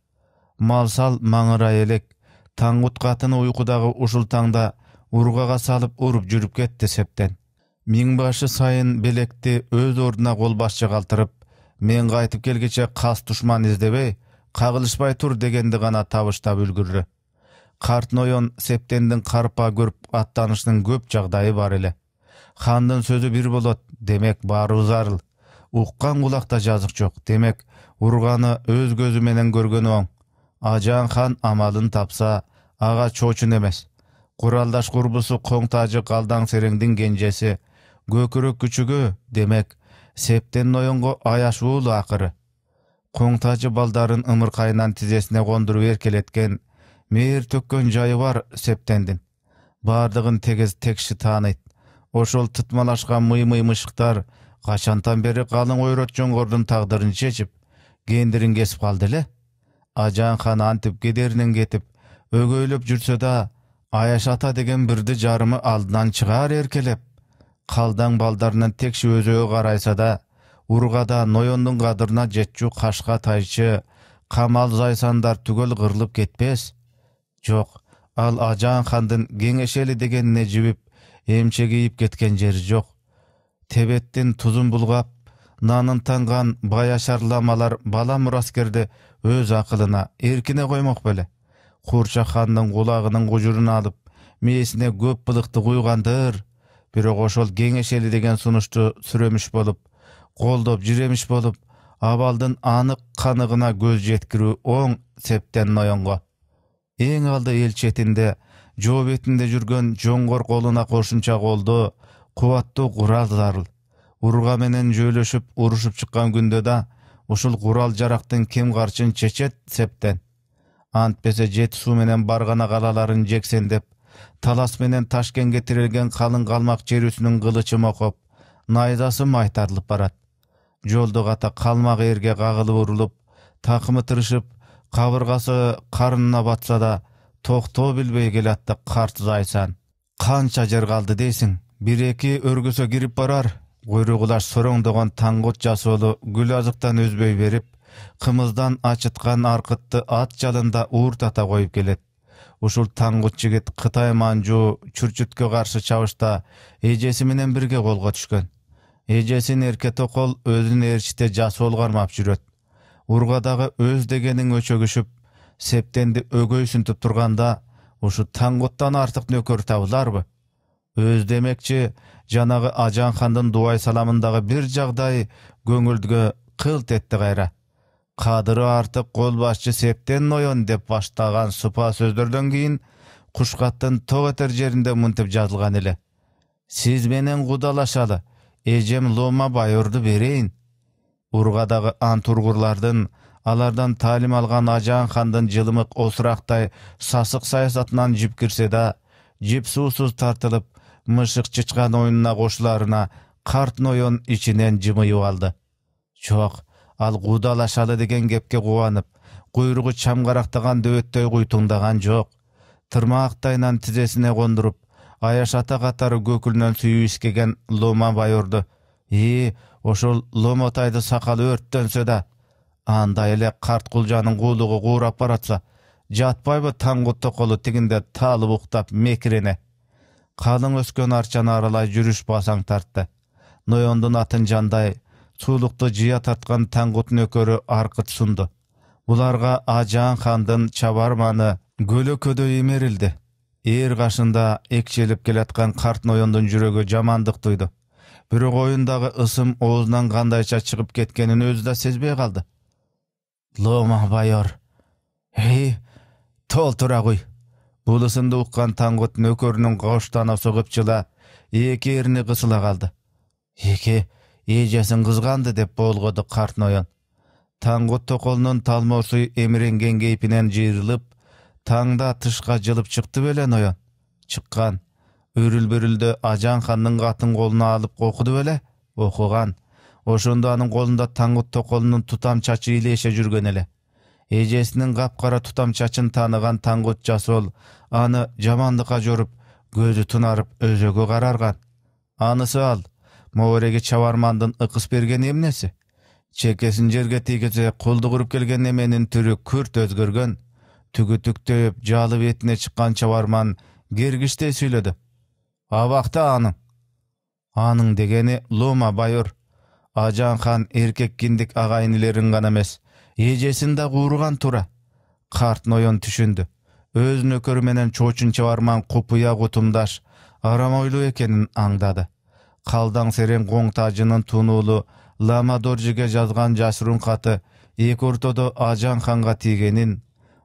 малсал маңырай элек таңгут катыны уйкудагы ушул таңда ургага салып уруп жүрүп кетти септен миңбашы сайын белекти өз ордуна колбашчы калтырып мен кайтып келгиче кас душман издебей кагылышпай тур дегенди гана табыштап үлгүрдү карт ноён септендин карпа көрп аттанышынын көп жагдайы бар эле хандын сөзү бир болот демек баары зарыл уккан кулакта жазык жок демек урганы өз көзү менен көргөнү оң ажаан хан амалын тапса ага чоочун эмес куралдаш курбусу коң коңтажы сереңдин кенжеси көкүрөк күчүгө демек септен аяш аяшуулу акыры коңтажы балдарын ымыркайынан тизесине кондуруп эркелеткен мээр төккөн жайы бар септендин Бардығын тегез текши тааныйт ошол тытмалашкан мый мый мышыктар качантан бери калың ойрот жоңгордун тагдырын чечип кендирин кесип калды эле ажан хан антип кедеринен кетип өгөйлөп жүрсө да аяш ата деген бирди жарымы алдынан чыгаар эркелеп қалдаң балдарынан текші өзөгө карайса да ургада ноёндун кадырына жетчү кашка тайчы камал зайсандар түгөл кырылып кетпес Жоқ, ал ажаан хандын кеңешели дегенине жибип эмчегийип кеткен жери жоқ. тебеттин тузун булгап нанын танған баяшарламалар бала мураскерди өз ақылына, эркине коймок беле курчак хандын кулагынын кужурун алып мээсине көп былыкты куйгандыр бирок ошол кеңешели деген сунушту сүрөмүш болуп колдоп жүремиш болуп абалдын анык каныгына көз жеткирүү оң септен ноёнго эң алды эл четинде жоо бетинде жүргөн жоңгор колуна кошумча колдоо кубаттуу курал зарыл урга менен жөөлөшүп урушуп чыккан күндө да ушул курал жарактын кем карчын чечет септен антпесе жети суу менен баргана калаларын жексен деп талас менен ташкентке тирелген калың калмак жер кылычы мокоп найзасы майтарылып барат жолдо ката калмак эрге кагылып урулуп такымы тырышып кабыргасы карынына батса да токтоо билбей келатты картыз айсан канча жер калды дейсиң бир эки өргүсө кирип барар куйругулаш сороңдогон таңгут жасоолу гүл азыктан үзбөй берип кымыздан ачыткан аркытты ат жалында ууртата коюп келет ушул таңгут жигит кытай манжу чүрчүткө каршы чабышта эжеси менен бирге колго түшкөн эжесин эрке токол өзүн ээрчите жасоол кармап жүрөт ургадагы өз дегениң өчөгүшүп септенди өгөйсүнтүп турганда ушу таңгуттан артык нөкөр табыларбы өз демекчи жанагы ажан хандын дубай саламындагы бир жагдай көңүлгө кылт этти кайра кадыры артық қолбасшы септен ноен деп баштаган супа сөздөрдөн кийин кушкаттын ток этер жеринде мынтип жазылган эле сиз менен кудалашалы эжем лома байырды берейин ургадагы антургурлардын алардан таалим алган ажан хандын жылымык осурактай сасык саясатынан жип кирсе да жип суусуз тартылып мышык чычкан оюнуна кошуларына карт ноен ичинен жымыйып алды жок ал кудалашалы деген кепке кубанып куйругу чамгарактаган дөөттөй куйтуңдаган жок тырмаактайынан тизесине кондуруп аяш ата катары көкүлүнөн сүйүп лома байорду ии ошол ломотайды сакалы өрттөнсө да андай эле карт кулжанын куулугу куурап баратса жатпайбы таң колу тигинде таалып уктап мекирене калың өскөн арчаны аралай жүрүш басаң тартты ноёндун атын жандай суулукту жыя тарткан таңгут нөкөрү аркыт сунду буларга ажан хандын чабарманы көлөкөдөй эмерилди ээр кашында экчелип келаткан карт ноёндун жүрөгү жамандык туйду бирок оюндагы ысым оозунан кандайча чыгып кеткенин өзү да сезбей калды лома байор эй толтура куй бул ысымды уккан таңгут нөкөрүнүн коштанасы кыпчыла эки эрине кысыла калды Еке! эжесин кызганды деп болгоду карт ноен таңгут токолунун талмоосу эмиренген кейпинен жыйрылып таңда тышка жылып чыкты беле ноен чыккан үрүл бүрүлдө ажан хандын катын колуна алып окуду беле окуган ошондо анын колунда таңгут токолунун тутам чачы илеше жүргөн эле эжесинин капкара тутам чачын тааныган таңгут жасоол аны жамандыкка жоруп көзү тунарып өзөгү карарган анысы ал моореге чабармандын ыкыс берген эмнеси чекесин жерге тийгизе қолды куруп келген неменин түрү күрт өзгөргөн түгү түктөйүп жалы бетине чыккан чаварман кергичтей сүйлөдү абакта аның аның дегени Лома байыр ажан хан эркек киндик ага инилерин гана эмес эжесин да куурган туура карт ноен түшүндү өз нөкөрү менен чоочун чабарман купуя кутумдаш арам ойлуу экенин аңдады қалдан серен қоң тажының тунулы лама доржиге жазған жасырын қаты екі ажан ханға тигенін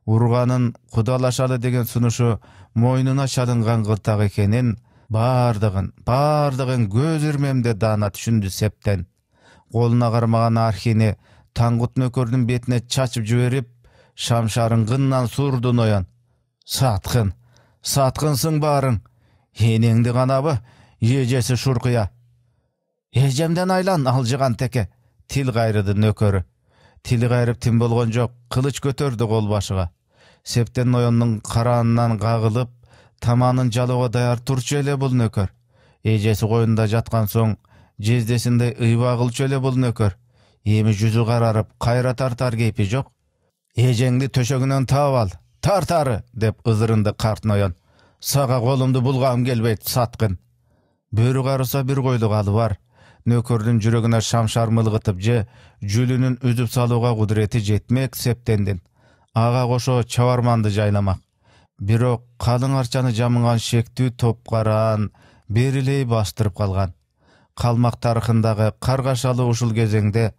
урғанын құдалашалы деген сұнышы мойнына шалынған қылтақ екенін бардығын бардығын көз ірмемде дана түшүндү септен қолына қармаған архини таңғұт нөкөрдүн бетіне чачып жіберіп шамшарыңғыннан сурды ноян сатқын сатқынсың барың енеңді ғанабы ежесі шұрқия ежемден айлан алжыған теке тіл қайрыды нөкөрі. тіл қайрып тим болған жоқ қылыч көтерді башыға. септен нойонның қаранынан қағылып таманын жалуға даяр турчу эле бұл нөкөр Ежесі қойында жатқан соң Жездесінде ыйба кылчу эле бұл нөкөр Емі жүзі қарарып қайра тартар кейпі жоқ Ежеңді төшөгүнөн таап ал тартары деп ызырынды қарт ноян сага колумду булгам келбейт сатқын бөрі қарыса бір қойлық алы бар нөкірдің жүрегіне шамшар же жүлінің үзіп салуға кудурети жетмек септенден. аға қошо чаварманды жайламақ бирок қалың арчаны жамынган шектүү топқаран, берилей бастырып қалған қалмақ тарқындағы қарғашалы ушул кезеңде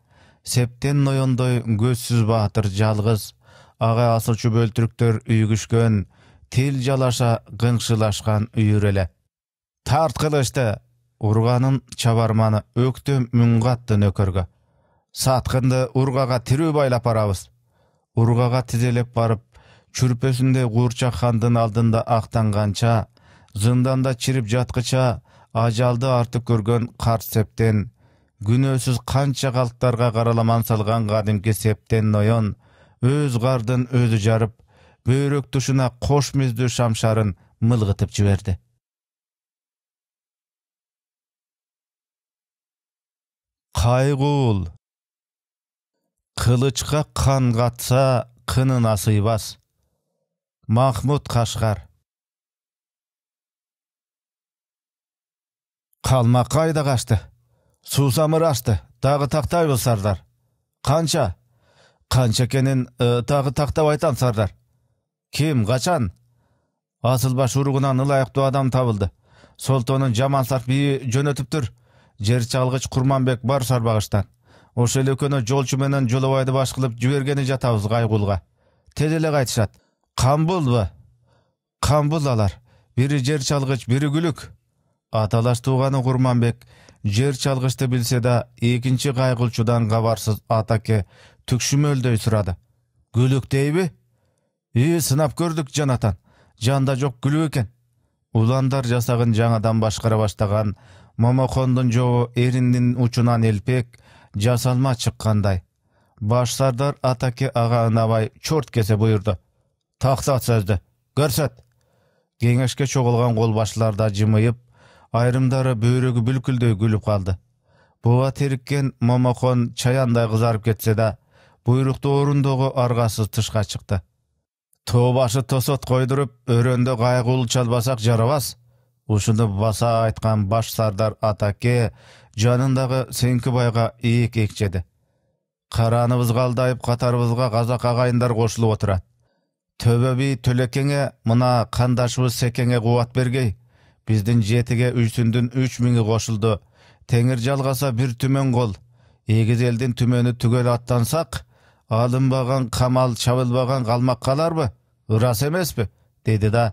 септен ноендой көзсүз баатыр жалғыз ага асылчу бөлтүрүктөр үйгүшкөн тил жалаша кыңшылашкан үйүр тарт қылышты ұрғанын чабарманы өкті үн қатты сатқынды ұрғаға тирүү байлап барабыз ургага тизелеп барып чүрпөсүндөй куурчак хандын алдында актанганча зынданда чирип жаткыча ажалды артып көргөн карт септен күнөөсүз канча калктарга караламан салган кадимки септен ноён өз кардын өзү жарып бөйрөк тушуна кош мүздүү шамшарын мылгытып жиберди қайғул Қылычқа қан қатса қынына бас. Махмуд қашқар Қалма қайда қашты сусамыр ашты тағы тақтайбыз сардар қанша қанша екенін э, тағы тақтап айтам сардар кім қашан асылбаш ұрығынан ылайықты адам табылды тонын жаман сарпиі жөнөтіп тұр жер чалгыч курманбек бар Ошо эле экөөнө жолчу менен жолобайды баш кылып жибергени жатабыз кайгулга тез эле кайтышат камбулбу камбул алар бири жер чалгыч бири күлүк аталаш тууганы курманбек жер чалгычты билсе да экинчи кайгылчудан кабарсыз атаке түкшүмөлдөй сурады күлүк дейби ии сынап көрдүк жанатан жанда жок күлүк экен уландар жасагын жаңадан башкара баштаган момокондун жообу эриндин учунан элпек жасалма чыккандай баш сардар атаке ага ынабай чорт кесе буйрду тактат сөздү көрсөт кеңешке чогулган колбашчылар да жымыйып айрымдары бөйрөгү бүлкүлдөй күлүп калды буга териккен момокон чаяндай кызарып кетсе да буйрукту орундоого аргасыз тышка чыкты тоо башы тосот койдуруп өрөндө кайгыул чалбасак жарабас ушунда баса айткан баш сардар атаке жанындагы сеңкибайга ээк экчеди караныбызга алдайып катарыбызга казак агайындар кошулуп отурат төбө би төлөкеңе мына кандашыбыз секеңе кубат бергей биздин жетиге үйсүндүн үч миңи кошулду теңир жалгаса бир түмөн кол эгиз элдин түмөнү түгөл аттансак алынбаган камал чабылбаган калмак каларбы ырас эмеспи деди да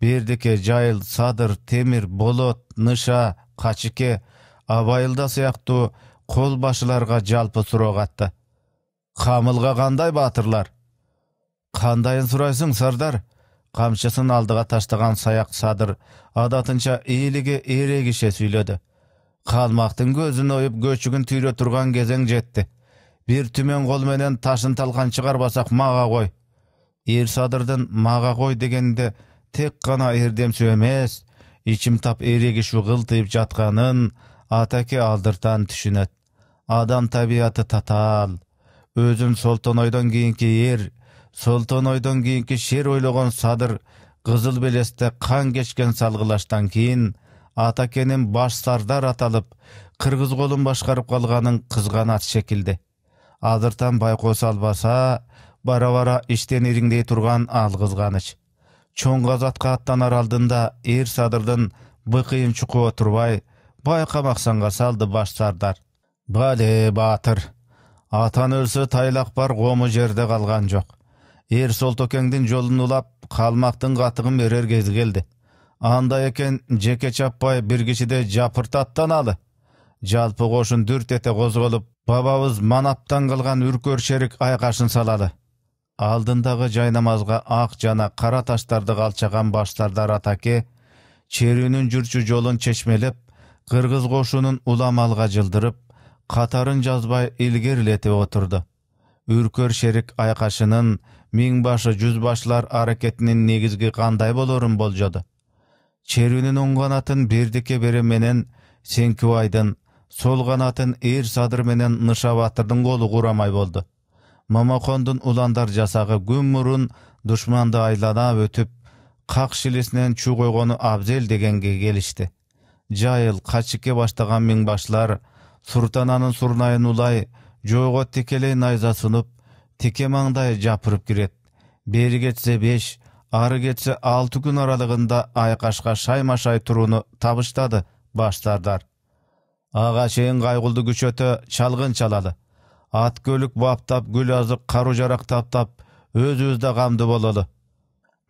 бердіке жайыл садыр темир, болот ныша качыке абайылда сыяктуу қолбашыларға жалпы суроо катты қамылға қандай батырлар қандайын сұрайсың сардар қамшысын алдыға таштаган саяқ садыр адатынша ээлиге ээрегише сүйлөдү қалмақтың көзүн ойып көшігін түйрө тұрған кезең жетті бір түмен менен ташын талкан чыгарбасак маға кой ер садырдын мага кой дегенде тек қана ердемсу емес ичим тап эреги шу жатқанын атаке алдыртан түшүнөт адам табияты татаал өзүн солтонойдон кийинки эр солтонойдон кийинки шер ойлогон садыр Қызыл белесте кан кечкен салгылаштан кийин атакенин баш сардар аталып кыргыз колун башкарып калганын кызганат шекилди азыртан байкоосу албаса бара бара иштен ириңдей турган алгызганыч чоң казатка аттанар алдында эр садырдын быкыйын чукуп отырбай байкамаксанга салды баш сардар бале баатыр атан өлсө тайлақ бар кому жерде калган жок эр солтокеңдин жолун улап калмактын катыгын берер кези келди андай экен жеке чаппай бир кишиде жапырт аттаналы жалпы кошун дүрт эте козголуп бабабыз манаптан кылган үркөр шерик айкашын салалы алдындагы жайнамазға ақ жана кара таштарды калчаган баштардар атаке черүүнүн жүрчү жолун чечмелеп кыргыз кошунун уламалга жылдырып катарын жазбай илгерилетип отурду үркөр шерик айкашынын миң башы жүз башылар аракетинин негизги кандай болорун болжоду черүүнүн оң канатын бердике бере менен сеңкибайдын сол канатын эр садыр менен ныша батырдын колу курамай болду момокондун уландар жасагы күн мурун душманды айланап өтүп как шилесинен чуу койгону абзел дегенге келишти жайыл качыке баштаган миңбашылар суртананын сурнайын улай жойго тикелей найза сунуп тике маңдай жапырып кирет бери кетсе беш ары кетсе алты күн аралыгында айкашка шайма шай турууну табыштады баш сардар ага чейин кайгулду күчөтө чалгын чалалы ат көлік баптап гүл азық қару жарақ таптап өз өзді қамды бололу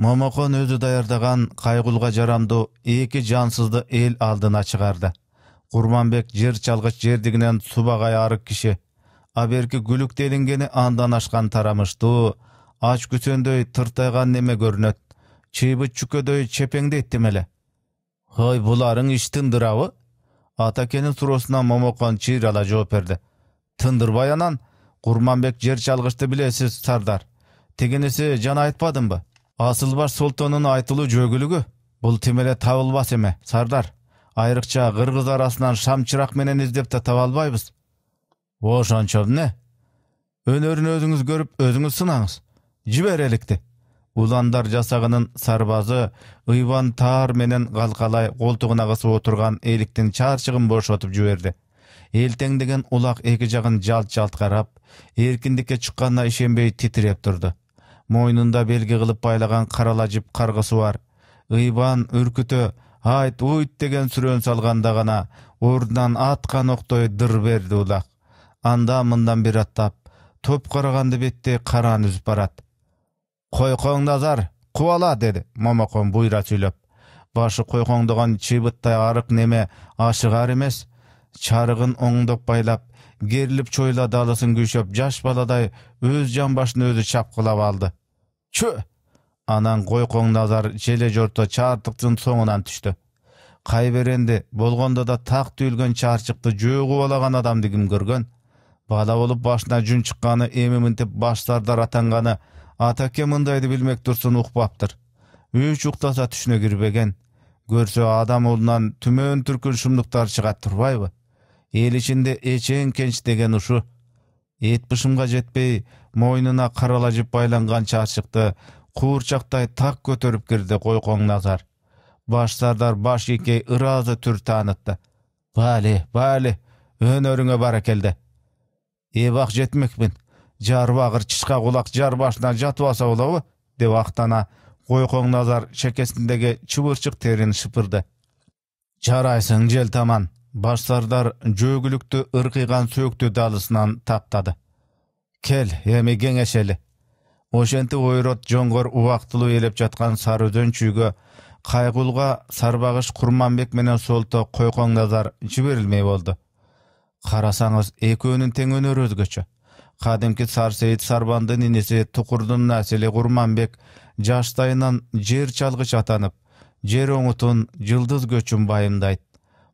момокон өзі даярдаған қайғылға жарамды екі жансызды ел алдына шығарды құрманбек жер чалғыш жердігінен субағай арық кіші берки гүлік делінгені андан ашкан тарамышты. ач күсендөй тыртайған неме көрінет Чейбі чүкөдөй чепеңдейт демеле хой буларың иш тындырабы атакенин суроосуна момокон чыйрала жооп берди тындырбай анан курманбек жер чалгычты билесиз сардар тигиниси жана айтпадымбы асылбаш султонун айтылуу жөгүлүгү бул тим эле табылбас эме сардар айрыкча кыргыз арасынан шам чырак менен издеп да таба албайбыз ошончо эмне өнөрүн өзүңүз көрүп өзүңүз сынаңыз жибереликти уландар жасагынын сарбазы ыйван таар менен калкалай колтугуна кысып отурган эликтин чарчыгын бошотуп жиберди элтеңдеген ұлақ екі жағын жалт-жалт қарап, еркіндікке чыкканына ишенбей титиреп турду. Мойнунда белги кылып байлаган қаралажып каргысы бар. Ыйбан үркүтө, айт уйт деген сүрөн салганда гана ордунан атқан октой дыр берді улак. Анда мындан бир аттап, топ караганды бетте қаран үзүп барат. Койкоң назар, кубала деди момокон буйра сүйлөп. Башы койкоңдогон чыбыттай арык неме ашыгар эмес чарыгын оңдоп байлап керилип чойла далысын күйшөп жаш баладай өз жан башын өзү чапкылап алды чү анан койкоң назар желе жорто чаардыктын соңунан түштү кай беренди болгондо да так түйүлгөн чаарчыкты жөө кубалаган адамды ким көргөн бала болуп башына жүн чыкканы эми минтип баш сардар атанганы ата мындайды билмек турсун укпаптыр үч уктаса түшүнө кирбеген көрсө адам улунан түмөн түркүн шумдуктар чыгат турбайбы эл ичинде кенч деген ушу бышымга жетпей мойнуна карала жип байланган чарчыкты куурчактай так көтөрүп кирди койкоң назар баш сардар баш ийкей ыраазы түр таанытты бали бали өнөрүңө баракелде эбак жетмекмин жарбагыр чычка кулак жар башына жатып алса болобу деп актана койкоң назар чекесиндеги чыбырчык терин шыпырды жарайсың жел баш сардар жөөгүлүктү ыркыйган сөөктү далысынан таптады кел эми кеңешели ошентип ойрот жоңгор убактылуу ээлеп жаткан сары өзөн чүйгө кайгуулга сарбагыш курманбек менен солто койкоң назар жиберилмей болду карасаңыз экөөнүн тең өнөрү өзгөчө кадимки сарсейит сарбандын иниси тукурдун насили курманбек жаштайынан жер чалгыч атанып жер оңутун жылдыз көчүн байымдайт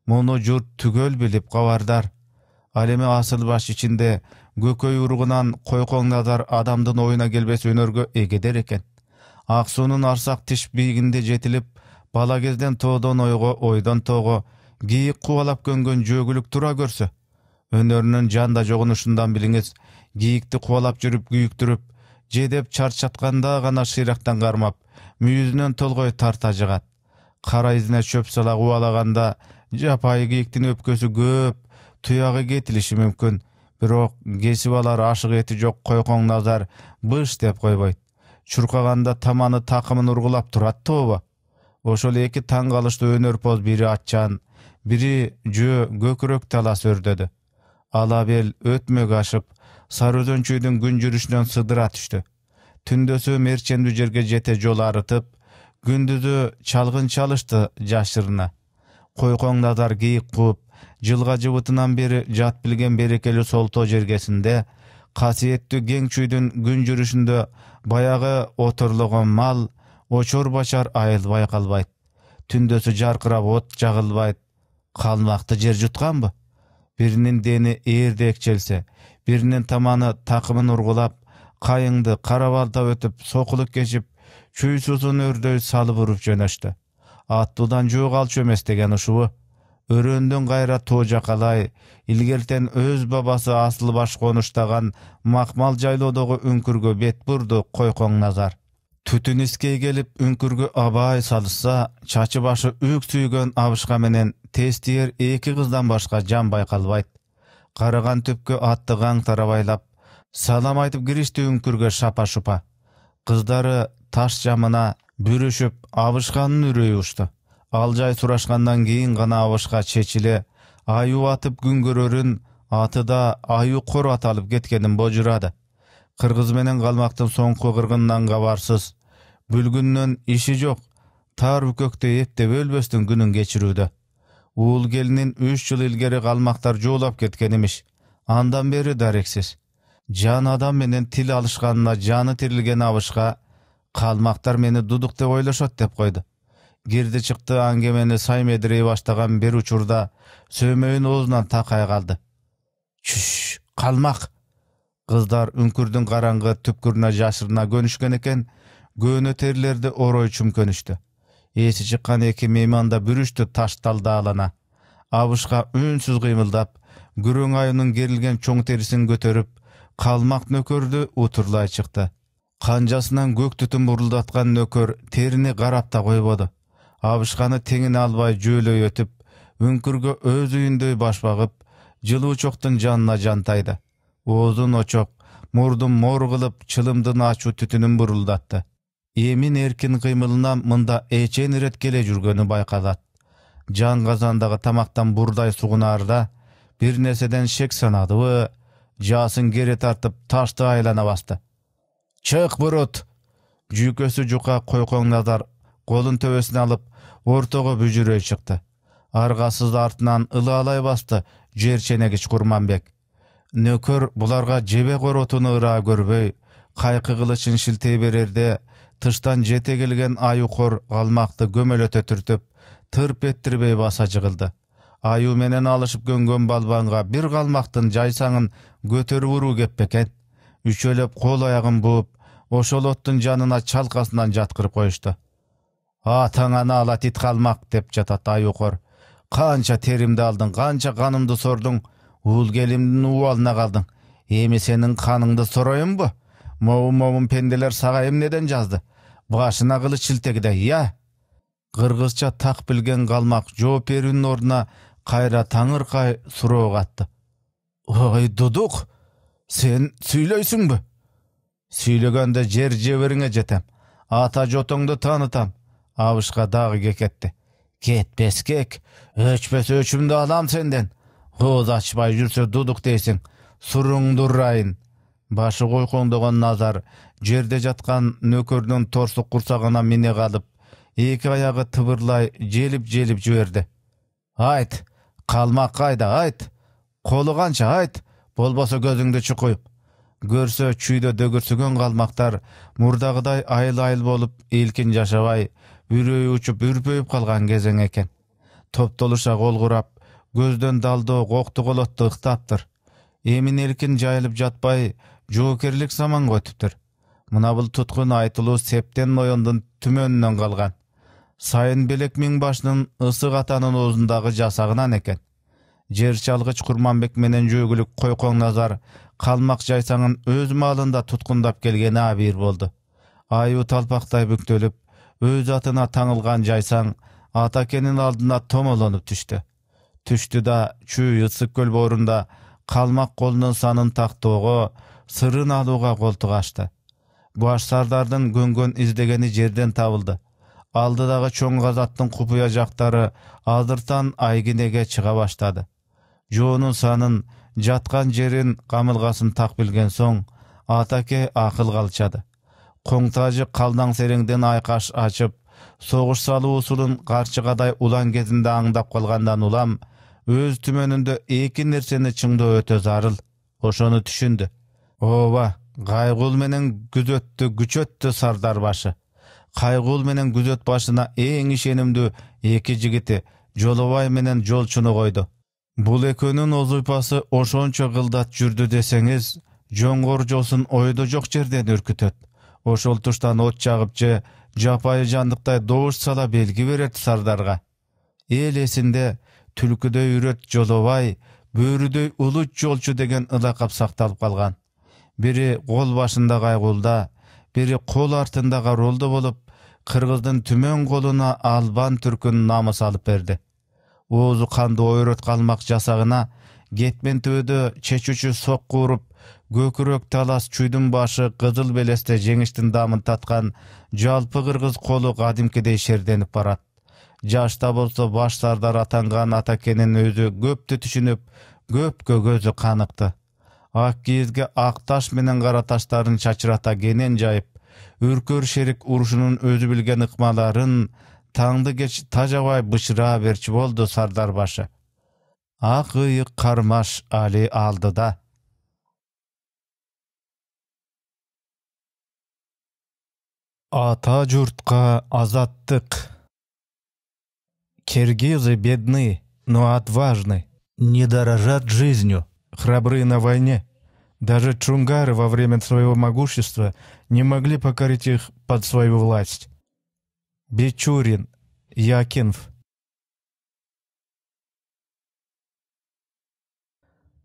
муну журт түгөл билип кабардар ал эми асыл баш ичинде көкөй уругунан койкоң назар адамдын оюна келбес өнөргө эгедер экен ак суунун арсак тиш бийигинде жетилип бала кезден тоодон ойго ойдон тоого кийик кубалап көнгөн жөөгүлүк тура көрсө өнөрүнүн жанда жогун ушундан билиңиз кийикти кубалап жүрүп күйүктүрүп жедеп чарчатканда гана шыйрактан кармап мүйүзүнөн толгой тарта жыгат кара изине чөп сала кубалаганда жапайы кийиктин өпкөсү көп туягы кетилиши мүмкін бирок кесип алар ашык эти жок койкоң назар быш деп койбойт чуркаганда таманы такымын ургулап турат тобо ошол эки таң калыштуу өнөрпоз бири атчан бири жөө көкүрөк талас өрдөдү ала бел өтмөк ашып сары өзөнчүйдүн күн жүрүшүнөн сыдыра түштү түндөсү мерчендүү жерге жете жол арытып күндүзү чалгын чалышты жашырына назар кийик кууп жылға жыбытынан бери жат билген берекелүү солтоо жергесинде касиеттүү кең чүйдүн күн жүрүшүндө баяғы отырлығын мал очор бачар айылбай байкалбайт түндөсү жаркырап от жагылбайт калмакты жер жутканбы биринин дени ээрдек челсе биринин таманы такымын ургулап Қайыңды кара балта өтүп сокулук кечип чүй суусун өрдөй салып уруп жөнөштү аттыдан жөө калчу эмес деген ушубу өрөөндөн кайра тоо жакалай илгертен өз бабасы асылбаш конуштаган макмал жайлоодогу үңкүргө бет бурду койкоң назар түтүн искей келип үңкүргө абай салышса чачы башы үк сүйгөн абышка менен тез тиер эки кыздан башка жан байкалбайт карыган түпкө атты каң тарабайлап салам айтып киришти үңкүргө шапа шупа кыздары таш жамына бүрішіп, абышканын үрөйү учту ал жай сурашкандан кийин гана абышка чечиле аюу атып күн көрөрүн аты да аюу кор аталып кеткенин божурады кыргыз менен калмактын соңку кыргынынан кабарсыз бүлгүннөн иши жок тар үкөктөй эптеп өлбөстің күнүн кечирүүдө уул келинин үч жыл илгери калмактар жоолап кеткен имиш андан бери дарексиз жан адам менен тил алышканына жаны тирилген абышка қалмақтар мені дудук деп ойлашат деп қойды кирди чыкты аңгемени сай эдирей баштаган бир учурда сөөмөйүн оозунан такай калды чүш калмак кыздар үңкүрдүн караңгы түпкүрүнө жашырына көнүшкөн экен көөнө терилерди орой чүмкөнүштү эси чыккан эки мейман да бүрүштү таш талдаалана абышка үнсүз кыймылдап күрөң аюунун керилген чоң терисин көтөрүп калмак нөкөрдү утурлай чыкты қанжасынан көк түтін бұрылдатқан нөкер теріне қарап та қойбады абышқаны теңін албай жөөлөй өтіп үңкірге өз үйіндей баш бағып жылуу очоқтың жанына жантайды озын очок мурдун мор кылып чылымдын ачуу түтүнүн бурулдатты эмин эркин кыймылына мында эчен ирет келе жүргөнү байкалат жан казандагы тамактан бурдай сугунаарда бир нерседен шек санадыбы жасын кере тартып ташты айлана басты чык бурут жүйкөсү жука назар колун төбөсүнө алып ортого бүжүрөй чыкты аргасыз артынан ылаалай басты жерченегич курманбек нөкөр буларга жебе қоротуны ыраа көрбөй кайкы кылычын шилтей берерде тыштан жете келген қор калмакты көмөлөтө түртүп тырп эттирбей баса жыгылды Айу менен алышып көнгөн балбанга бир калмактын жайсаңын көтөрүп уруу кеппекен үчөлөп кол аягын бууп ошол оттун жанына чалқасынан жаткырып коюшту атаң ана ала ит калмак деп жатат оқор. канча терімді алдың канча канымды сордуң уул уалына убалына калдың эми сенин каныңды сороюнбу моун момун пенделер сага эмнеден жазды башына кылыч шілтегіде ия иә?» кыргызча так билген калмак жооп берүүнүн ордуна кайра таңыркай суроо катты ой дудук сен бі? сөйлегенде жер жеберіңе жетем ата жотыңды танытам Абышка дағы кекетті кетпес кек өчпес өчімді адам сенден көз ашпай жүрсе дудық дейсің сұрыңды ұрайын башы қойқондыған назар жерде жатқан нөкердің торсық құрсағына мене қалып екі аяғы тыбырлай желіп желіп жиберди. айт қалмақ қайда айт қолы айт болбосо көзүңдү чукуй көрсө чүйдө дөгүрсүгөн калмактар мурдагыдай айыл айыл болуп эркин жашабай үрөйү учуп үрпөйүп калган кезең экен топтолуша кол курап көздөн далдоо кокту колотту ыктаптыр эмин эркин жайылып жатпай жоокерлик заманга өтүптүр мына бул туткун айтылуу септен ноендун түмөнүнөн калган сайын белек миңбашынын ысык атанын оозундагы жасагынан экен жер чалгыч курманбек менен жөөгүлүк койкоң назар калмак жайсаңын өз маалында туткундап келген абийир болду аюу талпактай бүктөлүп өз атына таңылган жайсаң атакенин алдына томолонуп түштү түштү да чүй ысык көл боорунда калмак колунун санын тактоого сырын алууга колтук ачты баш сардардын көнгөн издегени жерден табылды алдыдагы чоң казаттын купуя жактары азыртан айгинеге чыга баштады жоонун санын жатқан жерин қамылғасын так билген соң атаке ақыл қалчады. Қоңтажы қалдаң сереңден айқаш ачып согуш салуу усулун карчыгадай улан кезинде аңдап калгандан улам өз түмөнүндө эки нерсени чыңдоо өтө зарыл ошону түшүндү ооба кайгуул менен күзөттү күчөттү сардар башы кайгуул менен күзөт башына эң ишенимдүү эки жигити жолубай менен жолчуну койду бул экөөнүн озуйпасы ошончо кылдат жүрдү десеңиз жон горжосун ойдо жок жерден үркүтөт ошол туштан от жагып же жапайы жандыктай добуш сала белги берет сардарга эл эсинде түлкүдөй үрөт жолобай бөрүдөй улут жолчу деген ылакап сакталып калган бири кол башында кайгуулда бири кол артында каролдо болуп кыргыздын түмөн колуна албан түркүн намыс алып берди оозу канды өйрөт калмак жасагына кетмен төбөдө чечүүчү сокку уруп көкүрөк талас чүйдүн башы кызыл белесте жеңиштин даамын таткан жалпы кыргыз колу кадимкидей шерденип барат жашта болсо баш сардар атанган атакенин өзү көптү түшүнүп көпкө көзү каныкты ак кийизге ак таш менен кара таштарын чачырата кенен жайып үркөр шерик урушунун өзү билген ыкмаларын таңды кеч тажа абай бышыра берчү болду сардар башы ак ыйык кармаш али алдыда ата журтка азаттык киргизы бедны но отважны не дорожат жизнью храбры на войне даже чунгары во время своего могущества не могли покорить их под свою власть бичурин якинф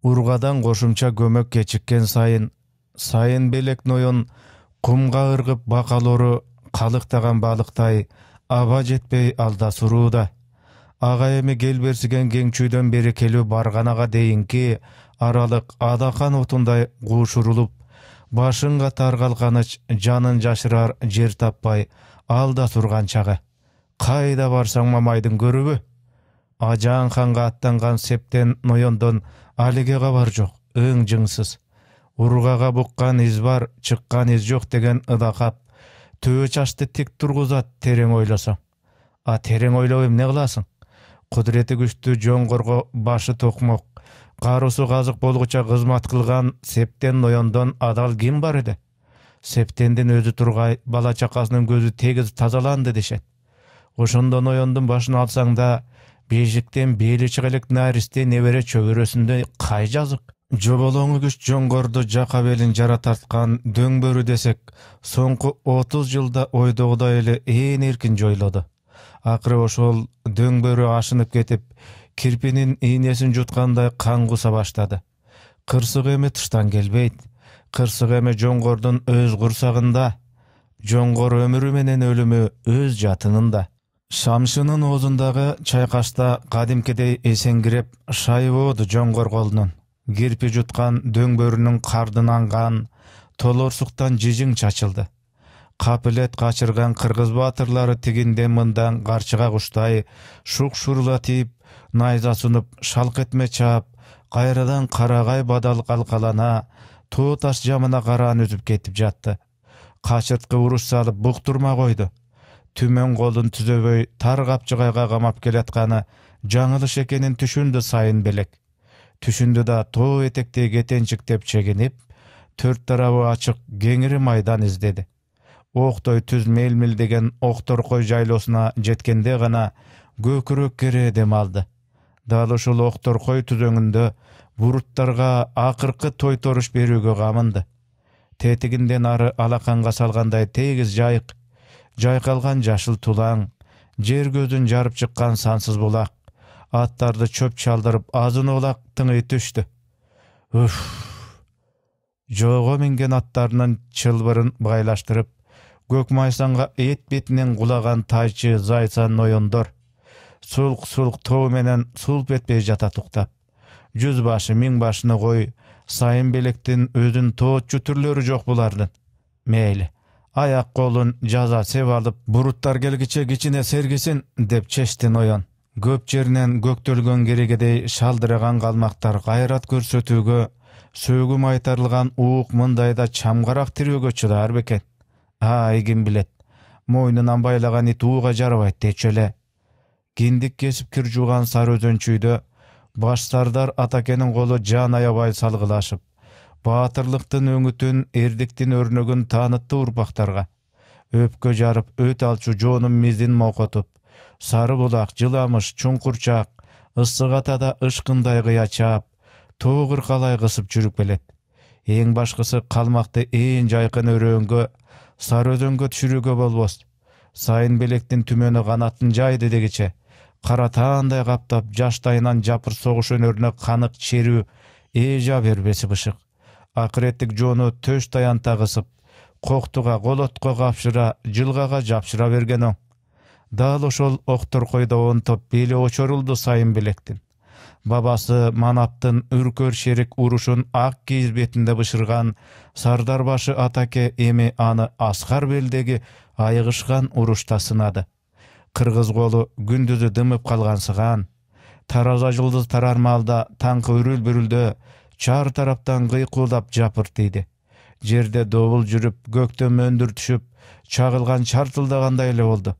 ургадан кошумча көмөк кечиккен сайын сайын белек ноен кумга ыргып бакалору калыктаган балыктай аба жетпей алда сурууда ага эми келберсиген кеңчүйдөн келүү барганага дейинки аралык адакан отундай куушурулуп башын катар калканыч жанын жашырар жер таппай алда тұрған шағы қайда барсаң мамайдың көрігі ажан ханға аттанған септен нойондон алиге қабар жоқ өң жыңсыз ұрғаға бұққан из бар шыққан из жоқ деген ыдақап төө чашты тик тургузат терең ойлосоң а терең ойлоп эмне Құдіреті күшті күчтүү құрғы башы токмок қарусы қазық болғыча кызмат қылған септен ноендон адал ким бар еді септендин өзү тургай бала чакасынын көзү тегиз тазаланды дешет ошондо оендун башын алсаң да бешиктен беэли чыга элек наристе небере чөбөрөсүндөй кай жазык жоболоңу күч жоңгорду жака белин жара тарткан дөң бөрү десек соңку отуз жылда ойдогудай эле ээн эркин жоюлоду акыры ошол дөң бөрү ашынып кетип кирпинин ийнесин жуткандай кан куса баштады кырсык эми тыштан келбейт кырсык эми жоңгордун өз курсагында жоңгор өмүрү менен өлүмү өз жатынында шамшынын оозундагы чайкашта кадимкидей эсеңкиреп шайбооду жоңгор колунун кирпи жуткан дөңбөрүнүн кардын қардынанған толорсуктан жижиң чачылды капилет качырган кыргыз баатырлары тигинде мындан карчыга куштай шук шурла тийип найза сунуп шалк этме чаап кайрадан карагай бадал калкалана тоо таш жамына караан үзүп кетип жатты качырткы уруш салып буктурма койду түмөн колун түзөбөй тар капчыгайга камап келатканы жаңылыш экенин түшүндү сайын белек түшүндү да тоо этектей кетенчиктеп чегинип төрт тарабы ачык кеңири майдан издеди октой түз мелмилдеген ок торкой жайлоосуна жеткенде гана көкүрөк кере дем алды дал ушул окторкой түзөңүндө буруттарга акыркы тойторуш берүүгө камынды тетигинден ары алақанға салғандай тегіз жайық, жайқалған жашыл тулаң жер көзүн жарып чыккан сансыз булак аттарды чөп чалдырып азын олақтың тыңый түштү уф жоого минген аттарынын чылбырын байлаштырып көк майсанга эт бетинен кулаган тайчы зайсан ноендор сулк сулк тоо менен сулп этпей жата уктап жүз жүзбашы миңбашыны қой белектин өзүн тоочу түрлөрү жок булардын мейли аяк колун жаза сеп алып буруттар келгиче кичине сергисин деп чечти ноен көп жеринен көктөлгөн керегедей шалдыраган калмактар кайрат көрсөтүүгө сөөгү майтарылган уук мындайда чамгарак тирөөгө чыдаар бекен ай ким билет мойнунан байлаган ит ууга жарабайт дечү эле киндик кесип кир жууган сары өзөнчүйдө баш сардар атакенин колу жан аябай салгылашып баатырлыктын өңүтүн эрдиктин өрнөгүн таанытты урпактарга өпкө жарып өт алчу жоонун миздин мокотуп сары булак жыламыш чуңкурчак ысык атада ышкындай кыя чаап тоо кыркалай кысып жүрүп келет эң башкысы калмакты ээн жайкын өрөөнгө сары өзөнгө түшүрүүгө болбос сайын белектин түмөнү канатын жайды дегиче кара таандай каптап жаштайынан жапыр согуш өнөрүнө канык черүү эжа бербеси бышык акыреттик жоону төш таянта кысып коктуга колотко капшыра жылгага жапшыра берген оң дал ошол окторкойдо онтоп бели очорулду сайын белектин бабасы манаптын үркөр шерик урушун ак кийиз бетинде бышырган сардарбашы атаке эми аны аскар белдеги айыгышкан урушта сынады кыргыз колу күндүзү дымып калгансыган тараза жұлдыз тарармалда таңкы үрүл бүрүлдө чар тараптан кыйкуулдап тийди жерде добул жүрүп көктө мөндүр түшүп чагылган чартылдагандай эле болду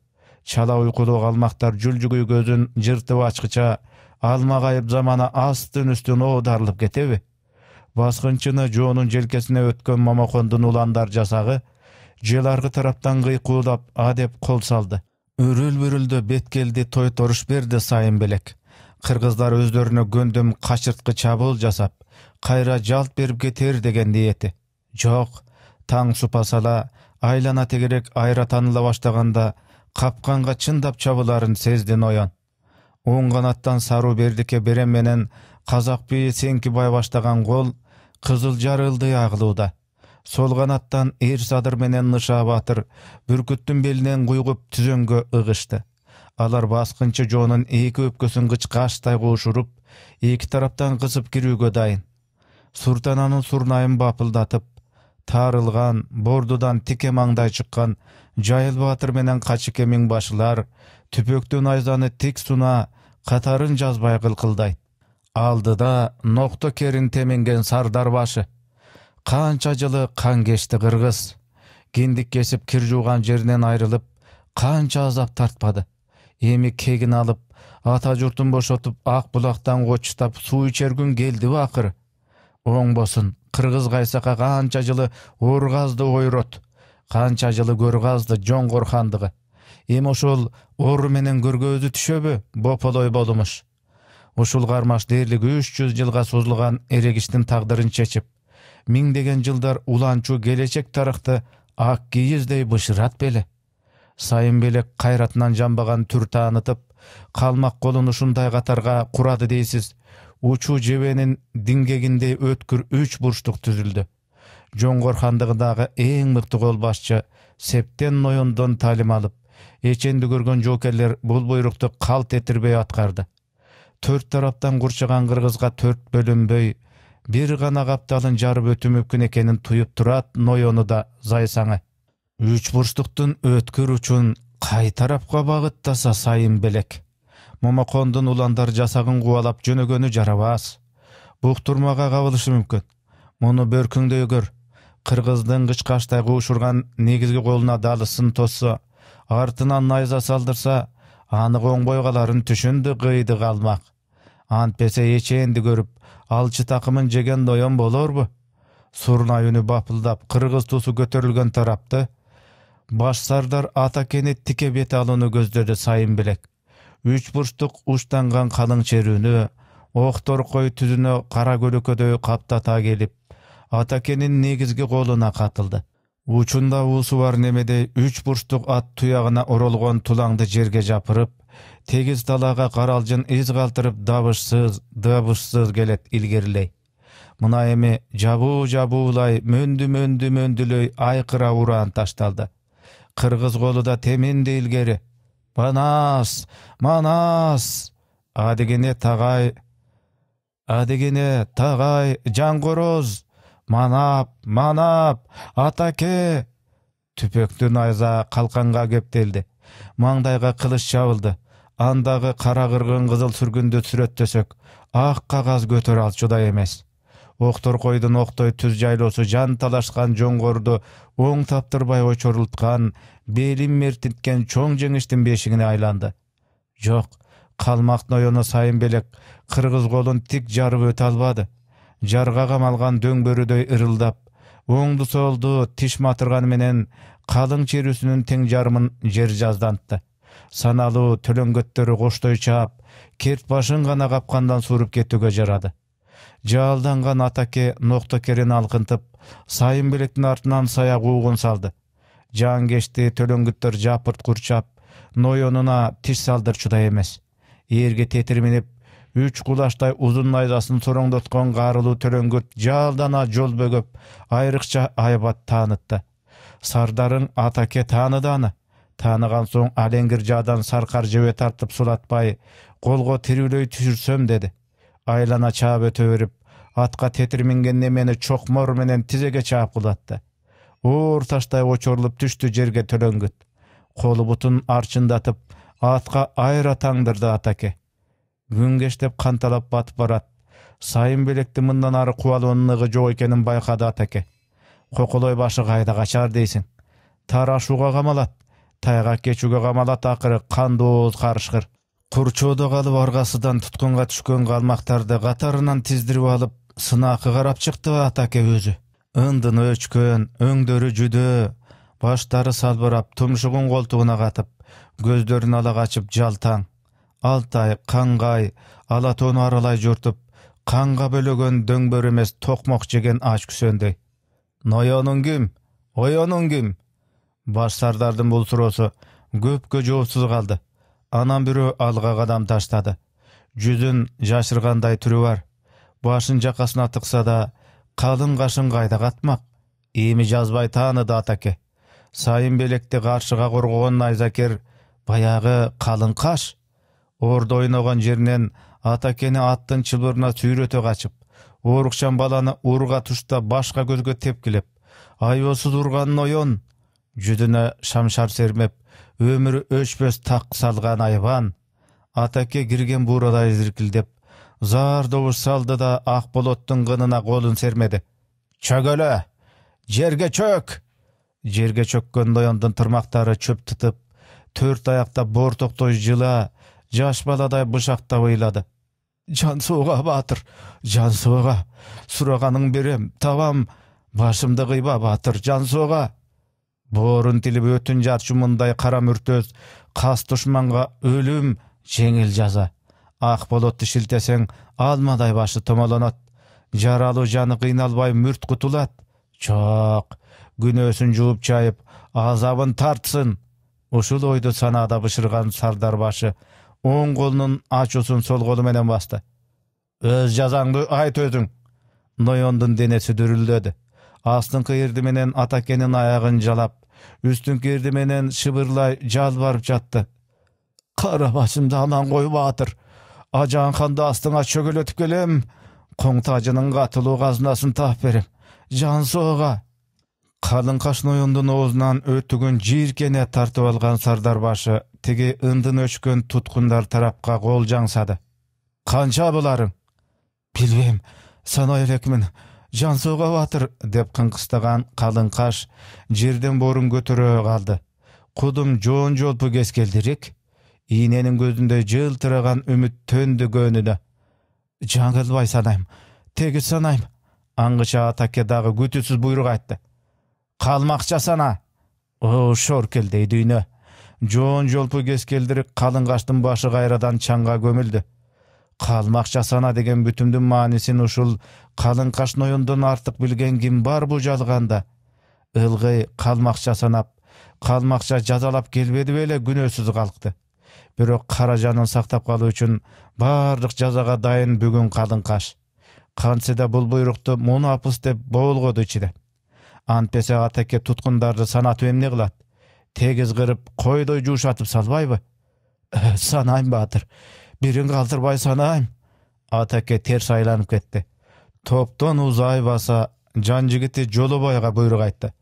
чала уйкудо калмактар жүлжүгүй көзүн жыртып ачкыча алмагайып замана астын үстүн оодарылып кетеби баскынчыны жоонун желкесине өткөн момокондун уландар жасагы жел аргы тараптан кыйкуулап адеп кол салды өрөл бүрүлдү беткелди той торуш берди сайын белек кыргыздар өздөрүнө көндөм качырткы чабуул жасап кайра жалт берип кетер деген ниети жок таң супасала айлана тегерек айра таныла баштаганда капканга чындап чабыларын сезди ноян оң канаттан сару бердике берен менен казак бийи сеңкибай баштаган кол кызыл жарылдый агылууда сол канаттан ер садыр менен ныша батыр бүркүттүн белинен куйгуп түзөнгө ыгышты алар баскынчы жоонун эки өпкөсүн кычкачтай куушуруп эки тараптан кысып кирүүгө дайын суртананын сурнайын бапылдатып таарылган бордудан тике маңдай чыккан жайыл баатыр менен качыке миңбашылар түпөктүн айзаны тик суна катарын жазбай кылкылдайт алдыда нокто керин теминген сардар канча жылы кан кечти кыргыз киндик кесип кир жууган жеринен айрылып канча азап тартпады эми кегин алып ата журтун бошотуп ак булактан кочуштап суу күн келдиби Оң босын кыргыз қайсақа канча жылы ооргазды ойрот канча жылы көргазды жоңгор хандыгы эми ошол оор менен көргөзү түшөбү бополой болумуш ушул кармаш дээрлик үч жүз жылга созулган эрегиштин тагдырын чечип миңдеген жылдар уланчу келечек тарыхты ак кийиздей бышырат беле сайын белек кайратынан жанбаган түр таанытып калмак колун ушундай катарга курады дейсиз учуу жебенин диңгегиндей өткүр үч бурчтук түзүлдү жоңгор хандыгындагы эң мыкты колбашчы септен ноендон таалим алып эченди көргөн жоокерлер бул буйрукту калт этирбей аткарды төрт тараптан курчаган кыргызга төрт бөлүнбөй бир гана капталын жарып өтү мүмкүн экенин туюп турат ноену да зайсаңы үч бурчтуктун өткүр учун кай тарапка багыттаса сайын белек момокондун уландар жасагын кубалап жөнөгөнү жарабас буктурмага кабылышы мүмкүн муну бөркүңдөй көр кыргыздын кычкачтай куушурган негизги колуна далысын тосса артынан найза салдырса аны коңбой каларын түшүндү кыйды калмак антпесе эченди көрүп алчы такымын жеген доем болорбу сурнай үні бапылдап кыргыз туусу көтөрүлгөн тарапты баш сардар атакени тике бет алууну көздөдү сайын белек үч бурчтук учтанган калың черүүнү ок торкой түзүнө кара көлөкөдөй каптата келип атакенин негизги колуна катылды учунда уусу бар немедей үч бурчтук ат туягына оролгон тулаңды жерге жапырып тегіз талаға қаралжын із қалтырып дабышсыз дабышсыз келет илгерлей мына эми жабу жабуулай мөндү мөндү мөндүлөй айқыра ураан ташталды кыргыз колу да теминди илгери манас манас адегене тагай адегене тагай жаңгороз манап манап атаке түпөктүн айза калканга кептелди Маңдайға кылыч чабылды андағы қара қырғын қызыл сүргінді сүреттесек ақ қағаз көтер алчудай емес окторкойдун октой түз жайлоосу жан талашкан жоңгорду оң таптырбай очорулткан белин мертиткен чоң жеңиштин бешигине айланды жок қалмақ оюна сайын белек кыргыз колун тик жарып өтө албады жарга камалган дөңбөрүдөй ырылдап оңду солду тиш матырганы менен калың тең жарымын жер жаздантты саналуу төлөңгөттөрү коштой чаап керт башын гана капкандан сууруп кетүүгө жарады жаалданган атаке нокто ноктокерин алкынтып сайын белектин артынан сая куугун салды жаанкечти төлөңгүттөр жапырт курчап ноенуна тиш салдырчудай эмес ээрге тетир минип үч кулачтай узун найзасын сороңдоткон каарылуу төлөңгүт жаалдана жол бөгөп айрыкча айбат таанытты сардарың атаке тааныды аны таныған соң алеңгир жадан сарқар жебе тартып сұлатпай қолға тирүүлөй түшүрсөм деді айлана чаап өте беріп атқа тетір минген немени чоқмор менен тизеге чаап құлатты оор таштай очорулуп түштү жерге төлөңгүт колу бутун арчындатып атка айра таңдырды атаке күңгештеп канталап батып барат сайын белекти мындан ары кубалоонун ыгы жок экенин байкады атаке коколой башы кайда качар дейсиң тар ашууга камалат тайгак кечүүгө камалат акыры кандуооз карышкыр курчоодо калып аргасыздан туткунга түшкөн калмактарды катарынан тиздирип алып сынаакы карап чыкты атаке өзү ындын өчкөн өңдөрү жүдөө баштары салбырап тумшугун колтугуна катып көздөрүн ала качып жалтаң алтай кангай ала тоону аралай журтуп канга бөлөгөн дөңбөр эмес токмок жеген ач күсөндөй ноенуң ким оенуң ким баш сардардын бул суроосу көпкө жоопсуз калды анан бирөө алга кадам таштады жүзүн жашыргандай түрү бар башын жакасына тыкса да калың кашын кайда катмак эми жазбай тааныды атаке сайын белекти каршыга коргогон найзакер баягы калың каш ордо ойногон жеринен атакени аттын чылбырына сүйрөтө качып оорукчан баланы урга тушта башка көзгө тепкилеп аесуз урганын оен Жүдіні шамшар сермеп өмір өшпес тақ салған айван Атаке кірген бурадай зіркілдеп зар добуш салды да ақ болоттың қынына қолын сермеді чөгөлө жерге чөк жерге чөккөн нояндын тырмактары чөп тытып төрт аяқта бортоктой жыла жаш баладай бышактап ыйлады жансууга батыр жансууга сураганың берем табам башымды кыйба батыр жансууга боорун тилип өтүн мындай кара мүртөз кас душманга өлүм жеңил жаза ак болотту шилтесең алмадай башы томолонот жаралуу жаны кыйналбай мүрт кутулат жок күнөөсүн жууп чайып азабын тартсын ушул ойду санаада бышырган сардар башы оң колунун ачуусун сол колу менен басты өз жазаңды айт өзүң ноендун денеси дүрүлдөдү астыңкы ирди менен атакенин аягын жалап керді менен шыбырлай жалбарып жатты қара башымды анан кой баатыр ханды астыңа чөгөлөтүп келем коң тажынын катылуу казынасын таап берем жан соога Қалың кашын оозунан өтүгүн жийиркене тартып алған сардар башы теге ындын өчкөн туткундар тарапқа кол жаңсады қанша буларың билбейм санай элекмин жансууга батыр деп кыңкыстаган қалын қаш, жерден борын көтөрө калды кудум жоон жолпу кескелдирик ийненин көзүндөй жылтыраган үмүт төндү көөнүдө жаңылбай санайм тегі санайм аңгыча атаке дагы күтүүсүз буйрук айтты калмакча сана «О, дүйнө жоон жолпу кескелдирик калың каштын башы кайрадан чаңга көмүлдү калмак жасана деген бүтүмдүн маанисин ушул калыңкаш ноендон артык билген ким бар бул жалганда ылгый калмакча санап калмакча жазалап келбеди беле күнөөсүз калкты бирок кара жанын сактап калуу үчүн баардык жазага дайын бүгүн калың каш кантсе да бул буйрукту мунапыс деп боолгоду ичинен антпесе атеке туткундарды санатып эмне кылат тегиз кырып койдой жуушатып салбайбы э, санайм баатыр қалтыр бай санайм Атаке әке кетті Топтон ұзай баса жан жігіті жолыбайға бұйрық айтты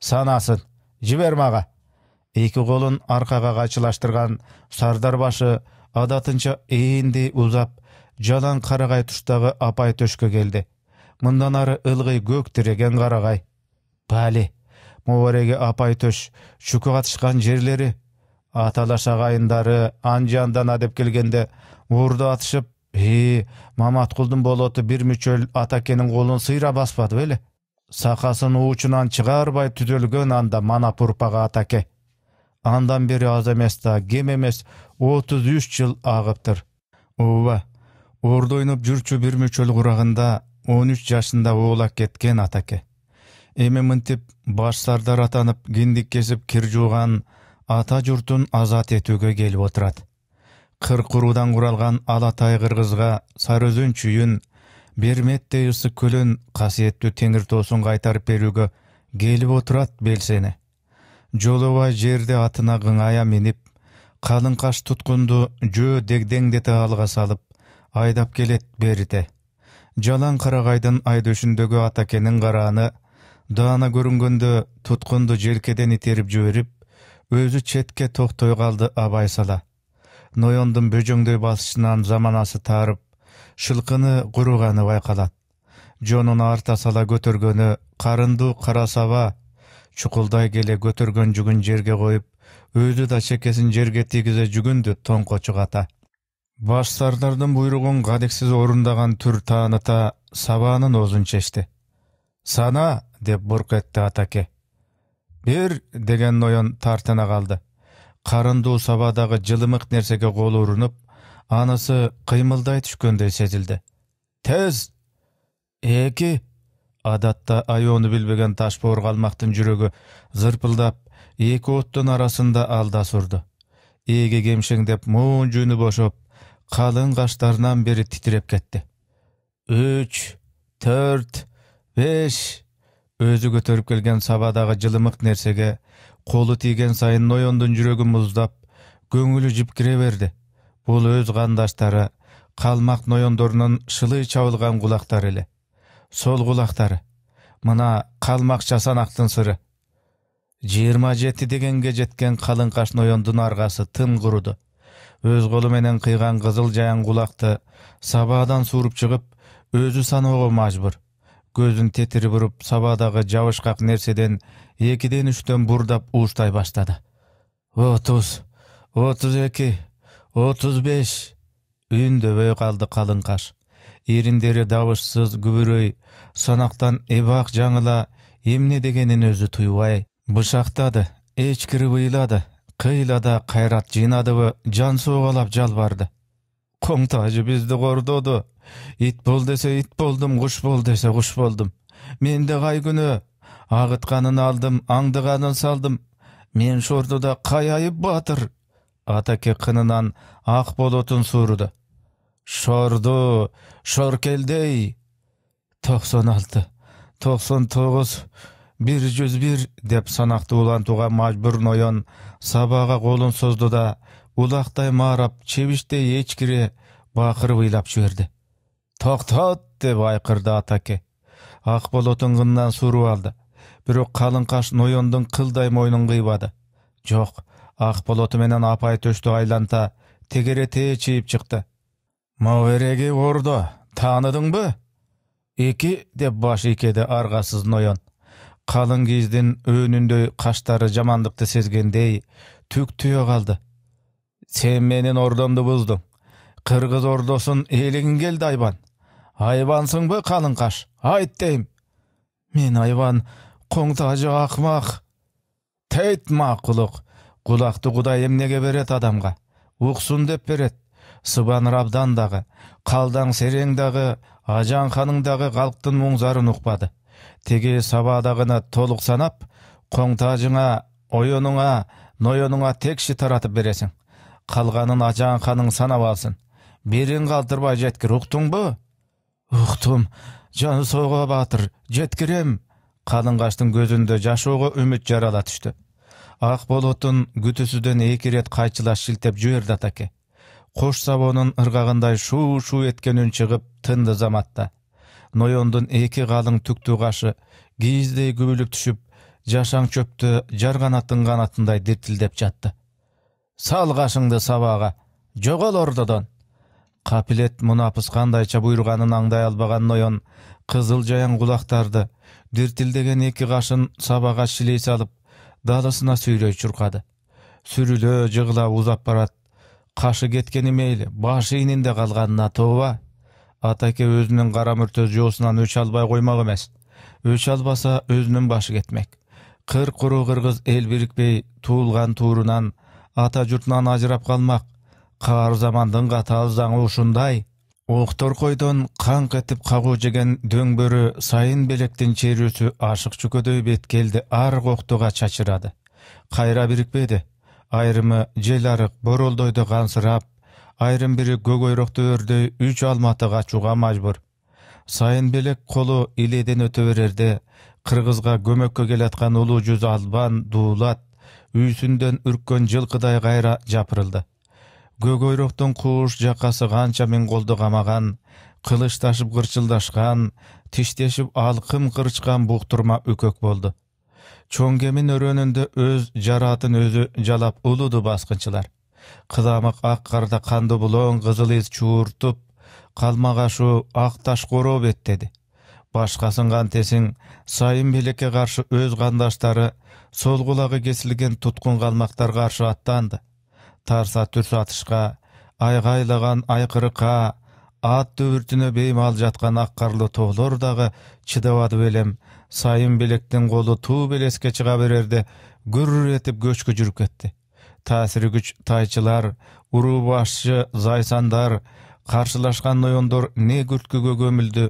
санасын жібер маға екі қолын арқаға қайшылаштырған сардар башы адатынша ейінде ұзап жалан қарағай тұштағы апай төшкі келді мұндан ары ылғи көк тіреген қарағай Пәлі, мовареге апай төш шүкі қатышқан жерлері аталаш агайындары анжияндан адеп келгенде уурду атышып и маматкулдун болоту бир мүчөл атакенің колун сыйра баспады беле сакасын уучунан чыгарбай түзөлгөн анда манап урпагы атаке андан бери аз эмес да кем эмес отуз үч жыл агыптыр ооба уурда ойноп жүрчү бир мүчөл курагында он үч жашында оолак кеткен атаке эми мынтип баш сардар атанып киндик кесип кир жууган ата журтун азат этүүгө келип отурат кырк уруудан куралган алатай кыргызга сары өзөн чүйүн берметтей ысык көлүн касиеттүү теңиртоосун кайтарып берүүгө келип отурат белсени жолобай жерди атына кыңая минип калың каш туткунду жөө дегдеңдете алыга салып айдап келет берите жалаң карагайдын айдөшүндөгү атакенин карааны даана көрүнгөндө туткунду желкеден итерип жиберип өзү четке токтой калды абайсала ноендун бөжөңдөй басышынан заманасы таарып шылкыны куруганы байкалат жонун арта сала көтөргөнү карындуу кара саба чукулдай келе көтөргөн жүгүн жерге коюп өзү да чекесин жерге тийгизе жүгүндү тоңкочук ата баш сардардын буйругун кадиксиз орундаган түр тааныта сабанын оозун чечти сана деп бурк этти атаке бер деген ноян тартына қалды қарынду сабадағы жылымық нерсеге қол ұрынып анасы қимылдай түшкендей сезілді тез Екі! адатта айоны білбеген ташпор қалмақтың жүрегі зырпылдап екі оттун арасында алда Егі кемшің деп мұң жүні бошоп калың қаштарынан бері титіреп кетті. үч төрт беш өзі көтеріп келген сабадағы жылымық нерсеге, қолы тиген сайын нойондың жүрегі мұздап көңілі жіпкіре берді бұл өз қандаштары қалмақ нойондорының шылы чабылған құлақтар еле сол құлақтары мына қалмақ жасанақтың сыры жиырма жети дегенге жеткен қалың қаш нойондың арқасы тым құрыды өз қолыменен қиған қызыл жаян құлақты сабадан суырып шығып өзі санауға мәжбүр көзүн тетірі бұрып, сабадағы жабышкак нерседен экиден үчтөн бурдап ууштай баштады отуз отуз эки отуз беш үндөбөй калды калың каш ириндери дабышсыз күбүрөй санактан эбак жаңыла эмне дегенин өзү туйбай бышактады эчкирип ыйлады да кайрат жыйнадыбы жан сооголап жалбарды «Қоңтажы бізді бизди ит бол десе ит болдым құш бол десе құш болдым де қай күні ағытқанын алдым аңдығанын салдым мен шордыда қай айып батыр атаке қынынан ақ болотын суырды шорды шоркелдей тоқсан алты тоқсан тоғыз бір жүз бір деп санақты улантуға мәжбүр ноян сабаға қолын созды да улақтай марап чебіштей ечкіре бақырып ыйлап жіберді тоқтат деп айқырды атаке ақ болотын ыңғыннан алды бірок қалың қаш Нойондың қылдай мойнын қибады жоқ ақ болоты менен апай төшті айланта тегерете чейіп шықты мәуереге орды таныдың ба екі деп баш екеді арғасыз ноян қалың кезден өөнүндөй қаштары жамандықты сезгендей түк түйе қалды сен менің ордамды бұздың қырғыз ордосын ээлегиң келди айбан айбансыңбы қаш, айт дейм мен айбан қоңтажы ақмақ тейт мақұлық құлақты құдай эмнеге берет адамға ұқсын деп берет сыбан рабдан дағы қалдан серең дағы ажан ханың дағы халықтың мұңзарын ұқпады теге сабадағына толық санап қоң тажыңа текші таратып бересің қалғанын ажан ханың санап алсын бирин калтырбай жеткир уктуңбу уктум жаны соого баатыр жеткирем каштын көзүндө жашоого үмүт жарала түштү ак болоттун күтүүсүдөн эки ирет кайчылаш шилтеп жиберди атаке кош сабоонун ыргагындай шуу шуу эткен үн чыгып тынды заматта ноендун эки калың түктүү кашы кийиздей күбүлүп түшүп жашаң чөптө жар канаттын канатындай диртилдеп жатты сал кашыңды сабаага жогол ордодон қапилет мунапыс қандайша бұйырғанын аңдай албаған ноён, қызыл жаян құлақтарды диртилдеген екі қашын сабаға шілей салып даласына сүйрей чуркады сүрүлө жығыла ұзап барат қашы кеткені мейлі башы ийнинде қалғанына тоба атаке өзінің қара мүртөз жоосунан өч албай қоймақ емес өч албаса өзінің башы кетмек қыр құру қырғыз ел бірікпей туылған туырынан ата жұртынан ажырап қалмақ каары замандын катаал заңы ушундай окторкойдон каңк этип кагуу жеген дөңбөрү сайынбелектин черүүсү ашык чүкөдөй беткелди аркы октуга чачырады кайра бирикпеди айрымы желарык боролдойдо кансырап айрым бири көк ойрок төбөрдөй үч алматы качууга мажбур сайынбелек колу иледен өтө берерде кыргызга көмөккө келаткан улуу жүз албан дуулат үйсүндөн үрккөн жылкыдай кайра жапырылды көгөйрөктүн кууш жакасы канча миң колду камаган кылычташып кырчылдашкан тиштешип алкым кырчкан буктурма үкөк болду чоң кемин өрөөнүндө өз жараатын өзү жалап улуду баскынчылар кыламык ак карда канды булоң кызыл из чууртуп калмак ашуу ак таш короо беттеди башкасын кантесиң сайын белекке каршы өз кандаштары сол кулагы кесилген туткун калмактар каршы аттанды тарса түрс атышка айгайлаган айкырыкка ат дүбүртүнө беймаал жаткан аккарлуу тоолор дагы чыдабады белем сайын белектин колу туу белеске чыга берерде күрр этип көчкү жүрүп кетти таасири күч тайчылар уруубашчы зайсандар каршылашкан ноондор не күрткүгө көмүлдү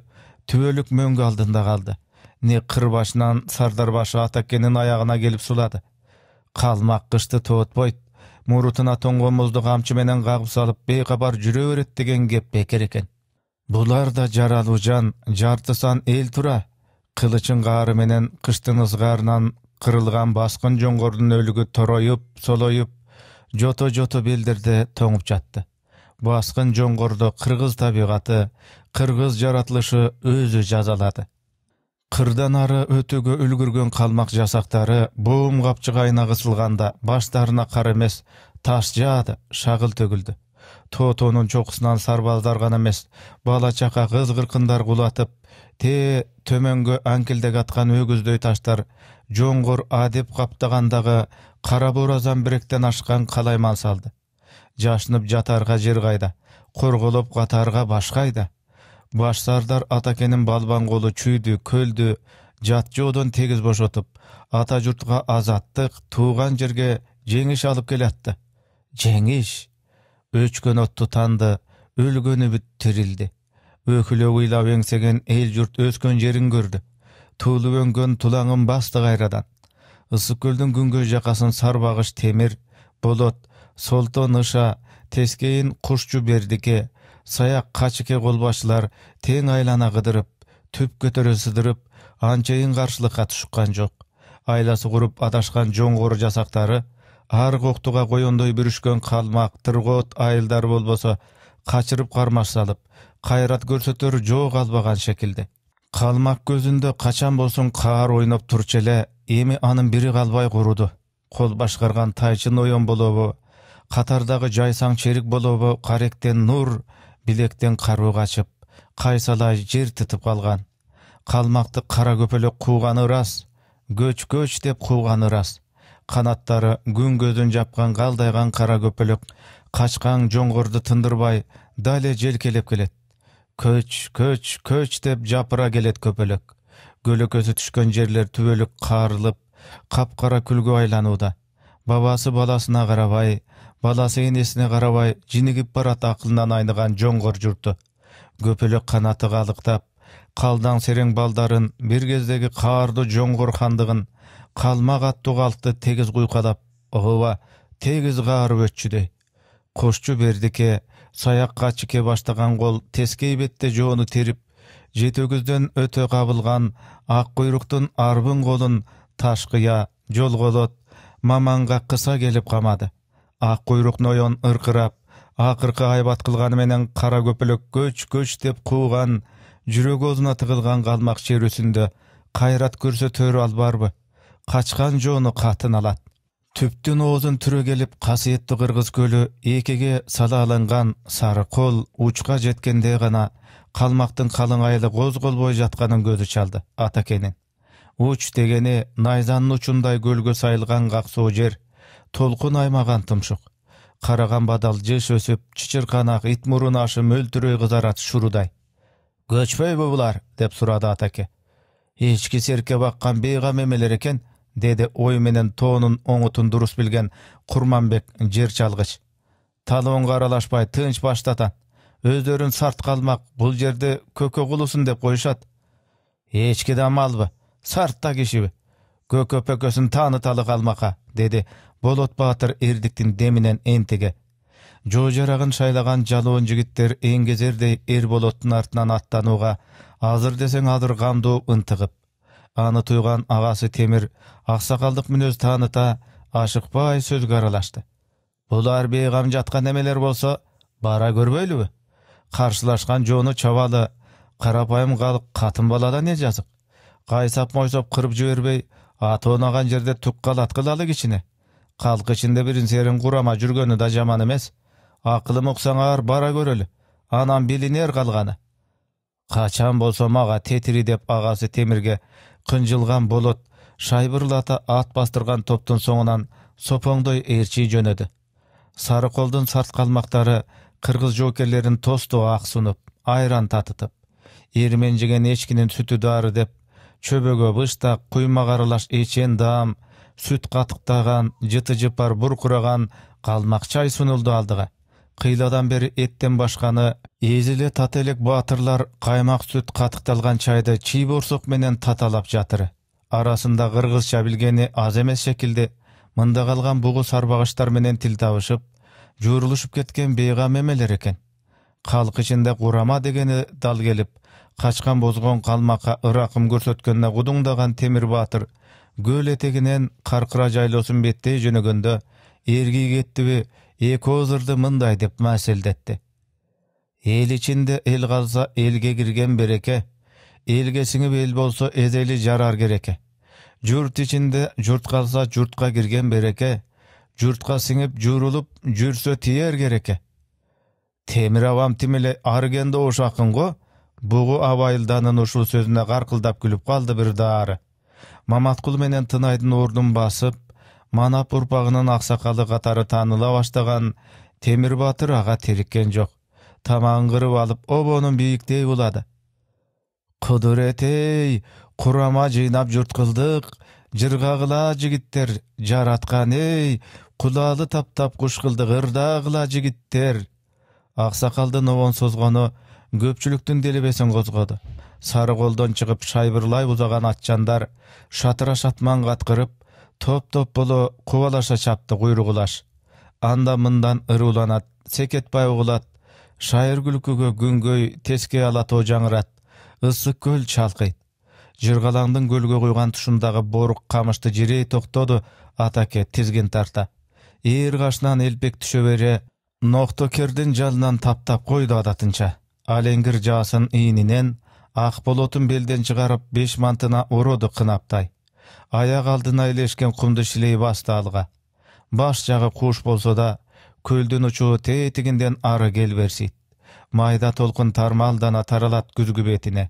түбөлүк мөңгү алдында калды не кыр башынан сардарбашы атакенин аягына келип сулады калмак кышты тоотпойт мурутуна тоңгон музду камчы менен кагып салып бейкабар жүрө берет деген кеп бекер экен булар да жарты жартысан эл тура кылычын каары менен кыштын ызгаарынан кырылган баскын жоңгордун өлүгү тороюп солоюп жото жото белдерде тоңуп жатты баскын жоңгордо кыргыз табиғаты, кыргыз жаратылышы өзү жазалады қырдан ары үлгірген қалмақ жасақтары боом айна қысылғанда баштарына қар емес тас жаады шағыл төгілді тотонун чокусунан сарбаздар гана эмес бала чака кыз кыркындар кулатып Те төмөнгө аңкилдек аткан өгүздөй таштар жоңгор адеп каптагандагы кара боразан биректен ашкан калайман салды жашынып жатарга жер кайда корголоп катарга баш кайда сардар атакенин балбан колу чүйдү көлдү жат жоодон тегиз бошотуп ата журтка азаттык тууган жерге жеңиш алып келатты жеңиш өчкөн отту танды өлгөн үбүт тирилди өкүлөп ыйлап эңсеген эл журт өскөн жерин көрдү туулуп өнгөн тулаңын басты кайрадан ысык көлдүн күнгөй жакасын сарбагыш темир болот солтон ыша тескейин кушчу бердике саяк качыке колбашчылар тең айлана кыдырып түп көтөрө сыдырып анчейин каршылыкка тушуккан жок айласы куруп адашкан жоңгору жасактары аргы октуга коендой бүрүшкөн калмак тыргоот айылдары болбосо качырып кармаш салып кайрат көрсөтөр жоо калбаган шекилди калмак көзүндө качан болсун каар ойноп турчу эле эми анын бири калбай куруду кол башкарган тайчы ноен болобу катардагы жайсаң черик болобу каректен нур билектен қару качып кайсалай жер тытып қалған. Қалмақты қара көпөлөк қуғаны ырас көч көч деп кууганы ырас канаттары күн көзүн жапқан қалдайған қара көпөлөк качкан жоңгорду тындырбай дале желкелеп келет көч көч көч деп жапыра келет көпөлөк көзі түшкөн жерлер түбөлүк каарылып капкара күлгө айлануда бабасы баласына карабай баласы энесине карабай жинигип барат акылынан айныган жоңгор журту көпөлөк канаты калыктап калдаң серең балдарын бир кездеги каардуу жоңгор хандыгын калмак аттуу калкты тегиз куйкадап ооба тегиз каарып өтчүдөй кошчу бердике саяққа чике баштаган кол тескей бетте жоону терип жети өгүздөн өтө кабылган ак куйруктун арбын колун ташкыя жолголот маманга кыса келип камады ақ куйрук ноён ырқырап акыркы айбат кылганы менен кара көпөлөк көч көч деп кууган жүрөгү озына тыгылган калмак чөйрөсүндө кайрат көрсө ал албарбы качкан жоону қатын алат түптүн оозун түрөгелип касиеттүү кыргыз көлі екеге сала сары қол учқа жеткенде гана калмактын калың айылы қол бойы жатқанын көзі чалды атакенің. уч дегени найзаның учундай көлгө сайылған каксоо жер толқын аймаған тұмшық қараған бадал жеш өсіп чычырканак ит мурун ашы мөлтүрөй кызарат шурудай көчпөйбү бұлар деп сұрады атаке ешкі серке баққан бейғам эмелер екен деді ой менен тоонун оңутун дурус билген курманбек жер чалгыч талонго аралашпай тынч баштатан, өздерін сарт қалмақ бұл жерді көкө кулусун деп коюшат эчки да малбы сартта да кишиби көкө пөкөсүн тааныталы калмака деди болот баатыр эрдиктин деминен энтиге жарагын шайлаган жалоон жигиттер эңгезердей эр болоттун артынан аттанууга азыр десең азыр камдуу ынтыгып аны туйган агасы темир аксакалдык мүнөз тааныта ашыкпай сөзгө аралашты булар бейгам жаткан эмелер болсо бара көрбөйлүбү каршылашкан жоону чабалы карапайым калк катын балада не жазык кайсап мойсоп кырып жибербей аты жерде тук калаткылалы кичине Қалқы ішінде бірін серін құрама жүргені да жаман емес. Ақылым уксаңар бара көрілі. анан білінер қалғаны. Қачан болса маға тетірі деп ағасы темірге қынжылған болот шайбырлата ат бастырған топтың соңынан сопоңдой ээрчий жөнеді. Сары қолдың сарт қалмақтары қырғыз жокерлерін тосту ақ сұнып, айран татытып. Ермен жеген ешкінің сүті дары деп, чөбөгө быштак куймак аралаш эчен даам сүт катыктаган жыты жыпар буркураган калмак чай сунулду алдыга кыйладан бери эттен башканы езілі тата элек баатырлар каймак сүт катыкталган чайды чий борсок менен таталап жатыр арасында кыргызча билгени аз эмес шекилди мында калган бугу сарбағаштар менен тил табышып жуурулушуп кеткен бейға эмелер экен калк ичинде курама дегени дал келип качкан бозгон калмакка ыракым көрсөткөнүнө кудуңдаган темир баатыр көл этегинен қарқыра жайлосын беттей жөнөгөндө кетті кеттиби эки озырды мындай деп мәселдетті ел ичинде ел қалса элге кірген береке элге сиңип эл болсо эзели жарар кереке жұрт ичинде жұрт қалса жұртқа кірген береке жұртқа сіңіп жұрылып жүрсө тиер кереке темір авам тим эле ошақын ғо бұғы акын го бугу абайылданын күліп сөзүнө каркылдап күлүп маматкул менен тынайдын ордун басып манап урпагынын аксакалы катары тааныла баштаган темир батыр ага териккен жок тамагын кырып алып обонун бийиктей улады. кудурет эй курама жыйнап журт кылдык жыргагыла жигиттер жараткан эй құлалы таптап куш кылдык ырдагыла жигиттер аксакалдын обон созгону көпчүлүктүн делебесин козгоду сары колдон чыгып шайбырлай узаган атчандар шатыра шатман каткырып топ топ боло кубалаша чапты куйругулаш анда мындан ыр ууланат секетбай угулат шайыр күлкүгө күңгөй тескей ала тоо жаңырат ысык көл чалкыйт жыргалаңдын көлгө куйган тушундагы борук камышты жирей токтоду атаке тизгин тарта ээр кашынан элпек түшө бере нохтокердин жалынан таптап койду адатынча алеңгир жаасын йин ақ болотын белден шығарып беш мантына ұроды қынаптай аяқ алдына илешкен құмды шілей басты алға бас жағы құш болса да көлдің ұшуы тетігінден ары келберсейді майда толқын тармалдана таралат күзгі бетіне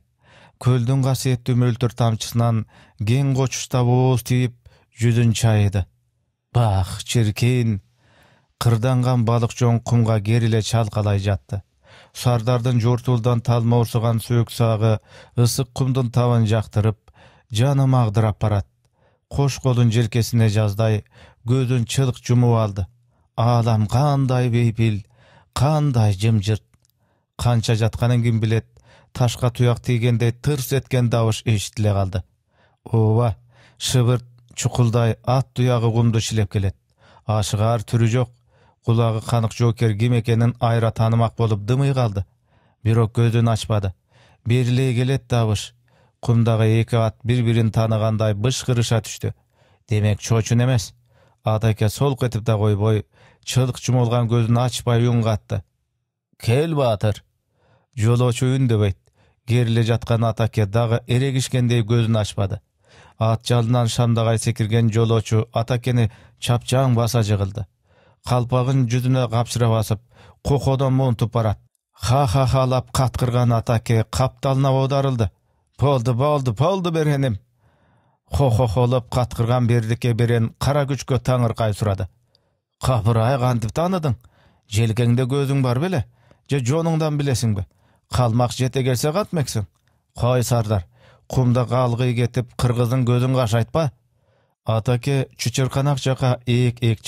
көлдің қасиетті мөлтір тамшысынан кең қочышта ооз тиіп жүзін чайыды. бах чиркин қырданған балық жоң құмға керіле чалқалай жатты сардардын жортулдан талма урсуган сөөк саагы ысык кумдун табын жактырып жаны агдырап барат кош колун желкесине жаздай көзүн чылық жумуп алды аалам кандай бейпил кандай жымжырт канча жатканын ким білет, ташқа туяк тийгендей тырс эткен дабыш эшитиле қалды. ооба шыбырт чукулдай ат туягы кумду шилеп келет Ашығар түрү жок кулагы канык жокер ким экенин айра таанымак болуп дымый калды бирок көзүн ачпады берилей келет табыш кумдагы эки ат бири бирин тааныгандай бышкырыша түштү демек чочун эмес атаке сол солк этип да койбой чыдык көзін көзүн ачпай үн катты кел баатыр жолоочу үндөбөйт кериле жаткан атаке дағы дагы эрегишкендей көзүн ачпады ат жалынан шамдагай секирген жолоочу атакени чапчаң баса жыгылды қалпағын жүзіне қапшыра басып қоқодан монтып барады ха ха халап қатқырған атаке қапталына аударылды болды болды болды беренім хо хо холып қатқырған бердіке берен қара күшке таңырқай сұрады қапырай ғандып таныдың желкеңде көзің бар беле же жоныңдан білесің бе қалмақ жете келсе қатмексің қой сардар құмда қалғи кетіп қырғыздың көзін қашайтпа атаке чүчерқанақ жаққа ек ек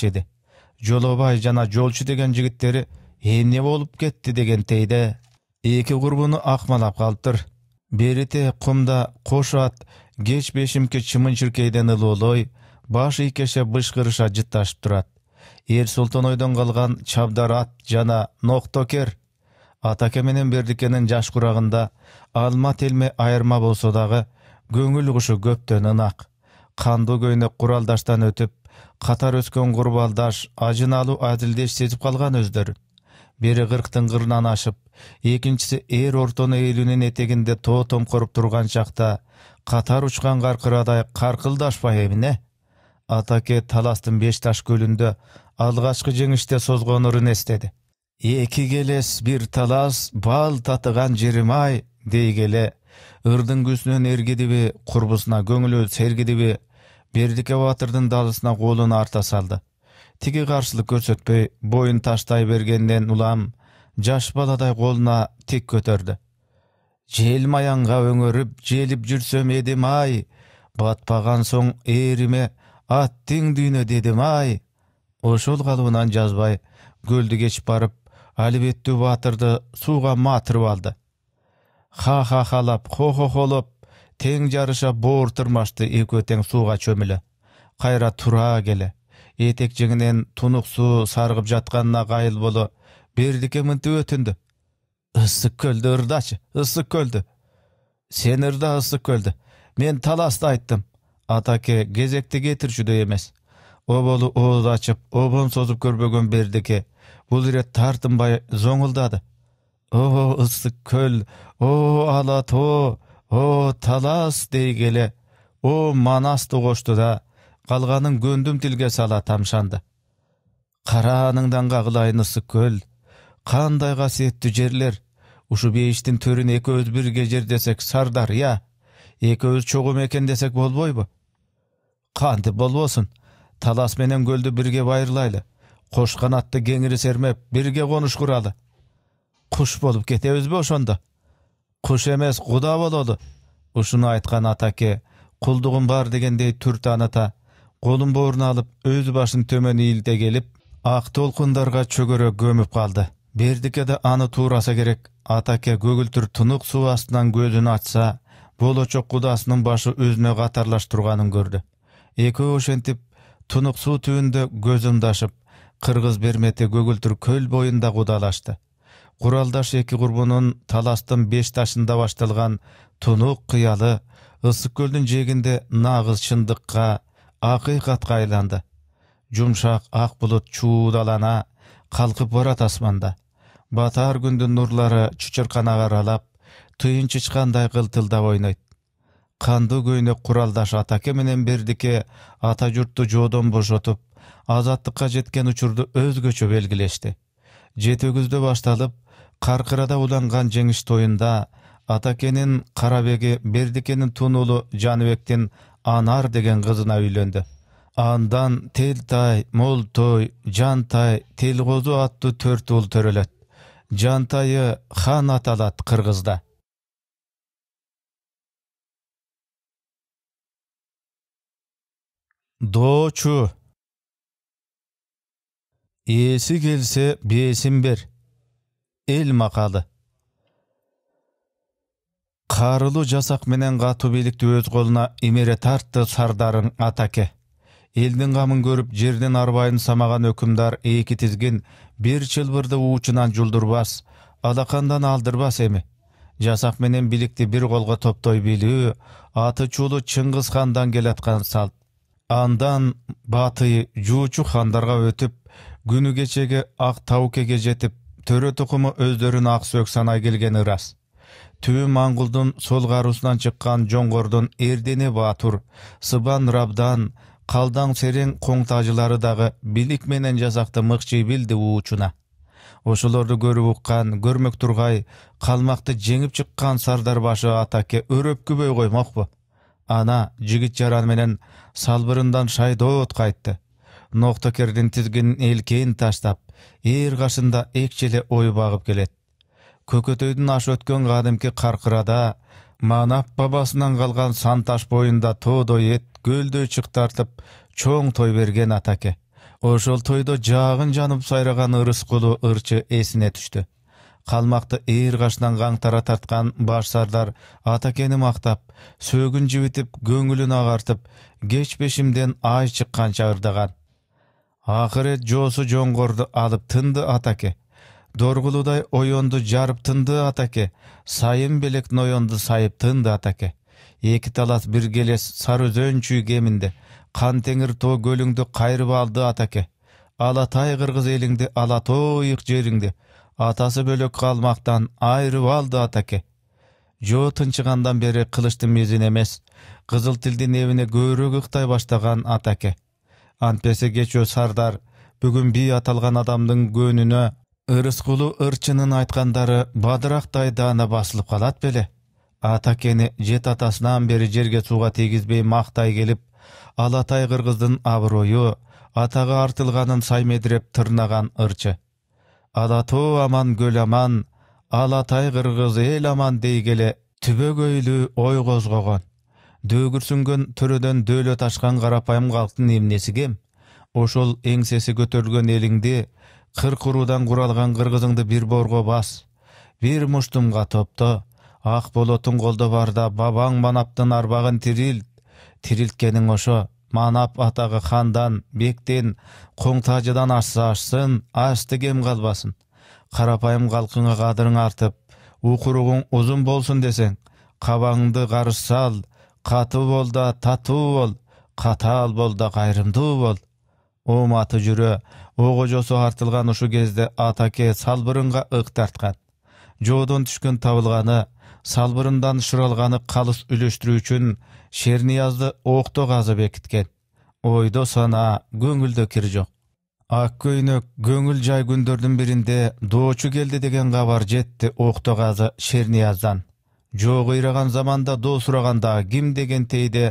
жолобай жана жолчу деген жигиттери эмне болуп кетти дегентейде эки курбуну акмалап калыптыр берите кумда кош ат кеч бешимки чымын чиркейден ылуулой баш ийкеше бышкырыша жытташып турат эр ойдон калган чабдар ат жана ноктокер атаке менен бердикенин жаш курагында алма телме айырма болсо дагы көңүл кушу көптөн ынак кандуу көйнөк куралдаштан өтүп қатар өскен құрбалдаш ажыналу әзілдеш сезіп қалған өздер бірі қырықтың қырынан ашып екіншісі ер ортоны елінің етегінде то томқұрып тұрған шақта қатар ұшқан қарқырадай қарқылдаш эмне атаке таластың беш таш көлінде алғашқы жеңіште созған ұрын естеді екі келес бір талас бал татыған жерім ай дей келе ырдың күсінен эргидиби құрбысына көңілі сергидиби бердіке батырдың далысына қолын арта салды тіге қарсылық көрсетпей бойын таштай бергеннен улам жаш баладай қолына тек көтерді желмаянға өңіріп желіп жүрсем едім ай батпаған соң ат тең дүйнө дедім ай ошол қалуынан жазбай көлді кешіп барып алибеттүү батырды суға матырып алды ха ха халап хо хо холоп тең жарыша боор тырмашты экөө тең сууга чөмүлө кайра тура келе этек жеңинен тунук суу саргып жатканына кайыл боло бердике мынтип өтүндү ысык көлдү ырдачы ысык көлдү сен ырда ысык көлдү мен таласты айттым атаке кезекти кетирчүдөй эмес оболу ооз ачып обон созуп көрбөгөн бердике бул ирет тартынбай зоңулдады о ысык көл о ала тоо о талас дей келе о манасты қошты да қалғанын көндім тилге сала тамшанды қараныңдан қағылайнысы көл қандай қасиетті жерлер ушу бейіштің төрін екеуіз бірге жер десек сардария иә. екеуіз чоғым мекен десек болбойбу кантип болбосун талас менен көлді бірге байырлайлы кош канатты кеңири сермеп бирге конуш куралы куш болуп кетебизби ошондо құш емес құда болады ұшыны айтқан атаке құлдығым бар дегендей түрт аната қолын алып өз башын төмен иілте келіп ақ толқындарға чөгірі көміп қалды де аны тураса керек атаке көгүлтүр тұнық су астынан көзін атса болочок құдасының башы өзіне катарлаш тұрғанын көрді екеуі ошентип тұнық су түбінде көзімдашып қырғыз бермете көгүлтүр көл бойында құдалашты куралдаш эки курбунун таластын бешташында башталган тунук кыялы ысык көлдүн жээгинде нагыз чындыкка акыйкатка айланды жумшак ак булут чуудалана калкып барат асманда батар күндүн нурлары чучуркана аралап тыйын чычкандай кылтылдап ойнойт кандуу көйнөк куралдаш атаке менен бердике ата журтту жоодон бошотуп азаттыкка жеткен учурду өзгөчө белгилешти жети өгөздө башталып каркырада уланган жеңиш тоюнда атакенин карабеги бердикенин тун уулу жаныбектин анар деген кызына үйлөндү андан телтай молтой жантай телкозу аттуу төрт уул төрөлөт жантайы хан аталат кыргызда доочу ээси келсе бээсин бер эл мақалы Қарылу жасак менен катуу бийликти өз колуна имере тартты сардарың атаке элдин камын көрүп жерден арбайын самаган өкүмдар эки тизгин бир чылбырды уучунан жулдурбас алакандан алдырбас эми Жасақ менен бийликти бир колго топтой билүү аты чуулу чыңгыз хандан келаткан салт андан батый жуучу хандарга өтүп күнү кечеги ак таукеге жетип төрө тукуму өздөрүн ак сөөк санай келгени ырас түбү маңгулдун сол каруусунан чыккан жоңгордун эрдени баатур сыбан рабдан калдаң серен коң тажылары дагы билик менен жасакты мыкчый билди уучуна ошолорду көрүп уккан көрмөк тургай калмакты жеңип чыккан сардар башы атаке өрөпкүбөй коймокпу ана жигит жаран менен салбырындан шайдоот кайтты ноктокердин тизгинин элкеин таштап эр кашында экчеле ой багып келет көкөтөйдүн ашы өткөн кадимки каркырада манап бабасынан калган сан таш боюнда тоодой эт көлдөй чык тартып чоң той берген атаке ошол тойдо жаагын жанып сайраган ырыс кулу ырчы эсине түштү калмакты ээр кашынан каңтара тарткан баш сардар атакени мактап сөөгүн жибитип көңүлүн агартып кечбешимден ай чыкканча ырдаган акырет жоосу жоңгорду алып тынды атаке доргулуудай оенду жарып тынды атаке сайын белек ноенду сайып тынды атаке эки талас бир келес сары өзөн чүй кеминде кантеңир тоо көлүңдү кайрып алды атаке алатай кыргыз элиңди ала тоо ыйык жериңди атасы бөлөк калмактан айрып алды атаке жоо тынчыгандан бери кылычтын мезине эмес кызыл тилдин нэбине көбүрөөк ыктай баштаган атаке антпесе кечөө сардар бүгүн бий аталган адамдын көнүнө ырыскулу ырчынын айткандары бадырактай даана басылып калат беле атакени жет атасынан бери жерге сууга тийгизбей мактай келип Алатай кыргыздын аброю атагы артылганын саймедиреп тырнаган ырчы ала аман көл аман алатай кыргыз эл аман дей келе түбөгөйлүү ой козгогон дөгүрсүнгөн төрөдөн дөөлө ташкан карапайым калктын эмнеси кем ошол эңсеси көтөрүлгөн элиңди кыр куруудан куралган кыргызыңды бир борго бас бир муштумга топто ак болотуң колдо барда бабаң манаптын арбагын тирилт тирилткениң ошо манап атагы хандан бектен қоңтажыдан ашса ашсын ашты кем калбасын карапайым калкыңа кадырың артып укуругуң узун болсун десең қабаңды карыш сал катуу бол да татуу бол катаал бол да кайрымдуу бол ооматы жүрө огожосу артылган ушул кезде атаке салбырынга ык тарткан жоодон түшкөн табылганы салбырындан шыралганы калыс үлөштүрүү үчүн шерниязды окто казы бекиткен ойдо сана көңүлдө кир жок ак көйнөк көңүл жай күндөрдүн биринде доочу келди деген кабар жетти окто казы шернияздан жоқ кыйраган заманда дос сұрағанда кім деген тейде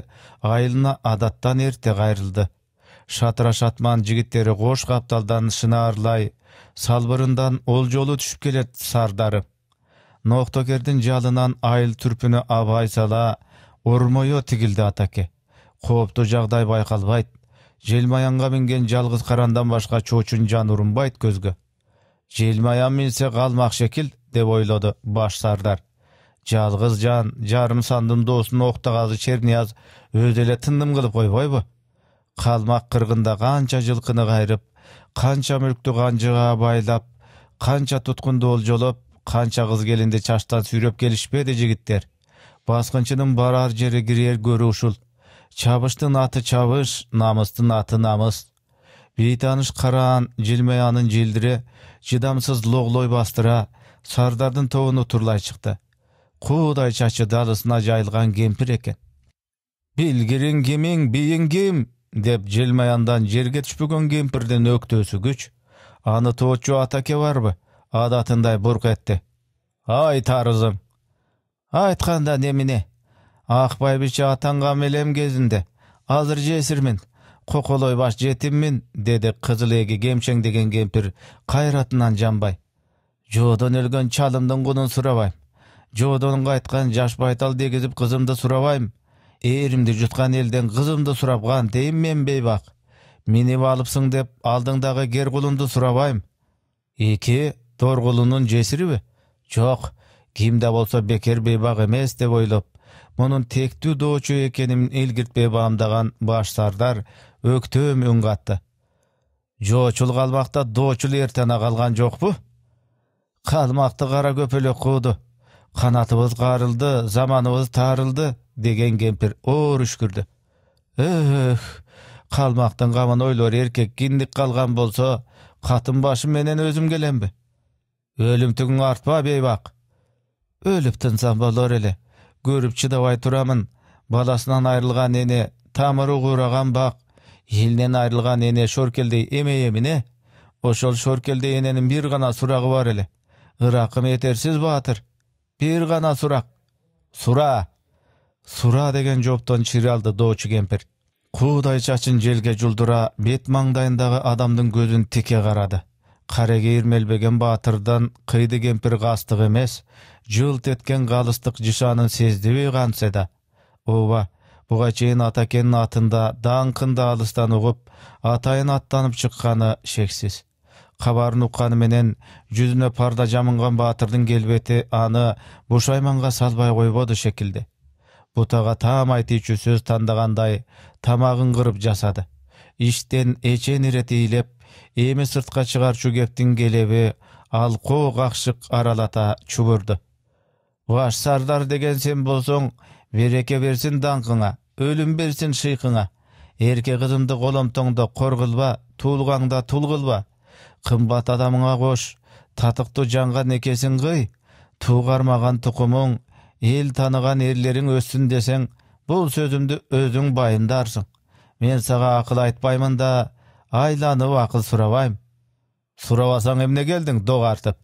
айылына адаттан ерте қайрылды шатыра шатман жігіттері қош қапталдан арлай, салбырындан ол жолу түшіп келет сардары ноқтокердің жалынан айыл түрпіні абай сала ормойо тігілді атаке кооптуу жағдай байқалбайды желмаянға мінген жалғыз қарандан башқа чочун жан урунбайт көзгө желмаян минсе қалмақ шекіл деп ойлады баш сардар жалгыз жан жарым сандым досым оқтағазы чернияз өзү эле тындым кылып койбойбу калмак кыргында канча жылкыны кайрып канча мүлктү канжыга байлап канча туткунду олжолоп канча кыз келинди чачтан сүйрөп келишпеди жигиттер баскынчынын барар жери кирер көрү ушул чабыштын аты чабыш намыстын аты намыс бейтааныш караан жилмаянын жилдири чыдамсыз логлой бастыра сардардын тобун утурлай чыкты қудай шашы дарысына жайылған кемпір екен билгірің кемең биің кем деп желмаяндан жерге түшпөгөн кемпирдин өктөөсү күч аны тоочу атаке барбы адатындай бурк этти ай тарызым Айтқанда немене. ак байбиче атангам мелем кезинде азыр жесирмин коколой баш жетиммин деди кызыл эги кемшең деген кемпир қайратынан жанбай жоодон өлгөн чалымдын кунун сурабайм жоодонго айткан жаш байтал дегизип кызымды сурабайм ээримди жуткан элден кызымды сурап кантейин мен бейбак минип алыпсың деп алдыңдагы кер кулунду сурабайм эки тор кулунун жесириби жок ким да болсо бекер бейбак эмес деп ойлоп мунун тектүү доочу экенин илгиртпей баамдаган баш сардар өктөм үн катты жоочул калмакта доочул эртена калган жокпу калмакты кара көпөлөк кууду қанатыбыз қарылды заманыбыз тарылды деген кемпір оор үшкірді Үх, қалмақтың қамын ойлар еркек киндік қалған болса қатын башым менен өзім келем бе өлім түгің артпа бейбақ өліп тынсам болар еле көріп чыдабай тұрамын баласынан айрылған ене тамыры қураған бақ елінен айрылған ене шоркелдей емей еміне ошол шоркелдей эненин бір ғана сұрағы бар эле ыракым этерсиз баатыр бир гана сурак сура сура деген жооптон чире алды доочу кемпир куудай чачын желге жулдура бет маңдайындагы адамдын көзүн тике карады кареге ирмелбеген баатырдан кыйды кемпир кастык эмес жылт эткен калыстык жышанын сездиби кантсе да ооба буга чейин атакенин атында даңкында алыстан угуп атайын аттанып чыкканы шексиз Қабарын укканы менен жүзүнө парда жамынган баатырдын келбети аны бушайманга салбай койбоду шекилди бутага таам айтчу сөз тандагандай тамагын кырып жасады иштен эчен ире тийилеп эми сыртка чыгарчу кептин келеби алкоо какшык аралата чүбірді. баш сардар деген сен болсоң береке берсин даңкыңа өлім берсін шыйкыңа эрке кызымды коломтоңдо кор кылба туулгаңда тул қымбат адамыңа қош татықты жанға некесің ғой туғармаған тұқымың ел таныған ерлерің өссін десең бұл сөзімді өзің байындарсың мен саға ақыл айтпаймын да айланып ақыл сұрабайм сұрабасаң емне келдің доғартып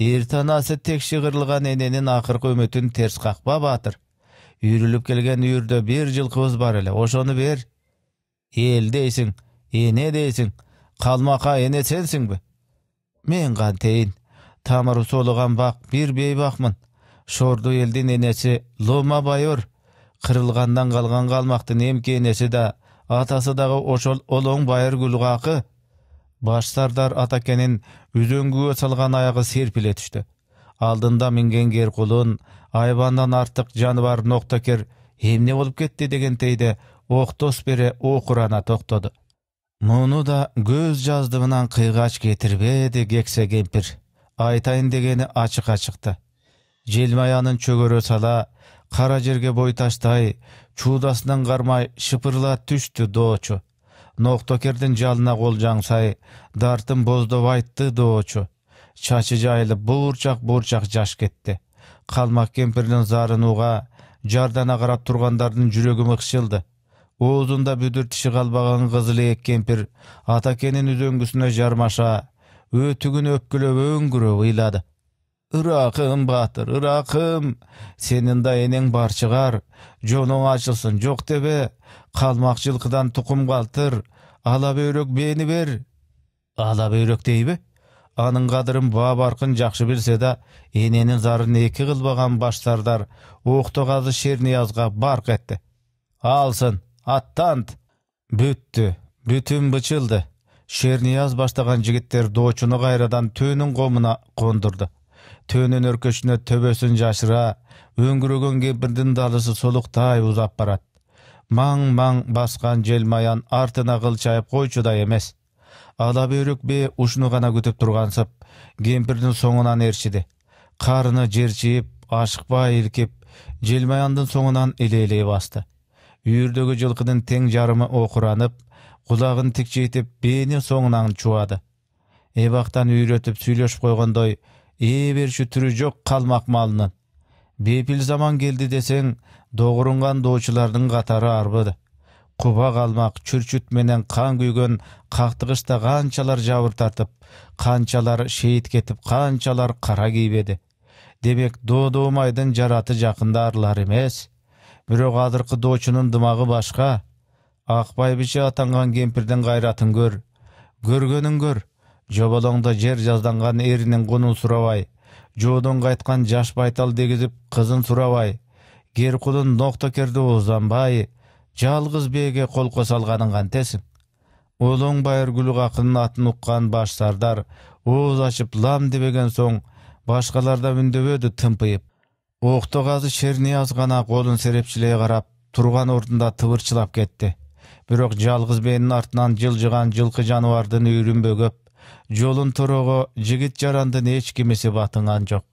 ертанасы тек шығырылған ененің ақырғы үмітін терс қақпа батыр үйріліп келген үйірде бір жылқыбыз бар әлі ошоны бер ел дейсің ене дейсің қалмақа ене сенсің бі мен қантейін тамыры солыған бақ бір бейбақмын шорду елдің енесі лома байор қырылғаннан қалған қалмақты немке енесі да атасы дағы ошол олоң байыр гүлғақы баш сардар атакенин үзөңгүгө аяғы аягы серпиле түштү алдында минген керкулун айбандан артык ноқтакер, емне эмне болуп кетти дегентейде оқтос бере окурана тоқтады. Мұны да көз жаздымынан қиғач кетірбеді кексе кемпір. Айтайын дегені ачық ашықты Желмаяның чөгірі сала, қара жерге бой таштай, чудасынан қармай шыпырла түшті доочу. Ноқтокердің жалына қол жаңсай, дартын бозды айтты доочу. Чачы жайылып буурчак буурчак жаш кетті. Қалмақ кемпірдің зарын жардана қарап тұрғандардың жүрегі мұқшылды оозунда бүдүр тиши калбаган кызыл ээк кемпир атакенин үзөңгүсүнө жармаша өтүгүн өпкүлөп өңгүрөп ыйлады ыракым баатыр ыракым сенин да энең бар чыгар жонуң ачылсын жок дебе калмак жылкыдан тукум калтыр ала бөйрөк мени бер ала бөйрөк дейби анын кадырын баа баркын жакшы билсе да эненин зарын эки кылбаган баш сардар октогазы шерниязга барк этти алсын аттант бүттү бүтін бычылды шернияз баштаган жигиттер доочуну кайрадан төөнүн қомына қондырды. төөнүн өркөшүнө төбөсүн жашыра өңгүрөгөн кемпирдин далысы солуктай узап барат маң маң басқан желмаян артына кылчайып койчу да эмес ала бөйрөк бээ ушуну гана күтүп тургансып кемпирдин соңунан ээрчиди карыны жерчиип ашыкпай илкип желмаяндын соңунан басты үйірдегі жылқының тең жарымы оқыранып құлағын тікчейтіп бені соңынан чуады эбақтан үйретіп сүйлөшүп қойғандой, ээ түрі жоқ қалмақ малынын. бепіл заман келді десең доғырынған доочулардын қатары арбыды құба қалмақ чүрчүт менен кан күйген қақтығышта қанчалар жабыр тартып қанчалар шейіт кетіп қанчалар қара кийбеди Демек, демек додомайдың жараты жақында арылар емес бирок азыркы доочунун дымагы башка ак байбиче атанган кемпирдин кайратын көр көргөнүн көр жоболоңдо жер жазданган эринин кунун сурабай жоодон кайткан жаш байтал дегизип кызын сурабай кер кулун ноктокерди узанбай жалгыз бээге кол кое кантесиң олоң байыргүлүк акынын атын уккан баш сардар ооз ачып лам дебеген соң башкалар да үндөбөдү тымпыйып октогазы шернияз гана колун серепчилей карап турган ордунда тыбырчылап кетти бирок жалгыз бээнин артынан жылжыган жылкы жаныбардын үйрүн бөгөп жолун тороого жигит жарандын эч кимиси батынган жок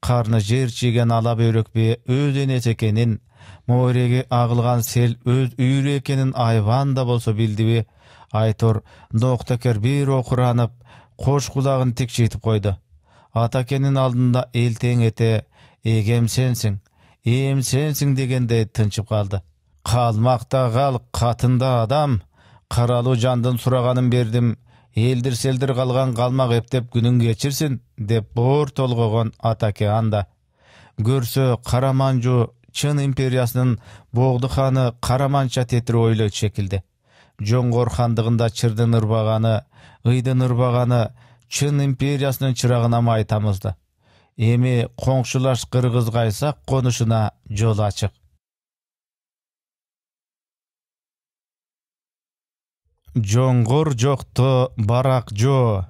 карны жер чийген ала бөйрөк бээ өз энеси экенин моореги агылган сел өз үйрү экенин айбан да болсо билдиби айтор дооктокер бир окуранып кош кулагын тикчийтип койду атакенин алдында элтең эте эгем сенсиң ээм сенсиң дегендей тынчып калды калмакта кал катында адам каралуу жандын сураганын бердим элдир селдир калган калмак эптеп күнүн кечирсин деп боор толгогон атаке анда көрсө караманжу чын империясынын богду ханы караманча тетир ойлойт шекилди жоңгор хандыгында чырдын ырбаганы ыйдын ырбаганы чын империясынын чырагына май тамызды эми коңшулаш кыргыз кайса конушуна жол ачык жоңгор жокто барак ак жоо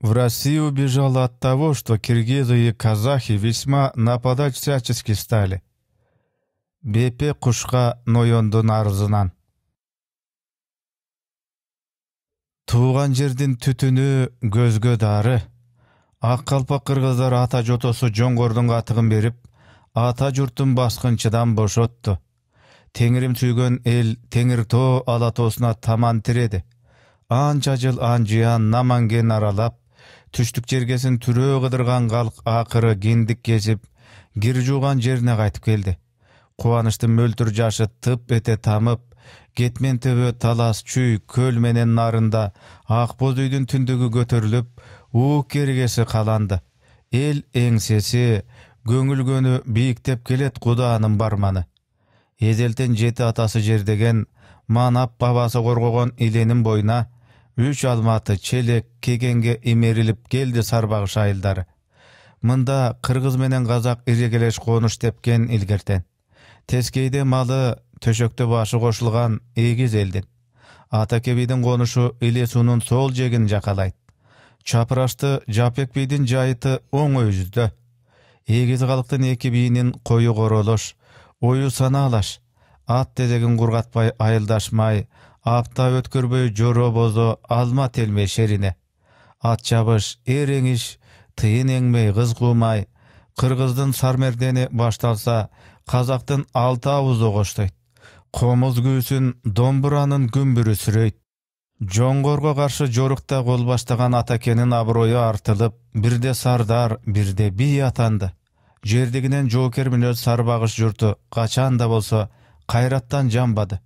в россию убежала от того что киргизы и казахи весьма нападать всячески стали бепе кушка нойондун арызынан тууган жердин түтүнү көзгө даары ак калпак кыргыздар ата жотосу жоңгордун катыгын берип ата журтун баскынчыдан бошотту теңирим сүйгөн эл теңир тоо ала тоосуна таман тиреди анча жыл анжиян наманген аралап түштүк жергесин түрөө кыдырган калк акыры киндик кесип кир жууган жерине кайтып келди кубанычтын мөлтүр жашы тып эте тамып кетмен төбө талас чүй көл менен нарында ак боз үйдүн түндүгү көтөрүлүп кергесі қаланды ел еңсесі көңілгөні биіктеп келет құданың барманы эзелтен жеті атасы жердеген манап бабасы қорғоған иленін бойына үч алматы челек кегенге имерилип келді сарбағыш айылдары мында қырғыз менен қазақ ирегелеш қоныш тепкен илгертен тескейде малы төшөктө башы кошулган эгиз элдин ата бийдин конушу иле сол жегин жакалайт чапырашты жапек бийдин жайыты оң өйүздө эгиз калктын эки бийнин кою королош ою санаалаш ат тезегин кургатпай айылдашмай апта өткөрбөй жоро бозу алма телмей шерине ат чабыш эр эңиш тыйын эңмей кыз куумай кыргыздын сармердени башталса казактын алты абузу коштойт комуз күүсүн домбуранын күмбүрү сүрөйт жоңгорго каршы жорукта кол баштаган атакенин аброю артылып бирде сардар бирде бий атанды Жердегінен жокер мүнөз сарбағыш журту качан да болсо кайраттан жанбады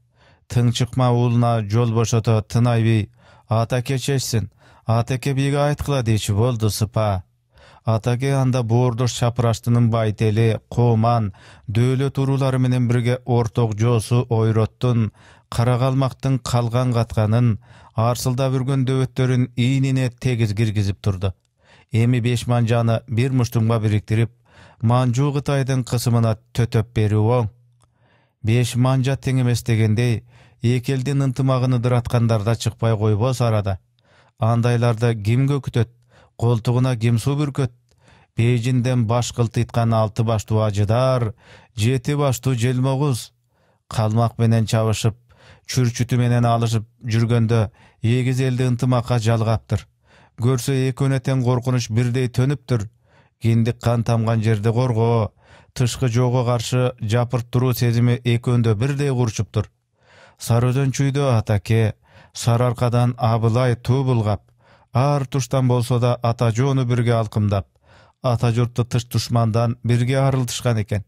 тың чыкма уулуна жол бошото тынай бий атаке чечсин атаке бийге айткыла дечи болду сыпа атаке анда боордош чапыраштынын байтели кооман дөөлөт уруулары менен бирге орток жоосу ойроттун кара калмактын калган арсылдап үргөн дөбөттөрүн ийнине тегиз киргизип турду эми беш манжаны бир муштумга бириктирип манжуу кытайдын кысымына төтөп берүү оң беш манжа тең эмес дегендей эки элдин ынтымагын ыдыраткандар да чыкпай койбос арада андайларды ким көкүтөт колтугуна ким суу бүркөт бээжинден баш кылтыйткан алты баштуу ажыдаар жети баштуу желмогуз калмак менен чабышып чүрчүтү менен алышып жүргөндө эгиз элди ынтымакка жалгаптыр көрсө экөөнө тең коркунуч бирдей төнүптүр киндик кан тамган жерди коргоо тышкы жоого каршы жапырт туруу сезими экөөндө бирдей курчуптур сары өзөн чүйдө атаке сары аркадан абылай туу булгап ар туштан болсо да ата жоону бирге алкымдап ата журтту тыш душмандан бирге арылтышкан экен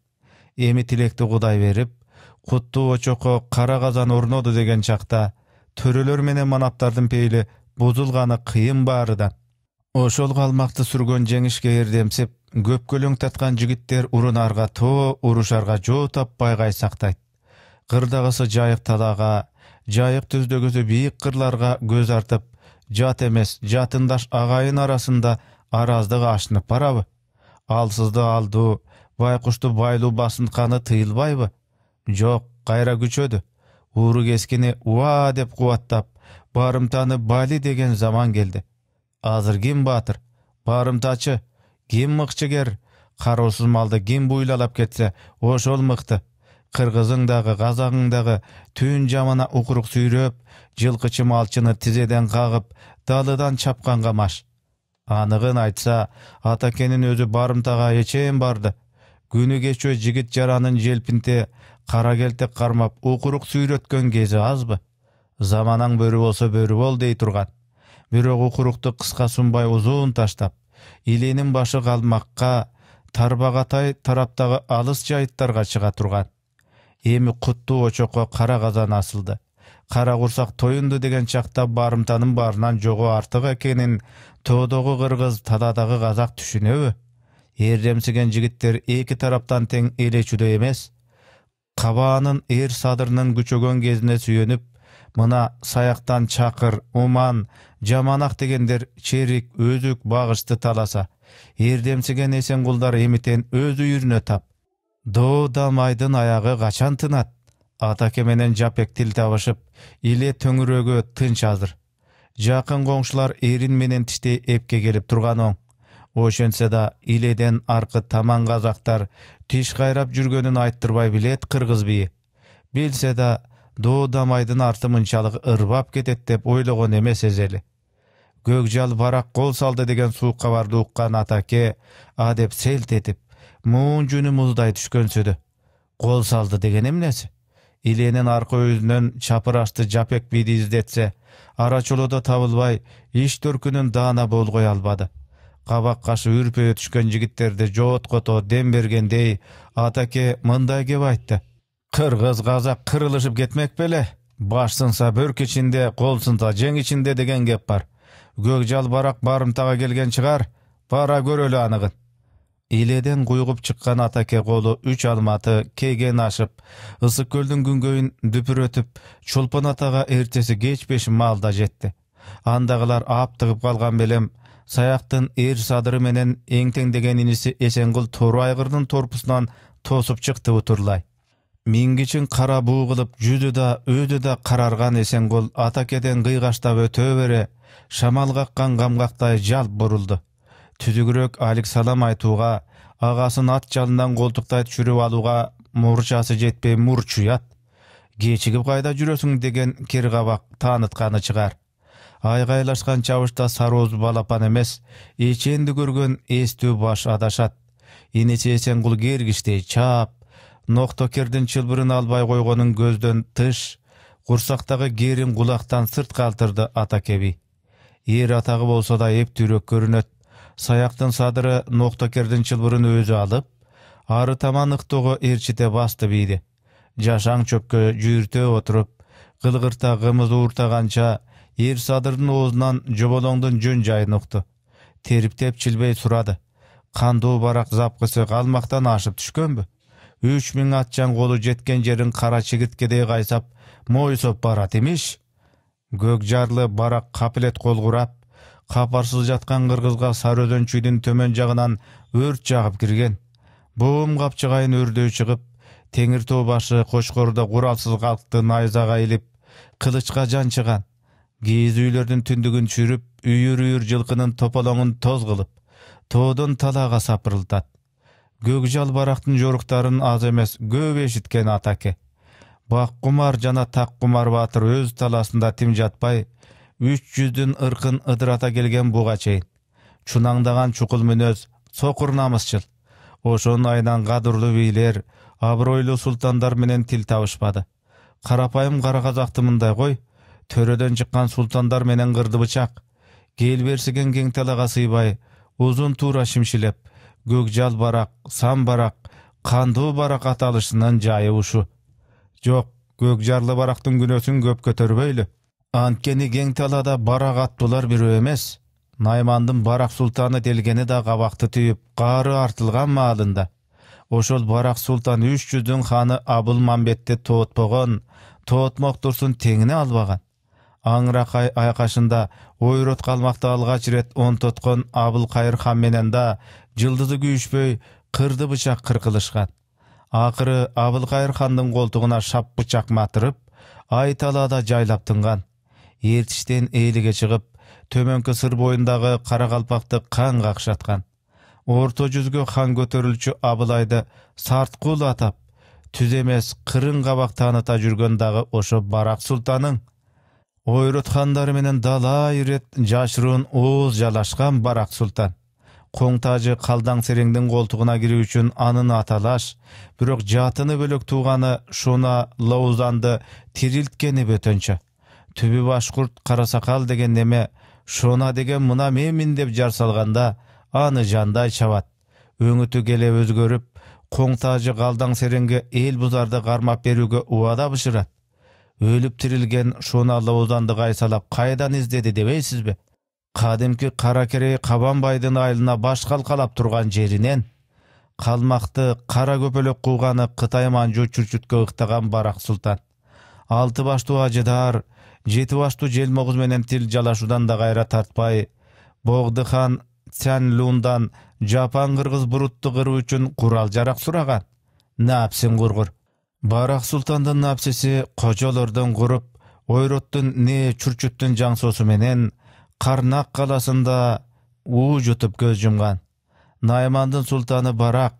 эми тилекти кудай берип куттуу очокко кара казан орноду деген чакта төрөлөр менен манаптардын пейили бузулганы кыйын да ошол калмакты сүргөн жеңишке көп көпкөлөң таткан жигиттер урунарга тоо урушарга жоо таппай кайсактайт кырдагысы жайык талаага жайык түздөгүсү бийик кырларга көз артып жат эмес жатындаш агайын арасында араздык ашынып барабы алсызды алдуу байкушту байлуу басынтканы тыйылбайбы жок кайра күчөдү ууру кескені уа деп қуаттап, барымтаны бали деген заман келді. азыр ким батыр, барымтачы ким мыкчыгер кароосуз малды ким буйлалап кетсе ошол мыкты Қырғызыңдағы, Қазағыңдағы түн жамана укурук сүйрөп жылкычы малчыны тизеден қағып, далыдан чапканга маш анығын айтса атакенин өзі барымтаға ечен барды күні кечөө жигит жаранын желпинте кара келтек кармап укурук сүйрөткөн кези азбы заманаң бөрү болсо бөрү бол дей турган бирок укурукту кыска сунбай узун таштап илинин башы калмакка тарбагатай тараптагы алыс жайыттарга чыга турган эми куттуу очокко кара казан асылды кара курсак тоюнду деген чакта барымтанын баарынан жогу артык экенин тоодогу кыргыз талаадагы казак түшүнөбү эрдемсиген жигиттер эки тараптан тең элечүдөй эмес кабаанын эр садырынын күчөгөн кезине сүйөнүп мына саяктан чакыр уман жаманак дегендер черик өзүк багышты таласа эрдемсиген эсенкулдар эмитен өз үйүрүнө тап до дамайдын аягы качан тынат атаке менен жапек тил табышып иле төңүрөгү тынч азыр жакын коңшулар эрин менен тиштей эпке келип турганы оң ошентсе да иледен аркы таман казактар тиш кайрап жүргөнүн айттырбай билет кыргыз бийи билсе да доо дамайдын арты мынчалык ырбап кетет деп ойлогон эмес эзели көкжал барак кол салды деген суук кабарды уккан атаке адеп селт этип муун жүнү муздай түшкөнсүдү кол салды деген эмнеси иленин аркы өзүнөн чапырашты жапек бийди издетсе ара чолодо табылбай иш төркүнүн даана болгой албады кабак кашы үрпөйө түшкөн жигиттерди жооткото дем бергендей атаке мындай кеп айтты кыргыз казак кырылышып кетмек беле баш сынса бөрк ичинде кол сынса жең ичинде деген кеп бар көк жалбарак барымтага келген чыгар бара көрөлү аныгын иледен куйгуп чыккан атаке колу үч алматы кеген ашып ысык көлдүн күнгөйүн дүпүрөтүп чолпон атага эртеси кеч беш маалда жетти андағылар аптығып қалған белем саяқтың ер садыры менен деген иниси эсенгул торы айғырдың торпусынан тосып шықты утурлай мингичин қара буу кылып жүдү да өдү да карарган эсенгул атакеден кыйгаштап өтө бере шамал каккан камгактай жалп бурулду түзүгүрөөк алик салам айтууга агасын ат жалынан колтуктай түшүрүп алууга мурчасы жетпей мурчуят кечигип кайда жүрөсүң деген кир кабак таанытканы чыгар айғайлашқан чабышта сароз балапан емес еченді көрген эстүү баш адашат энеси эсенкул кергичтей чаап ноктокердин чылбырын албай койгонун көздөн тыш курсактагы керин кулактан сырт калтырды атакеби Ер атагы болсо да эптүүрөөк көрүнөт саяктын садыры ноктокердин чылбырын өзү алып ары таман ыктоого ээрчите басты бийди жашаң чөпкө жүйүртө отуруп кылгырта кымыз ууртаганча эр садырдын оозунан жоболоңдун жөн жайын укту териптеп чилбей сурады кандуу барак запкысы калмактан ашып түшкөнбү үч миң атчан колу жеткен жерин кара чигирткедей кайсап мойсоп барат имиш көк жарлы барак капилет кол курап капарсыз жаткан кыргызга сары төмен төмөн жагынан өрт жагып кирген буум капчыгайын өрдөй чыгып теңир тоо башы кочкордо куралсыз калкты найзага илип кылычка жан чыган киіз үйлердің түндігін жүріп үйір үйір жылқының топалоңун тоз кылып тоодон талаага сапырылтат көкжал барақтың жорықтарын аз емес көп эшиткен атаке баккумар жана таккумар батыр өз таласында тим жатпай үч жүздүн ыркын ыдырата келген буга чейин чунаңдаган чукул мүнөз соқыр намысчыл ошонун айынан кадырлуу бийлер абыройлы султандар менен тил табышпады қарапайым кара казакты мындай кой төрөдөн чыккан султандар менен кырды бычак кел берсиген кең талаага сыйбай узун туура шимшилеп көк жал барак сан барак кандуу барак аталышынан жайы ушу жок көк жарлы барактын күнөөсүн көп көтөрбөйлү анткени кең талада барак аттуулар бирөө эмес наймандын барак султаны делгени да кабакты түйүп қары артылган маалында ошол барак султан үч жүздүн ханы абылмамбетти тоотпогон тоотмок турсун теңине албаган аңырақ айқашында ойрот қалмақта алғаш рет он тұтқын қайыр хан менен да жылдызы күйішпей қырды бычақ қырқылышқан ақыры абылқайыр хандың қолтығына шап бычақ матырып айталада жайлап тынған ертіштен ээлиге шығып төменгі сыр бойындағы қарақалпақты қан қақшатқан орто жүзге хан көтерілші абылайды сартқұл атап түз емес қырын қабақ таныта жүрген дағы ошо барақ сұлтаның ойротқандары менен далай ирет жашыруун ооз жалашкан барак султан коң тажы қалдаң сереңдин колтугуна кирүү үчүн анын аталаш бирок жатыны бөлөк тууганы шуна лаузанды тирилткени бөтөнчө түбү башкурт карасакал деген неме шона деген мына менмин деп жар салганда аны жандай чабат өңүтү келе өзгөрүп коң тажы қалдаң сереңге эл бузарды кармап берүүгө убада бышырат өлүп тирилген ушуну алла шуналлауданды кайсалап кайдан издеди дебейсизби кадимки кара керей кабанбайдын айылына баш калкалап турган жеринен калмакты кара көпөлөк кууганы кытай манжу чүрчүткө ыктаган барак султан алты баштуу ажыдар жети баштуу желмогуз менен тил жалашуудан да кайра тартпай богды хан цян лундан жапан кыргыз бурутту кыруу үчүн курал жарак сураган напсиң кургур барак султандын напсиси кожолордон куруп ойроттун не чурчуттун жаңсоосу менен карнак калаасында уу жутуп көз жумган наймандын султаны барак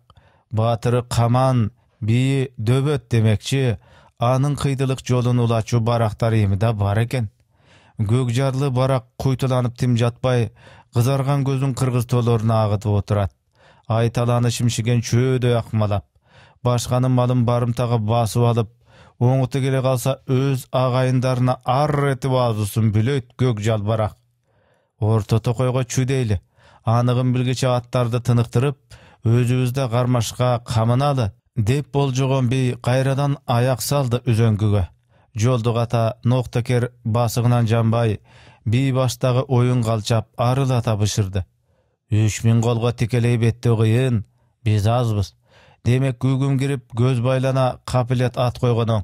баатыры каман бийи дөбөт демекчи анын кыйдылык жолун улачу барактар эми да бар экен көк жарлы барак куйтуланып тим жатпай кызарган көзүн кыргыз тоолоруна агытып отурат айталаны шимшиген чөөдөй акмалап башқаның малын барымтаға басып алып оңыты келе қалса өз ағайындарына ар етіп азусын бүлөйт көк жалбарақ орто токойго чүдейлі анығын білгече аттарды тынықтырып өзіңізді қармашқа қамынады деп болжогон бий қайрадан аяқ салды үзөңгүгө жолды қата ноқтакер басығынан жанбай бий баштағы ойын қалчап арылата бышырды үч миң колго тикелей бетте қиын біз азбыз демек күйгім кирип көз байлана қапілет ат қойғының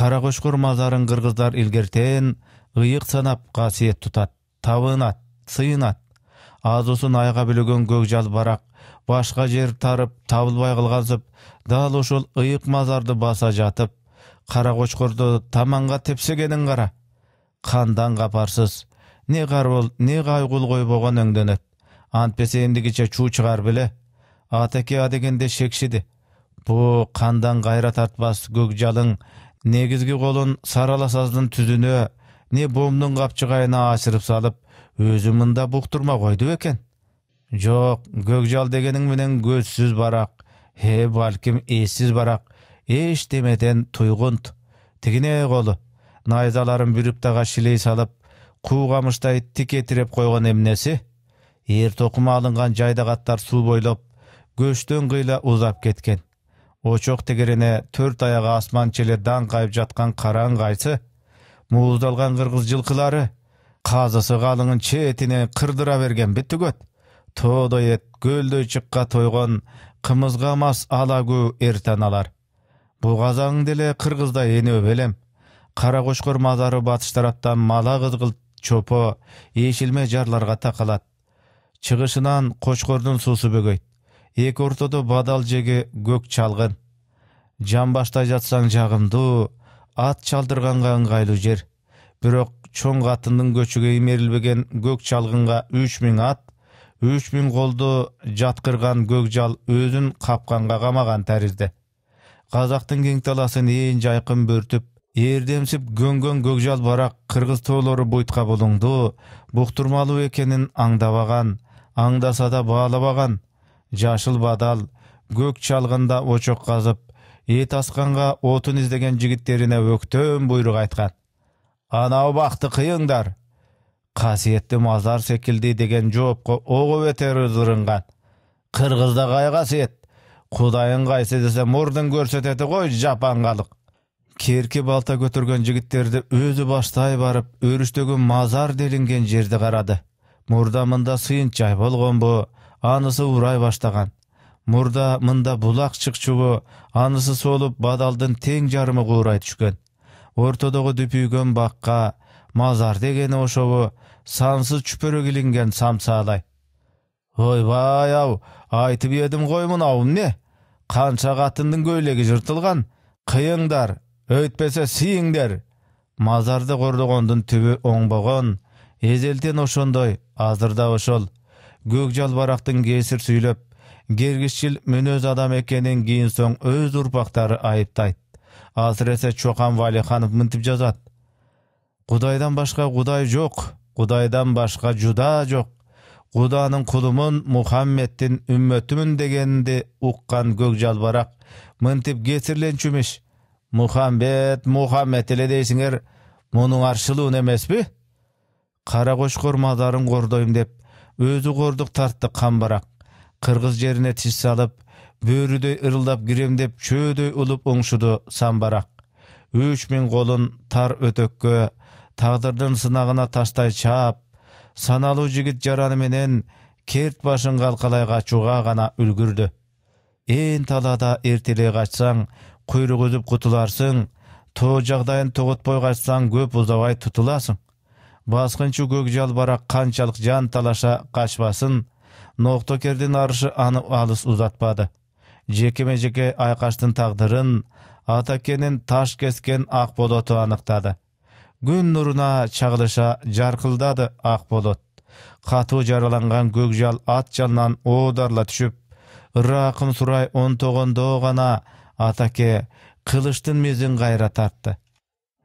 Қарағышқұр мазарын қырғыздар илгертен ұйық санап қасиет тұтат табынат сыйынат азусын айға көк көкжал барақ башқа жер тарып табылбай қылғансып дал ушул ыйық мазарды баса жатып Қарағышқұрды таманға тепсегенін қара қандан қапарсыз не қарбол не қайғыл қой өңдөнөт антпесе эмдигиче чуу чыгар атеке адегенде шекшиди бу кандан кайра тартпас көк жалың негизги колун сарала саздын түзүнө не бомдун капчыгайына ачырып салып өзү мында буктурма койду бекен жок көк жал дегениң менен көзсүз барак е балким эссиз барак эчтемеден туйгунт тигине колу найзаларын бүрүп дага шилей салып куу камыштай тиреп койгон эмнеси эр токума алынган жайдағаттар суу бойлоп көчтөн кыйла узап кеткен очок тегерене төрт аягы асманчеле даңкайып жаткан кайсы мууздалган кыргыз жылкылары казысы калыңын четине кырдыра берген бүтүгөт тоодой эт көлдөй чыкка тойгон кымызга мас ала күү эр бу казагың деле кыргыздай эне белем кара кочкор мазары батыш тараптан мала кызгылт чопо эшилме жарларга такалат чыгышынан кочкордун суусу бөгөйт эки ортодо бадал жеги көк чалгын жамбаштай жатсаң жагымдуу ат чалдырганга ыңгайлуу жер бирок чоң катындын көчүгө имерилбеген көк чалгынга үч миң ат үч миң колду жаткырган көк жал өзүн капканга камаган таризде казактын кең талаасын ээн жайкын бөртүп ээрдемсип көнгөн көк жал барак кыргыз тоолору буйтка булуңдуу буктурмалуу экенин аңдабаган аңдаса да баалабаган жашыл бадал көк чалғында очок қазып ет асқанға отын іздеген жігіттеріне өктөм бұйрық айтқан анау бақты қиыңдар қасиетті мазар секілді деген жоопко оғы бетер ызырынған қырғызда қай қасиет құдайың қайсы десе мұрдың көрсетеді ғой жапанғалық керке балта көтерген жігіттерді өзі баштай барып өрүштөгү мазар делінген жерді қарады мұрда мында сыйынчай болған бұ анысы урай баштаган мурда мында булак чыкчугу анысы солуп бадалдын тең жарымы куурай түшкөн ортодогу дүпүйгөн бакка мазар дегени ошобу сансыз чүпөрө илинген самсаалай ойбай ау айтып едім гой мынау эмне қанша катындын көйлөгү жыртылган? Кыйыңдар, өйтпесе сийиңдер. мазарды кордогондун түбі оңбогон эзелтен ошондой азыр да ошол көк жалбарақтың кесір сүйлөп кергишчил мүнөз адам экенин кийин соң өз урпактары айыптайт асыресе чокан валиханов мынтип жазат кудайдан башка кудай жок кудайдан башка жуда жок куданын кулумун мухаммеддин үммөтүмүн дегенди уккан көк жалбарак мынтип имиш мухаммед мухаммед эле дейсиңер мунун аршылуун эмеспи кара кочкор мазарын кордойм деп өзі қордық тартты қамбарақ қырғыз жеріне тіс салып бөрідей ырылдап кіремдеп, деп чөөдөй ұлып оңшуды самбарақ үч мен қолын тар өтөккө тағдырдың сынағына таштай чаап саналуу жігіт жараны менен керт башын қалқалай қачуға ғана үлгірді ен талада ертелей қачсаң құйрық үзіп құтыларсың тоо жағдайын тоғытпай қачсаң көп ұзабай тұтыласың баскынчы көкжал бара канчалык жан талаша қашпасын ноктокердин арышы аны алыс узатпады жекеме жеке айкаштын тагдырын атакенин таш кескен ак болоту аныктады күн нуруна чагылыша жарқылдады ак болот катуу жараланган көкжал ат жалынан оодарыла түшүп ыраакын сурай онтогондо гана атаке кылычтын мезин кайра тартты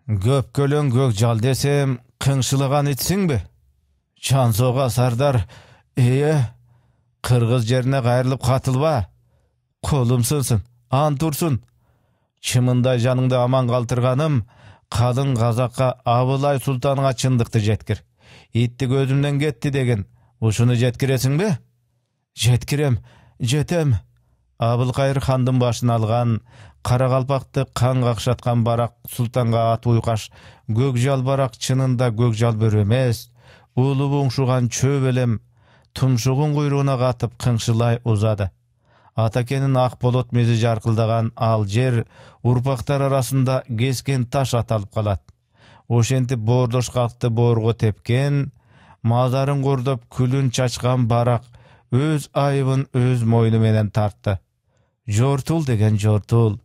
көк жал десем қыңшылыған итсің бе «Чансоға сардар ие қырғыз жеріне қайырылып қатылба қолым сынсын ант тұрсын чымындай жаныңды аман қалтырғаным қалың қазаққа абылай сұлтанға шындықты жеткір итті көзімнен кетті деген ұшыны жеткіресің бе жеткірем жетем Абылкайыр хандың башын алған қарақалпақты қан қақшатқан барақ сұлтанға ат ұйқаш көкжал барақ чынында көкжал бір емес улы бұңшуған чөп елем тұмшығын құйрығына қатып қыңшылай ұзады атакенің ақ болот мезі жарқылдаған ал жер ұрпақтар арасында кескен таш аталып қалады ошентип боордош калкты боорго тепкен мазарын кордоп күлүн чачкан барак өз айыбын өз мойну менен тартты жортул деген жортул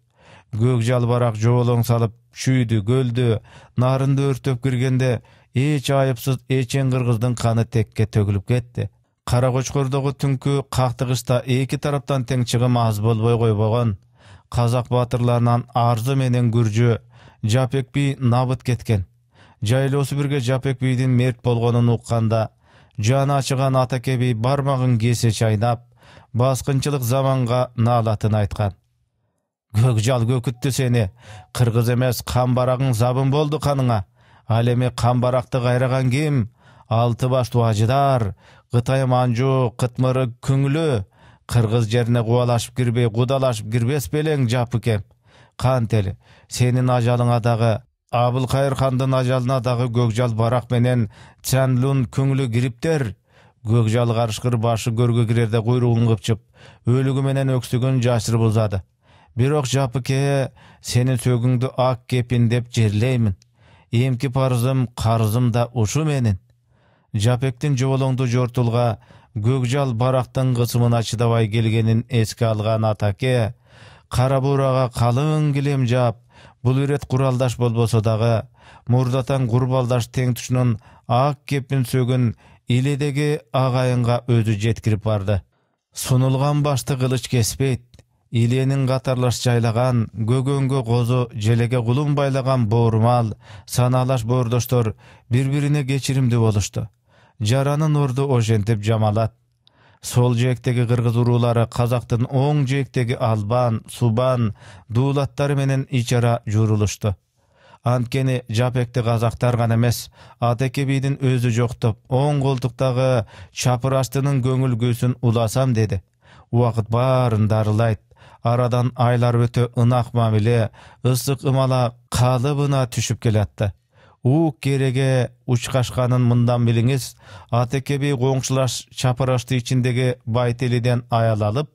көк жалбарак жоболоң салып чүйдү көлдү нарынды өрттөп киргенде эч айыпсыз эчен кыргыздын каны текке төгүлүп кетти кара кочкордогу түнкү кактыгышта эки тараптан тең чыгым аз болбой койбогон казак баатырларынан арзы менен күржү жапек бий набыт кеткен жайлоосу бирге жапек бийдин мерт болгонун укканда жаны ачыган атаке бий бармагын кесе чайнап баскынчылык заманга наалатын айткан көкжал көкітті сені қырғыз емес барағың забын болды қаныңа ал эми барақты қайраған ким алты баштуу ажыдар кытай манжу кытмыры күңлү кыргыз жерине кубалашып кирбей кудалашып кирбес белең қан кантели сенің ажалыңа дагы абылқайыр хандын ажалына дагы көкжал барақ менен чанлун күңлі кіріптер көкжал карышкыр башы көрге кирерде куйругун кыпчып өлігі менен өксігін жашырып узады Бирок жапыке сенин сөгүңдү ак кепин деп жерлеймин. Эмки парызым, карызым да ушу менин. Жапектин жолоңду жортулга көкжал барактын кысымына чыдабай келгенин эске алган атаке қарабураға калың килем жап, бул ирет куралдаш болбосо дагы мурдатан курбалдаш тең тушунун ак кепин сөгүн иледеги агайынга өзү жеткирип барды сунулган башты кылыч кеспейт иленин катарлаш жайлаган көгөнгө козу желеге кулун байлаган боормал санаалаш боордоштор бири бирине кечиримдүү болушту жаранын орду ошентип жамалат сол жээктеги кыргыз уруулары казактын оң жээктеги албан субан дуулаттары менен ич ара журулушту анткени жапекти казактар гана эмес атеке бийдин өзү жоктоп оң колтуктагы чапырачтынын көңүл күйсүн уласам деди убакыт баарын дарылайт арадан айлар өте ынақ мамиле ысык ымала калыбына түшүп келатты у кереге учкашканын мындан билиңиз атекеби коңшулаш чапырашты ичиндеги байтелиден аял алып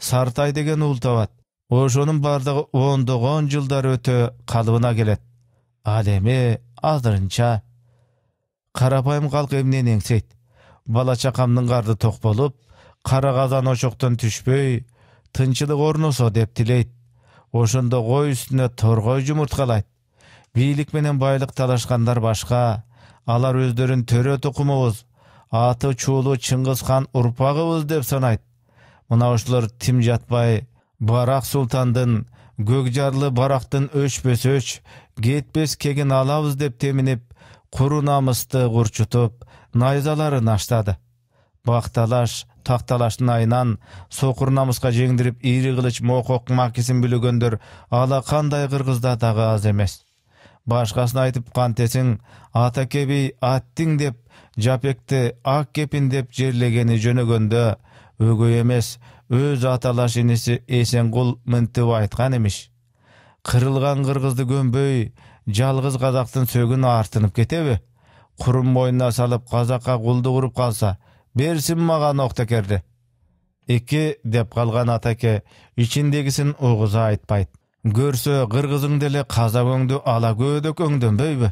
сартай деген уул табат ошонун бардыгы ондогон жылдар өтө калыбына келет ал эми азырынча карапайым калк эмнени эңсейт бала чакамдын карды ток болуп кара казан очоктон түшпөй тынчылык орносо деп тилейт ошондо кой үстүнө торгой жумурткалайт бийлик менен байлык талашкандар башка алар өздөрүн төрө тукумубуз аты чуулуу чыңгыз хан урпагыбыз деп санайт мына ушулар тим жатпай барак султандын көк жарлы барактын өчпөс өч кетпес кегин алабыз деп теминип куру намысты курчутуп найзаларын аштады бакталаш такталаштын айынан сокур намыска жеңдирип ийри кылыч мокок макисин бүлөгөндөр ала кандай кыргызда дагы аз эмес башкасын айтып кантесиң ата кеби аттиң деп жапекти ак кепин деп жерлегени жөнөгөндө өгөй эмес өз аталаш иниси эсенкул мынтип айткан имиш кырылган кыргызды көнбөй жалгыз казактын сөгүн артынып кетеби курум мойнуна салып казакка кулдук уруп калса берсин маған керді. екі деп қалған атаке ішіндегісін оғыза айтпайды көрсө қырғызың деле қазақ өңді ала көөдөк өңдөнбөйбү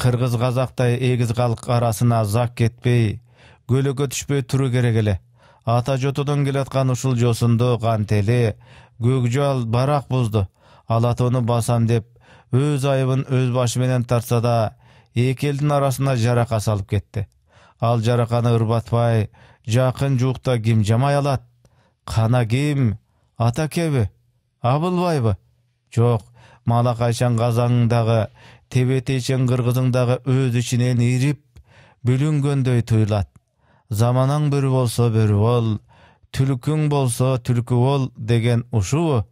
қырғыз қазақтай егіз халық арасына зак кетпей көлөкө түшпөй тұру керек эле ата жотодон келаткан ушул жосунду кантели көкжал барак бузду алатоны басам деп өз айыбын өз башы менен тартса да эки элдин арасына жарака салып кетти ал жараканы ырбатпай жакын жуукта ким жамай алат кана ким атакеби абылбайбы жок Мала казаңдагы тебетейчен кыргызыңдагы өз ичинен ирип бүлүнгөндөй туюлат заманаң бөрү болсо бөрү бол түлкүң болсо түлкү бол деген ушубу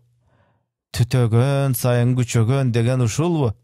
түтөгөн сайын күчөгөн деген ушулбу